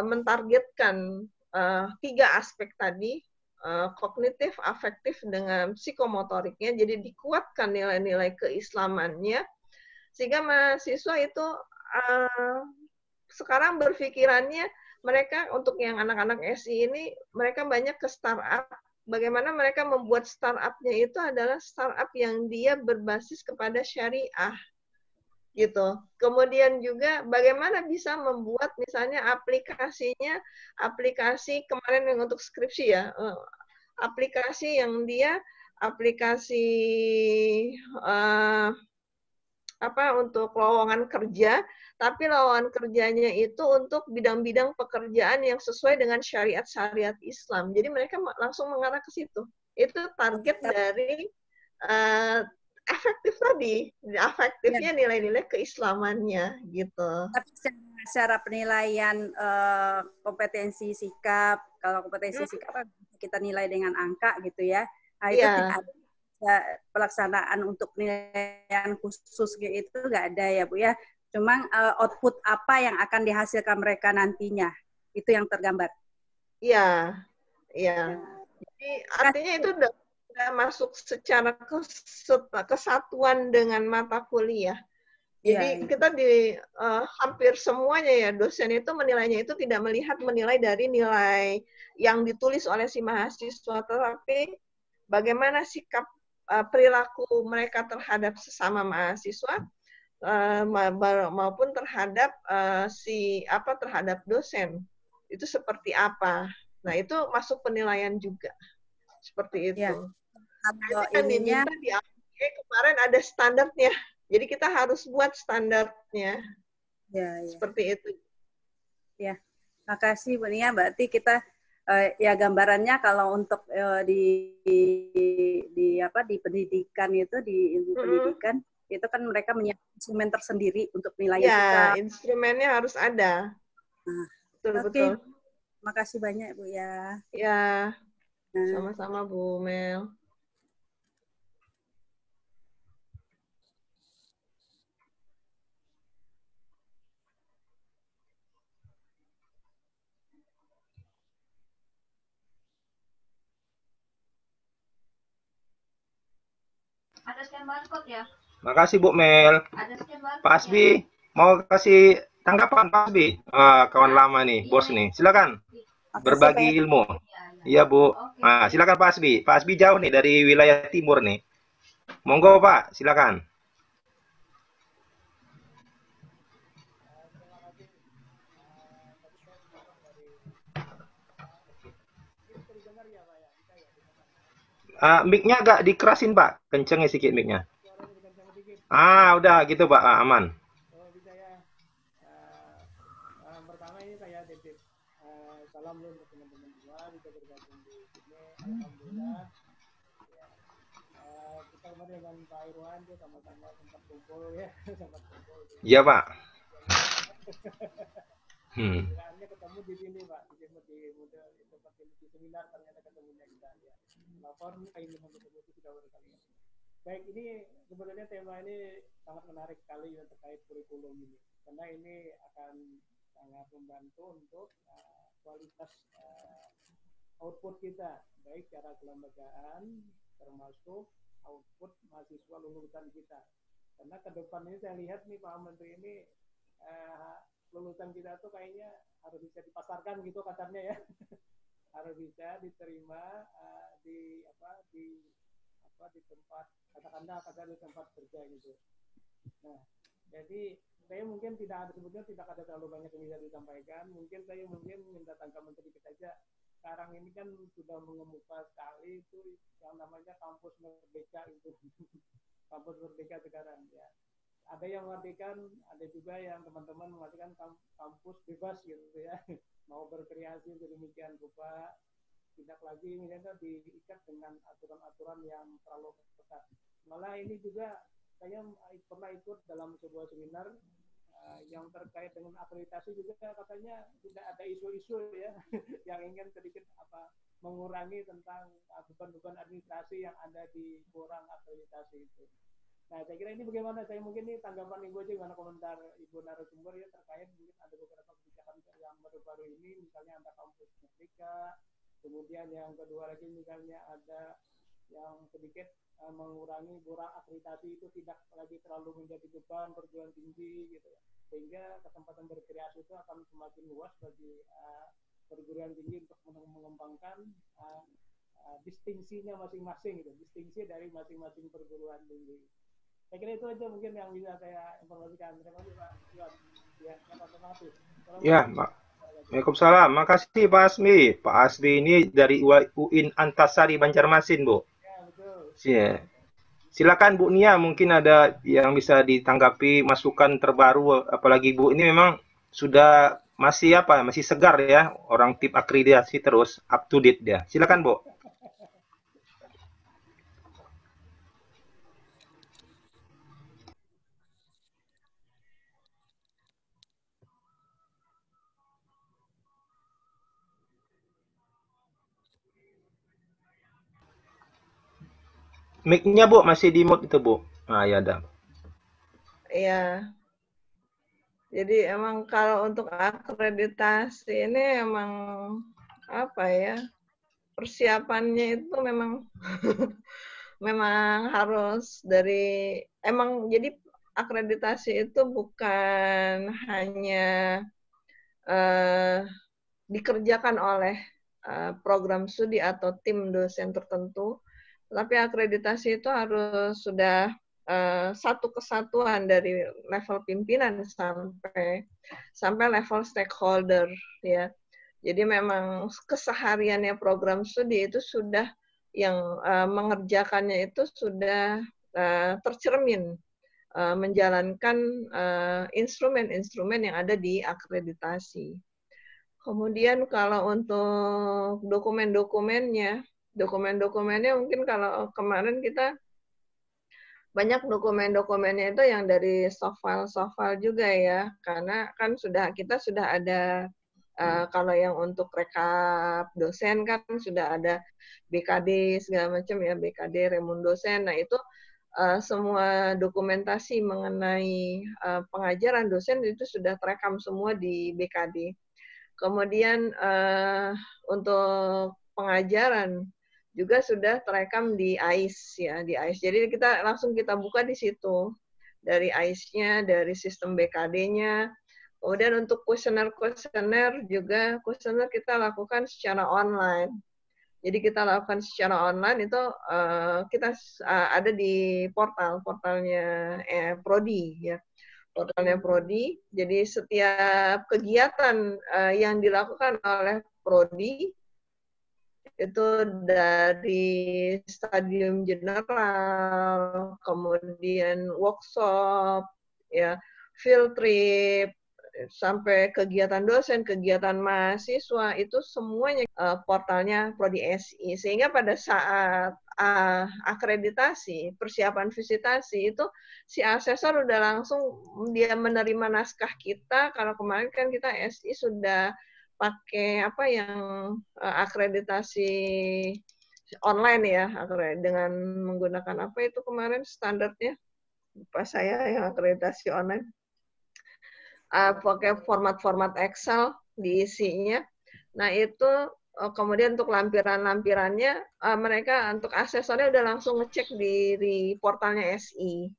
uh, mentargetkan uh, tiga aspek tadi kognitif, afektif dengan psikomotoriknya jadi dikuatkan nilai-nilai keislamannya sehingga mahasiswa itu uh, sekarang berpikirannya mereka untuk yang anak-anak SI ini mereka banyak ke startup bagaimana mereka membuat startupnya itu adalah startup yang dia berbasis kepada syariah gitu. Kemudian juga bagaimana bisa membuat misalnya aplikasinya aplikasi kemarin yang untuk skripsi ya, eh, aplikasi yang dia aplikasi uh, apa untuk lowongan kerja tapi lawan kerjanya itu untuk bidang-bidang pekerjaan yang sesuai dengan syariat-syariat Islam. Jadi mereka langsung mengarah ke situ. Itu target dari uh, efektif tadi, efektifnya iya. nilai-nilai keislamannya gitu. Tapi secara, penilaian uh, kompetensi sikap, kalau kompetensi hmm. sikap kan kita nilai dengan angka gitu ya. Nah, itu iya. eh, pelaksanaan untuk penilaian khusus gitu nggak ada ya bu ya cuma uh, eh, output apa yang akan dihasilkan mereka nantinya itu yang tergambar iya iya ya. jadi artinya itu udah, udah masuk secara kesatuan dengan mata kuliah jadi ya, ya. kita di uh, hampir semuanya ya dosen itu menilainya itu tidak melihat menilai dari nilai yang ditulis oleh si mahasiswa tetapi bagaimana sikap uh, perilaku mereka terhadap sesama mahasiswa uh, maupun terhadap uh, si apa terhadap dosen itu seperti apa. Nah itu masuk penilaian juga seperti itu. Ya. kan diminta di APG kemarin ada standarnya, jadi kita harus buat standarnya. Ya, ya. Seperti itu. Ya, makasih Bu Nia. Berarti kita uh, ya gambarannya kalau untuk uh, di, di di apa di pendidikan itu di ilmu mm -hmm. pendidikan itu kan mereka menyiapkan instrumen tersendiri untuk nilai ya, kita. instrumennya harus ada. Nah, betul okay. betul. kasih banyak Bu ya. Ya. Nah. Sama-sama Bu Mel. ada scan barcode ya Makasih Bu Mel. Pasbi Asbi mau kasih tanggapan Pak Asbi, ah, kawan lama nih, bos nih. Silakan berbagi ya? ilmu. Iya Bu. Nah, silakan Pak Asbi. Pak Asbi jauh nih dari wilayah timur nih. Monggo Pak, silakan. Uh, mic-nya agak dikerasin Pak, kencengnya sedikit mic-nya. Ah, udah gitu Pak, ah, aman. Oh, bisa ya. Uh, uh, pertama ini saya titip uh, salam dulu untuk teman-teman semua bisa bergabung di sini. Alhamdulillah. Ya. Uh, kita kemarin dengan Pak Irwan dia sama-sama sempat kumpul ya, *laughs* sempat kumpul. Iya Pak. *laughs* hmm. Akhirnya ketemu di sini Pak, di sini di muda di tempat di seminar ternyata ketemunya kita ya. Lapor ini ingin ketemu kita berkali Baik, ini sebenarnya tema ini sangat menarik sekali yang terkait kurikulum ini. Karena ini akan sangat membantu untuk uh, kualitas uh, output kita, baik cara kelembagaan termasuk output mahasiswa lulusan kita. Karena ke depan ini saya lihat nih Pak Menteri ini uh, lulusan kita tuh kayaknya harus bisa dipasarkan gitu kasarnya ya. *laughs* harus bisa diterima uh, di apa di apa di tempat katakanlah katakan nah, di tempat kerja gitu. Nah, jadi saya mungkin tidak ada sebutnya tidak ada terlalu banyak yang bisa disampaikan. Mungkin saya mungkin minta tanggapan kita aja. Sekarang ini kan sudah mengemuka sekali itu yang namanya kampus merdeka itu. *laughs* kampus merdeka sekarang ya. Ada yang mengatakan, ada juga yang teman-teman mengatakan kampus bebas gitu ya. *laughs* Mau berkreasi sedemikian rupa, tidak lagi misalnya diikat dengan aturan-aturan yang terlalu ketat. Malah ini juga saya pernah ikut dalam sebuah seminar uh, yang terkait dengan akreditasi juga katanya tidak ada isu-isu ya *laughs* yang ingin sedikit apa mengurangi tentang eh, beban-beban administrasi yang ada di kurang akreditasi itu. Nah, saya kira ini bagaimana? Saya mungkin ini tanggapan Ibu aja gimana komentar Ibu narasumber ya terkait mungkin ada beberapa kebijakan yang baru-baru ini misalnya antara kampus Merdeka, Kemudian yang kedua lagi misalnya ada yang sedikit uh, mengurangi kurang akreditasi itu tidak lagi terlalu menjadi beban perguruan tinggi gitu ya. Sehingga kesempatan berkreasi itu akan semakin luas bagi uh, perguruan tinggi untuk mengembangkan uh, uh, distingsinya masing-masing gitu, distingsi dari masing-masing perguruan tinggi. Saya kira itu aja mungkin yang bisa saya informasikan. Terima kasih Pak Ya, terima kasih. Ya, Pak. Waalaikumsalam. Makasih Pak Asmi. Pak Asmi ini dari UIN Antasari Banjarmasin, Bu. Ya, yeah. Silakan Bu Nia, mungkin ada yang bisa ditanggapi masukan terbaru apalagi Bu ini memang sudah masih apa? Masih segar ya, orang tip akreditasi terus up to date dia. Silakan, Bu. Mic-nya Bu masih di mute itu Bu. Ah ya ada. Iya. Jadi emang kalau untuk akreditasi ini emang apa ya? Persiapannya itu memang *laughs* memang harus dari emang jadi akreditasi itu bukan hanya uh, dikerjakan oleh uh, program studi atau tim dosen tertentu, tapi akreditasi itu harus sudah uh, satu kesatuan dari level pimpinan sampai sampai level stakeholder ya. Jadi memang kesehariannya program studi itu sudah yang uh, mengerjakannya itu sudah uh, tercermin menjalankan instrumen-instrumen uh, yang ada di akreditasi. Kemudian kalau untuk dokumen-dokumennya, dokumen-dokumennya mungkin kalau kemarin kita banyak dokumen-dokumennya itu yang dari soft file soft file juga ya karena kan sudah kita sudah ada uh, kalau yang untuk rekap dosen kan sudah ada BKD segala macam ya BKD remun dosen nah itu uh, semua dokumentasi mengenai uh, pengajaran dosen itu sudah terekam semua di BKD kemudian uh, untuk pengajaran juga sudah terekam di AIS ya di AIS. Jadi kita langsung kita buka di situ dari AIS-nya, dari sistem BKD-nya. Kemudian untuk kuesioner-kuesioner juga kuesioner kita lakukan secara online. Jadi kita lakukan secara online itu uh, kita uh, ada di portal portalnya eh, Prodi ya portalnya Prodi. Jadi setiap kegiatan uh, yang dilakukan oleh Prodi itu dari stadium general, kemudian workshop, ya field trip, sampai kegiatan dosen, kegiatan mahasiswa itu semuanya uh, portalnya Prodi SI. Sehingga pada saat uh, akreditasi, persiapan visitasi itu si asesor udah langsung dia menerima naskah kita. Kalau kemarin kan kita SI sudah pakai apa yang uh, akreditasi online ya dengan menggunakan apa itu kemarin standarnya pas saya yang akreditasi online uh, pakai format-format Excel diisinya nah itu uh, kemudian untuk lampiran-lampirannya uh, mereka untuk aksesornya udah langsung ngecek di, di portalnya SI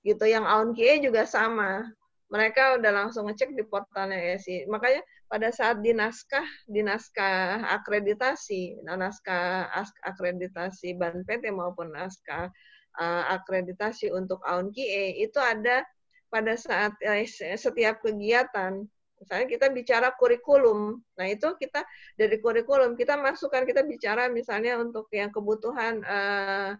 gitu yang AUNKE juga sama mereka udah langsung ngecek di portalnya SI makanya pada saat di naskah di naskah akreditasi nah, naskah akreditasi ban PT maupun naskah eh, akreditasi untuk AUN KIE itu ada pada saat eh, setiap kegiatan misalnya kita bicara kurikulum nah itu kita dari kurikulum kita masukkan kita bicara misalnya untuk yang kebutuhan uh,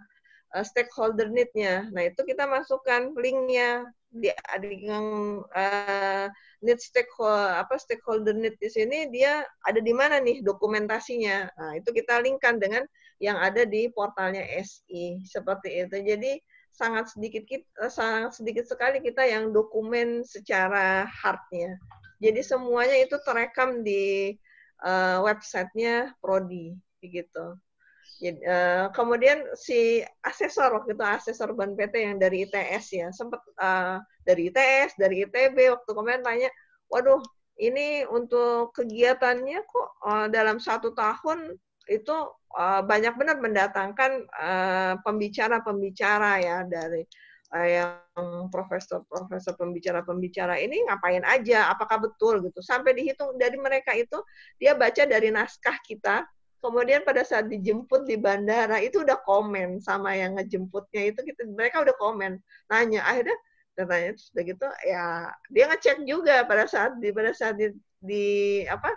stakeholder need-nya. Nah, itu kita masukkan link-nya di dengan uh, eh, need stakeholder apa stakeholder need di sini dia ada di mana nih dokumentasinya. Nah, itu kita linkkan dengan yang ada di portalnya SI seperti itu. Jadi sangat sedikit kita, eh, sangat sedikit sekali kita yang dokumen secara hardnya. Jadi semuanya itu terekam di uh, websitenya Prodi gitu. Eh, kemudian si asesor waktu itu asesor ban PT yang dari ITS ya sempat uh, eh, dari ITS dari ITB waktu kemarin tanya waduh ini untuk kegiatannya kok uh, dalam satu tahun itu uh, banyak benar mendatangkan pembicara-pembicara uh, ya dari uh, yang profesor-profesor pembicara-pembicara ini ngapain aja, apakah betul gitu. Sampai dihitung dari mereka itu dia baca dari naskah kita kemudian pada saat dijemput di bandara itu udah komen sama yang ngejemputnya itu kita gitu. mereka udah komen nanya akhirnya tanya sudah gitu ya dia ngecek juga pada saat di pada saat di, di apa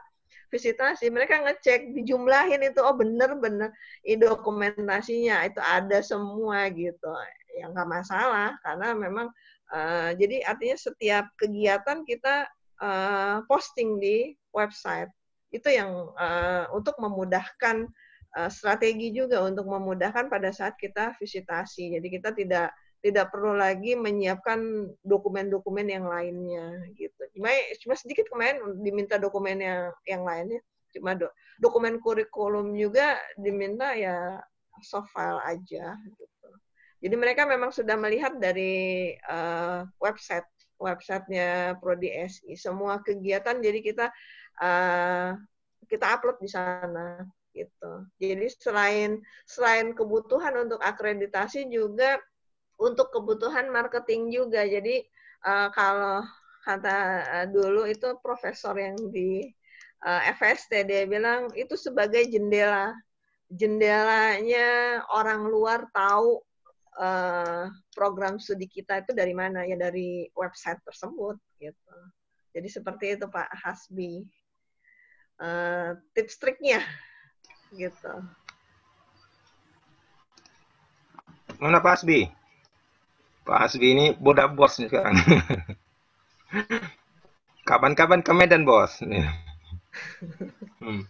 visitasi mereka ngecek dijumlahin itu oh bener bener ini dokumentasinya itu ada semua gitu ya nggak masalah karena memang uh, jadi artinya setiap kegiatan kita uh, posting di website itu yang uh, untuk memudahkan uh, strategi juga untuk memudahkan pada saat kita visitasi. Jadi kita tidak tidak perlu lagi menyiapkan dokumen-dokumen yang lainnya gitu. Cuma cuma sedikit kemarin diminta dokumen yang yang lainnya cuma do, dokumen kurikulum juga diminta ya soft file aja gitu. Jadi mereka memang sudah melihat dari uh, website websitenya Prodi SI semua kegiatan jadi kita Eh, kita upload di sana gitu. Jadi selain selain kebutuhan untuk akreditasi juga untuk kebutuhan marketing juga. Jadi uh, kalau kata uh, dulu itu profesor yang di uh, FST dia bilang itu sebagai jendela jendelanya orang luar tahu uh, program studi kita itu dari mana ya dari website tersebut gitu. Jadi seperti itu Pak Hasbi uh, tips triknya gitu. Mana Pak Asbi? Pak Asbi ini bodak bos nih sekarang. *laughs* Kapan-kapan ke Medan bos. *laughs* hmm.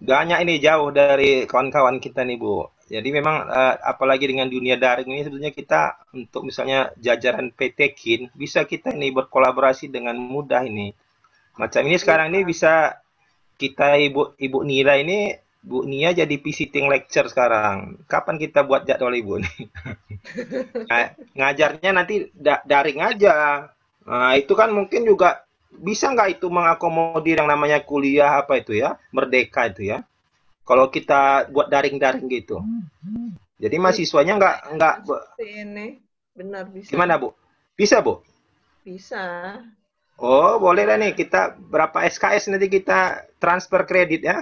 Banyak ini jauh dari kawan-kawan kita nih Bu. Jadi memang eh, apalagi dengan dunia daring ini sebetulnya kita untuk misalnya jajaran PT KIN bisa kita ini berkolaborasi dengan mudah ini. Macam ini sekarang ini iya. bisa kita ibu ibu Nira ini Bu Nia jadi visiting lecture sekarang. Kapan kita buat jadwal Ibu nih? *laughs* Nah, ngajarnya nanti da daring aja. Nah, itu kan mungkin juga bisa nggak itu mengakomodir yang namanya kuliah apa itu ya, merdeka itu ya. Kalau kita buat daring-daring gitu. Jadi mahasiswanya nggak nggak ini benar bisa. Gimana Bu? Bisa Bu? Bisa. Oh, boleh lah nih. Kita berapa SKS nanti kita transfer kredit ya.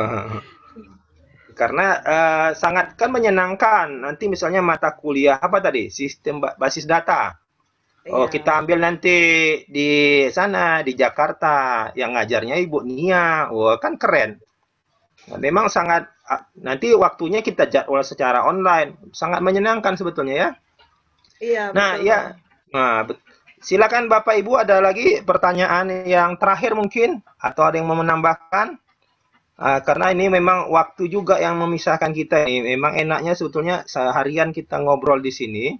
*laughs* Karena uh, sangat kan menyenangkan. Nanti misalnya mata kuliah apa tadi? Sistem basis data. Iya. Oh, kita ambil nanti di sana di Jakarta yang ngajarnya Ibu Nia. Wah, kan keren. Memang sangat nanti waktunya kita jadwal secara online. Sangat menyenangkan sebetulnya ya. Iya. Nah, betul. ya. Nah, betul. Silakan Bapak Ibu ada lagi pertanyaan yang terakhir mungkin atau ada yang mau menambahkan? Uh, karena ini memang waktu juga yang memisahkan kita. Ini memang enaknya sebetulnya seharian kita ngobrol di sini.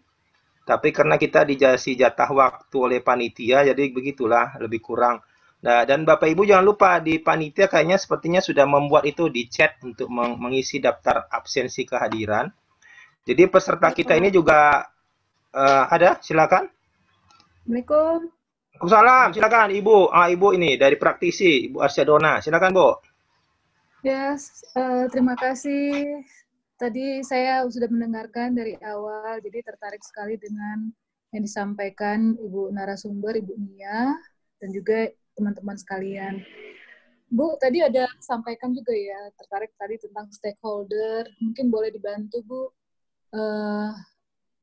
Tapi karena kita dijasi jatah waktu oleh panitia, jadi begitulah lebih kurang. Nah, dan Bapak Ibu jangan lupa di panitia kayaknya sepertinya sudah membuat itu di chat untuk meng mengisi daftar absensi kehadiran. Jadi peserta kita ini juga uh, ada, silakan. Assalamualaikum. Waalaikumsalam. Silakan Ibu. Ah, Ibu ini dari praktisi Ibu Arsya Dona. Silakan Bu. Ya, yes, uh, terima kasih. Tadi saya sudah mendengarkan dari awal, jadi tertarik sekali dengan yang disampaikan Ibu narasumber, Ibu Nia, dan juga teman-teman sekalian. Bu, tadi ada sampaikan juga ya, tertarik tadi tentang stakeholder. Mungkin boleh dibantu, Bu. Uh,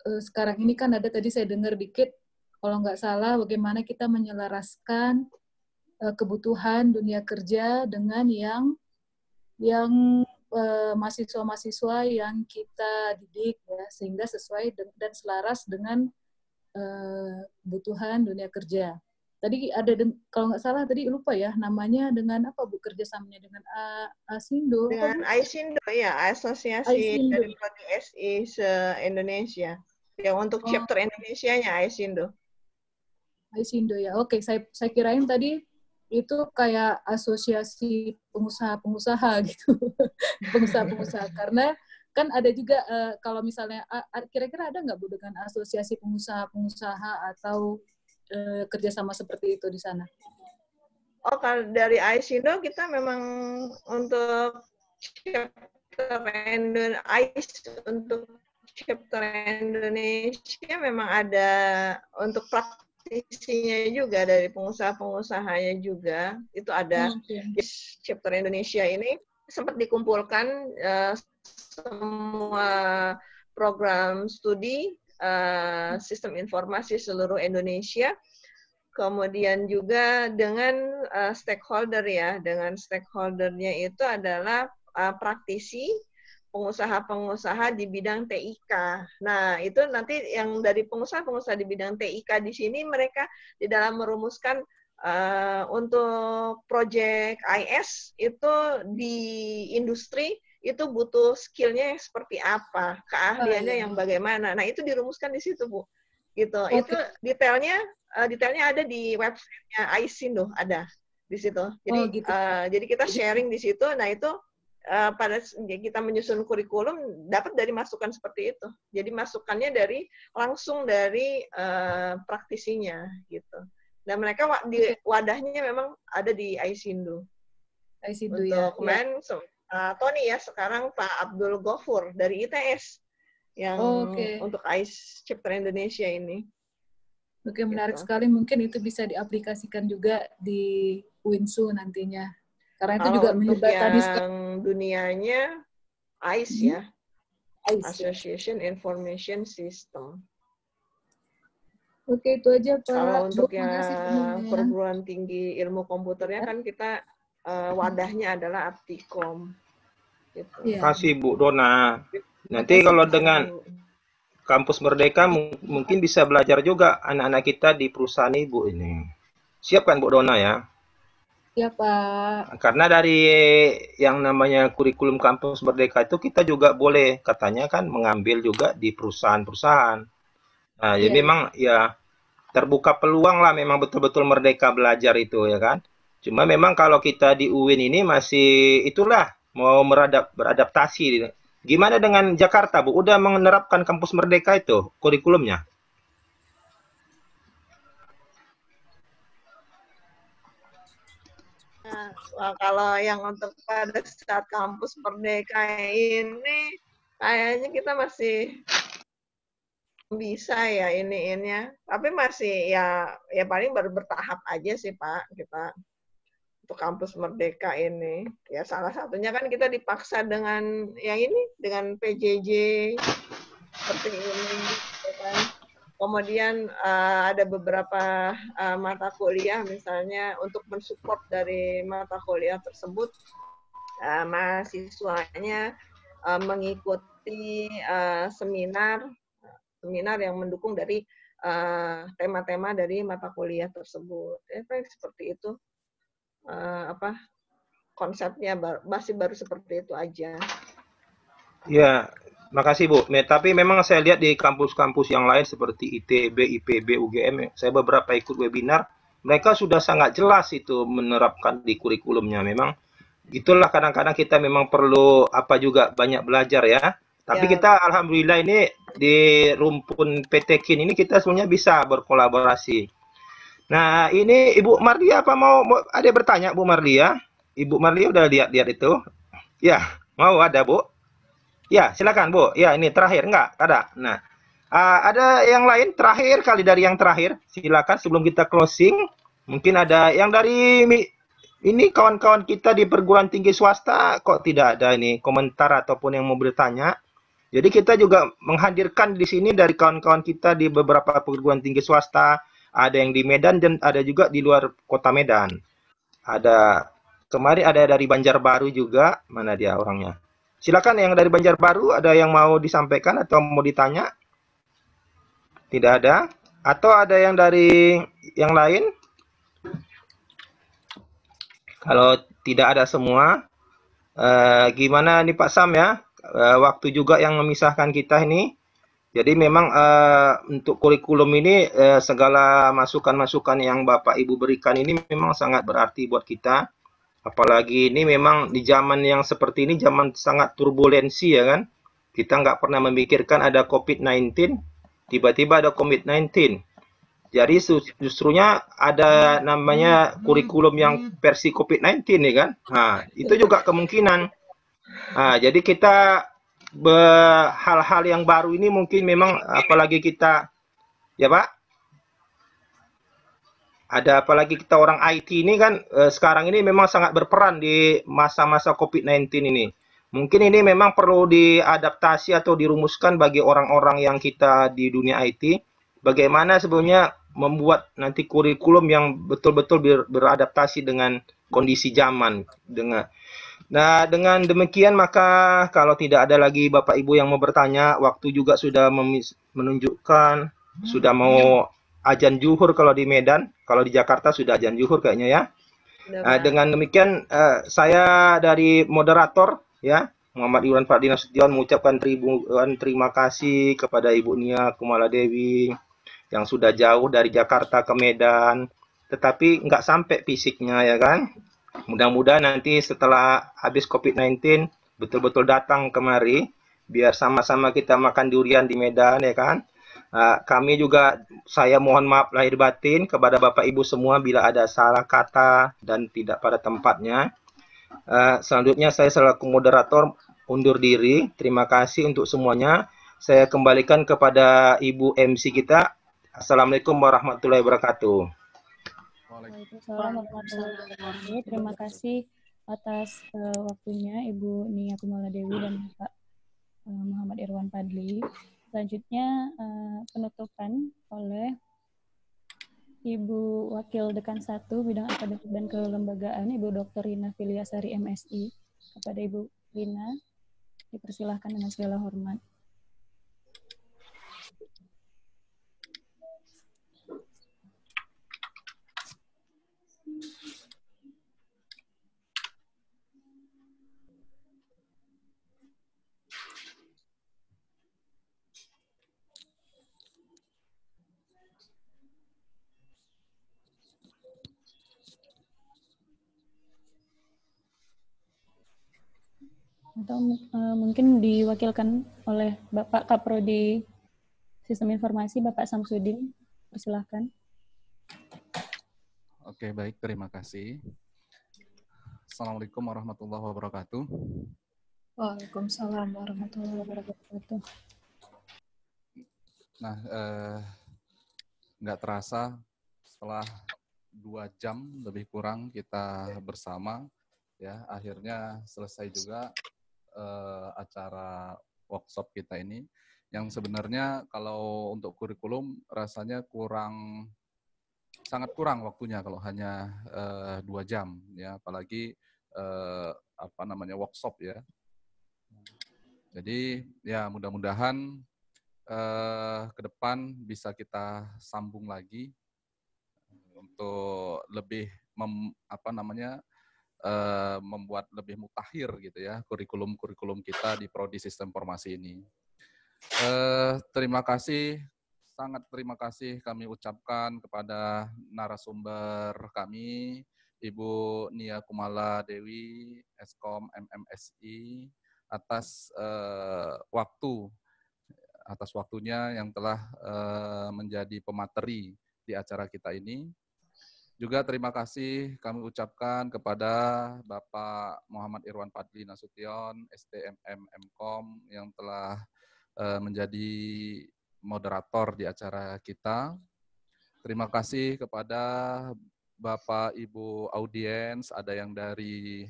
uh, sekarang ini kan ada tadi saya dengar dikit kalau nggak salah bagaimana kita menyelaraskan uh, kebutuhan dunia kerja dengan yang yang mahasiswa eh, mahasiswa-mahasiswa yang kita didik ya sehingga sesuai dan selaras dengan uh, kebutuhan dunia kerja. Tadi ada kalau nggak salah tadi lupa ya namanya dengan apa bu kerjasamanya dengan A, Asindo dengan Asindo ya asosiasi dari SI se Indonesia yang untuk oh. chapter Indonesia nya Asindo. Aisindo ya. Oke, saya saya kirain tadi itu kayak asosiasi pengusaha-pengusaha *laughs* gitu. Pengusaha-pengusaha karena kan ada juga uh, kalau misalnya kira-kira ada nggak Bu dengan asosiasi pengusaha-pengusaha atau uh, kerjasama seperti itu di sana? Oh, kalau dari Aisindo kita memang untuk chapter Ais untuk chapter Indonesia memang ada untuk praktik praktisinya juga dari pengusaha-pengusahanya juga itu ada hmm, okay. chapter Indonesia ini sempat dikumpulkan uh, semua program studi uh, sistem informasi seluruh Indonesia kemudian juga dengan uh, stakeholder ya dengan stakeholdernya itu adalah uh, praktisi pengusaha-pengusaha di bidang TIK. Nah, itu nanti yang dari pengusaha-pengusaha di bidang TIK di sini mereka di dalam merumuskan uh, untuk proyek IS itu di industri itu butuh skillnya seperti apa, keahliannya oh, iya. yang bagaimana. Nah, itu dirumuskan di situ, Bu. Gitu. Okay. Oh, itu detailnya uh, detailnya ada di websitenya ISIN ada di situ. Jadi oh, gitu. uh, jadi kita sharing di situ. Nah, itu Eh, pada kita menyusun kurikulum dapat dari masukan seperti itu. Jadi masukannya dari langsung dari uh, praktisinya gitu. Dan mereka di wadahnya memang ada di Aisindo. Aisindo ya. ya. Kemarin ya. Uh, Tony ya sekarang Pak Abdul Gofur dari ITS yang oh, okay. untuk ICE Chapter Indonesia ini. Oke, menarik gitu. sekali. Mungkin itu bisa diaplikasikan juga di Winsu nantinya karena itu oh, juga melibatkan yang dunianya ICE hmm. ya. ICE. Ya. Association Information System. Oke, itu aja Pak. Kalau untuk yang perguruan tinggi ilmu komputernya ya. kan kita uh, wadahnya adalah Aptikom. Gitu. Ya. Kasih Bu Dona. Nanti kalau dengan kampus Merdeka mungkin bisa belajar juga anak-anak kita di perusahaan Ibu ini. Siapkan Bu Dona ya. Ya Pak. Karena dari yang namanya kurikulum kampus merdeka itu kita juga boleh katanya kan mengambil juga di perusahaan-perusahaan. Nah, ya. jadi iya. memang ya terbuka peluang lah memang betul-betul merdeka belajar itu ya kan. Cuma memang kalau kita di UIN ini masih itulah mau meradap beradaptasi. Gimana dengan Jakarta Bu? Udah menerapkan kampus merdeka itu kurikulumnya? wah eh, kalau yang untuk pada saat kampus merdeka ini kayaknya kita masih bisa ya ini ini tapi masih ya ya paling baru bertahap aja sih pak kita untuk kampus merdeka ini ya salah satunya kan kita dipaksa dengan yang ini dengan PJJ seperti ini kemudian uh, ada beberapa uh, mata kuliah misalnya untuk mensupport dari mata kuliah tersebut uh, mahasiswanya uh, mengikuti uh, seminar seminar yang mendukung dari tema-tema uh, dari mata kuliah tersebut ya seperti itu uh, apa konsepnya masih baru seperti itu aja ya Makasih Bu. Nah, Tapi memang saya lihat di kampus-kampus yang lain seperti ITB, IPB, UGM, saya beberapa ikut webinar, mereka sudah sangat jelas itu menerapkan di kurikulumnya. Memang itulah kadang-kadang kita memang perlu apa juga banyak belajar ya. Tapi ya. kita alhamdulillah ini di rumpun PTKIN ini kita semuanya bisa berkolaborasi. Nah, ini Ibu Marlia apa mau, ada bertanya Bu Marlia? Ibu Marlia udah lihat-lihat itu? Ya, mau ada Bu. Ya, silakan Bu. Ya, ini terakhir enggak? Ada. Nah, uh, ada yang lain terakhir kali dari yang terakhir. Silakan sebelum kita closing, mungkin ada yang dari ini kawan-kawan kita di perguruan tinggi swasta kok tidak ada ini komentar ataupun yang mau bertanya. Jadi kita juga menghadirkan di sini dari kawan-kawan kita di beberapa perguruan tinggi swasta, ada yang di Medan dan ada juga di luar kota Medan. Ada kemarin ada dari Banjarbaru juga, mana dia orangnya? Silakan yang dari Banjarbaru ada yang mau disampaikan atau mau ditanya? Tidak ada. Atau ada yang dari yang lain? Kalau tidak ada semua, eh, gimana nih Pak Sam ya? Eh, waktu juga yang memisahkan kita ini. Jadi memang eh, untuk kurikulum ini eh, segala masukan-masukan yang Bapak Ibu berikan ini memang sangat berarti buat kita Apalagi ini memang di zaman yang seperti ini, zaman sangat turbulensi ya kan. Kita nggak pernah memikirkan ada COVID-19, tiba-tiba ada COVID-19. Jadi justrunya ada namanya kurikulum yang versi COVID-19 ya kan. Nah, itu juga kemungkinan. Nah, jadi kita hal-hal yang baru ini mungkin memang apalagi kita ya Pak ada apalagi kita orang IT ini kan eh, sekarang ini memang sangat berperan di masa-masa COVID-19 ini. Mungkin ini memang perlu diadaptasi atau dirumuskan bagi orang-orang yang kita di dunia IT bagaimana sebenarnya membuat nanti kurikulum yang betul-betul ber beradaptasi dengan kondisi zaman dengan Nah, dengan demikian maka kalau tidak ada lagi Bapak Ibu yang mau bertanya, waktu juga sudah menunjukkan sudah mau ajan juhur kalau di Medan, kalau di Jakarta sudah ajan juhur kayaknya ya. Nah, dengan demikian uh, saya dari moderator ya Muhammad Iwan Fadina Sution mengucapkan ribuan terima kasih kepada Ibu Nia Kumala Dewi yang sudah jauh dari Jakarta ke Medan, tetapi nggak sampai fisiknya ya kan. Mudah-mudahan nanti setelah habis COVID-19 betul-betul datang kemari biar sama-sama kita makan durian di Medan ya kan Uh, kami juga saya mohon maaf lahir batin kepada Bapak Ibu semua bila ada salah kata dan tidak pada tempatnya. Uh, selanjutnya saya selaku moderator undur diri. Terima kasih untuk semuanya. Saya kembalikan kepada Ibu MC kita. Assalamualaikum warahmatullahi wabarakatuh. Waalaikumsalam warahmatullahi wabarakatuh. Terima kasih atas uh, waktunya Ibu Nia Kumala Dewi dan Pak uh, Muhammad Irwan Padli. Selanjutnya uh, penutupan oleh Ibu Wakil Dekan 1 Bidang Akademik dan Kelembagaan Ibu Dr. Rina Filiasari MSI. Kepada Ibu Rina, dipersilahkan dengan segala hormat. atau uh, mungkin diwakilkan oleh Bapak Kaprodi Sistem Informasi Bapak Samsudin. Persilahkan. Oke, baik. Terima kasih. Assalamualaikum warahmatullahi wabarakatuh. Waalaikumsalam warahmatullahi wabarakatuh. Nah, eh, nggak eh, terasa setelah dua jam lebih kurang kita bersama, ya akhirnya selesai juga uh, acara workshop kita ini yang sebenarnya kalau untuk kurikulum rasanya kurang sangat kurang waktunya kalau hanya eh, dua jam ya apalagi uh, apa namanya workshop ya jadi ya mudah-mudahan uh, ke depan bisa kita sambung lagi untuk lebih mem, apa namanya Eh, membuat lebih mutakhir gitu ya kurikulum-kurikulum kita di prodi sistem formasi ini. Uh, terima kasih, sangat terima kasih kami ucapkan kepada narasumber kami, Ibu Nia Kumala Dewi, Eskom MMSI, atas uh, waktu atas waktunya yang telah uh, menjadi pemateri di acara kita ini. Juga terima kasih kami ucapkan kepada Bapak Muhammad Irwan Padli Nasution, STMM MKOM yang telah eh, menjadi moderator di acara kita. Terima kasih kepada Bapak Ibu audiens, ada yang dari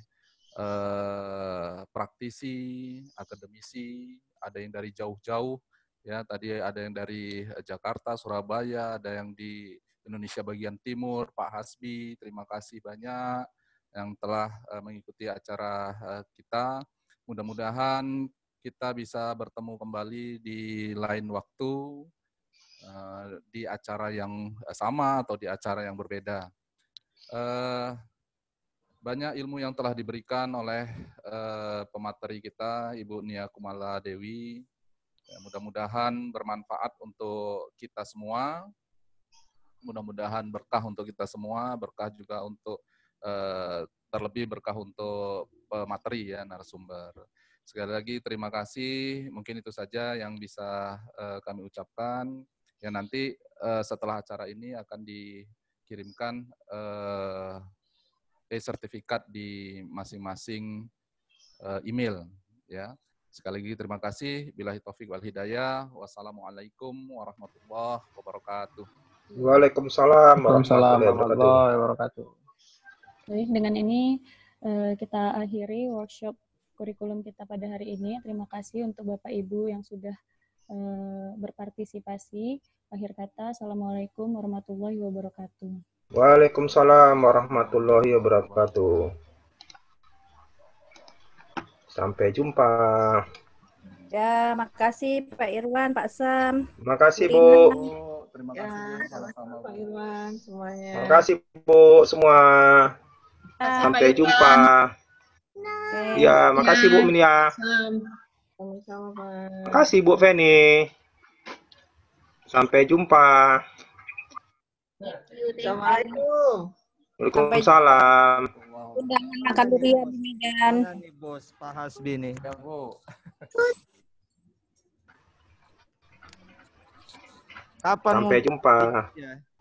eh, praktisi, akademisi, ada yang dari jauh-jauh ya, tadi ada yang dari Jakarta, Surabaya, ada yang di Indonesia bagian timur, Pak Hasbi, terima kasih banyak yang telah eh, mengikuti acara eh, kita. Mudah-mudahan kita bisa bertemu kembali di lain waktu eh, di acara yang sama atau di acara yang berbeda. Banyak ilmu yang telah diberikan oleh pemateri kita, Ibu Nia Kumala Dewi. Ya, mudah-mudahan bermanfaat untuk kita semua. Mudah-mudahan berkah untuk kita semua, berkah juga untuk eh, terlebih berkah untuk pemateri eh, ya narasumber. Sekali lagi terima kasih. Mungkin itu saja yang bisa eh, kami ucapkan. Ya nanti setelah acara ini akan dikirimkan e-sertifikat di masing-masing email ya. Sekali lagi terima kasih. Bila taufik wal hidayah. Wassalamualaikum warahmatullahi wabarakatuh. Waalaikumsalam warahmatullahi wabarakatuh. Jadi dengan ini eh, kita akhiri workshop kurikulum kita pada hari ini. Terima kasih untuk Bapak Ibu yang sudah eh, berpartisipasi. Akhir kata, Assalamualaikum warahmatullahi wabarakatuh. Waalaikumsalam warahmatullahi wabarakatuh. Sampai jumpa. Ya, makasih Pak Irwan, Pak Sam. Makasih Bu. Terima ya, kasih Bu. Sama-sama Pak Irwan semuanya. Terima kasih Bu semua. Nah, Sampai jumpa. Nah, ya, makasih Bu nah, Minia. Sama-sama Pak. Makasih Bu Feni. Sampai jumpa. Assalamualaikum. Waalaikumsalam. Undangan makan durian di Medan. Ini bos Pak Hasbi nih. Ya, Bu. Kapan Sampai mau... jumpa. Ya.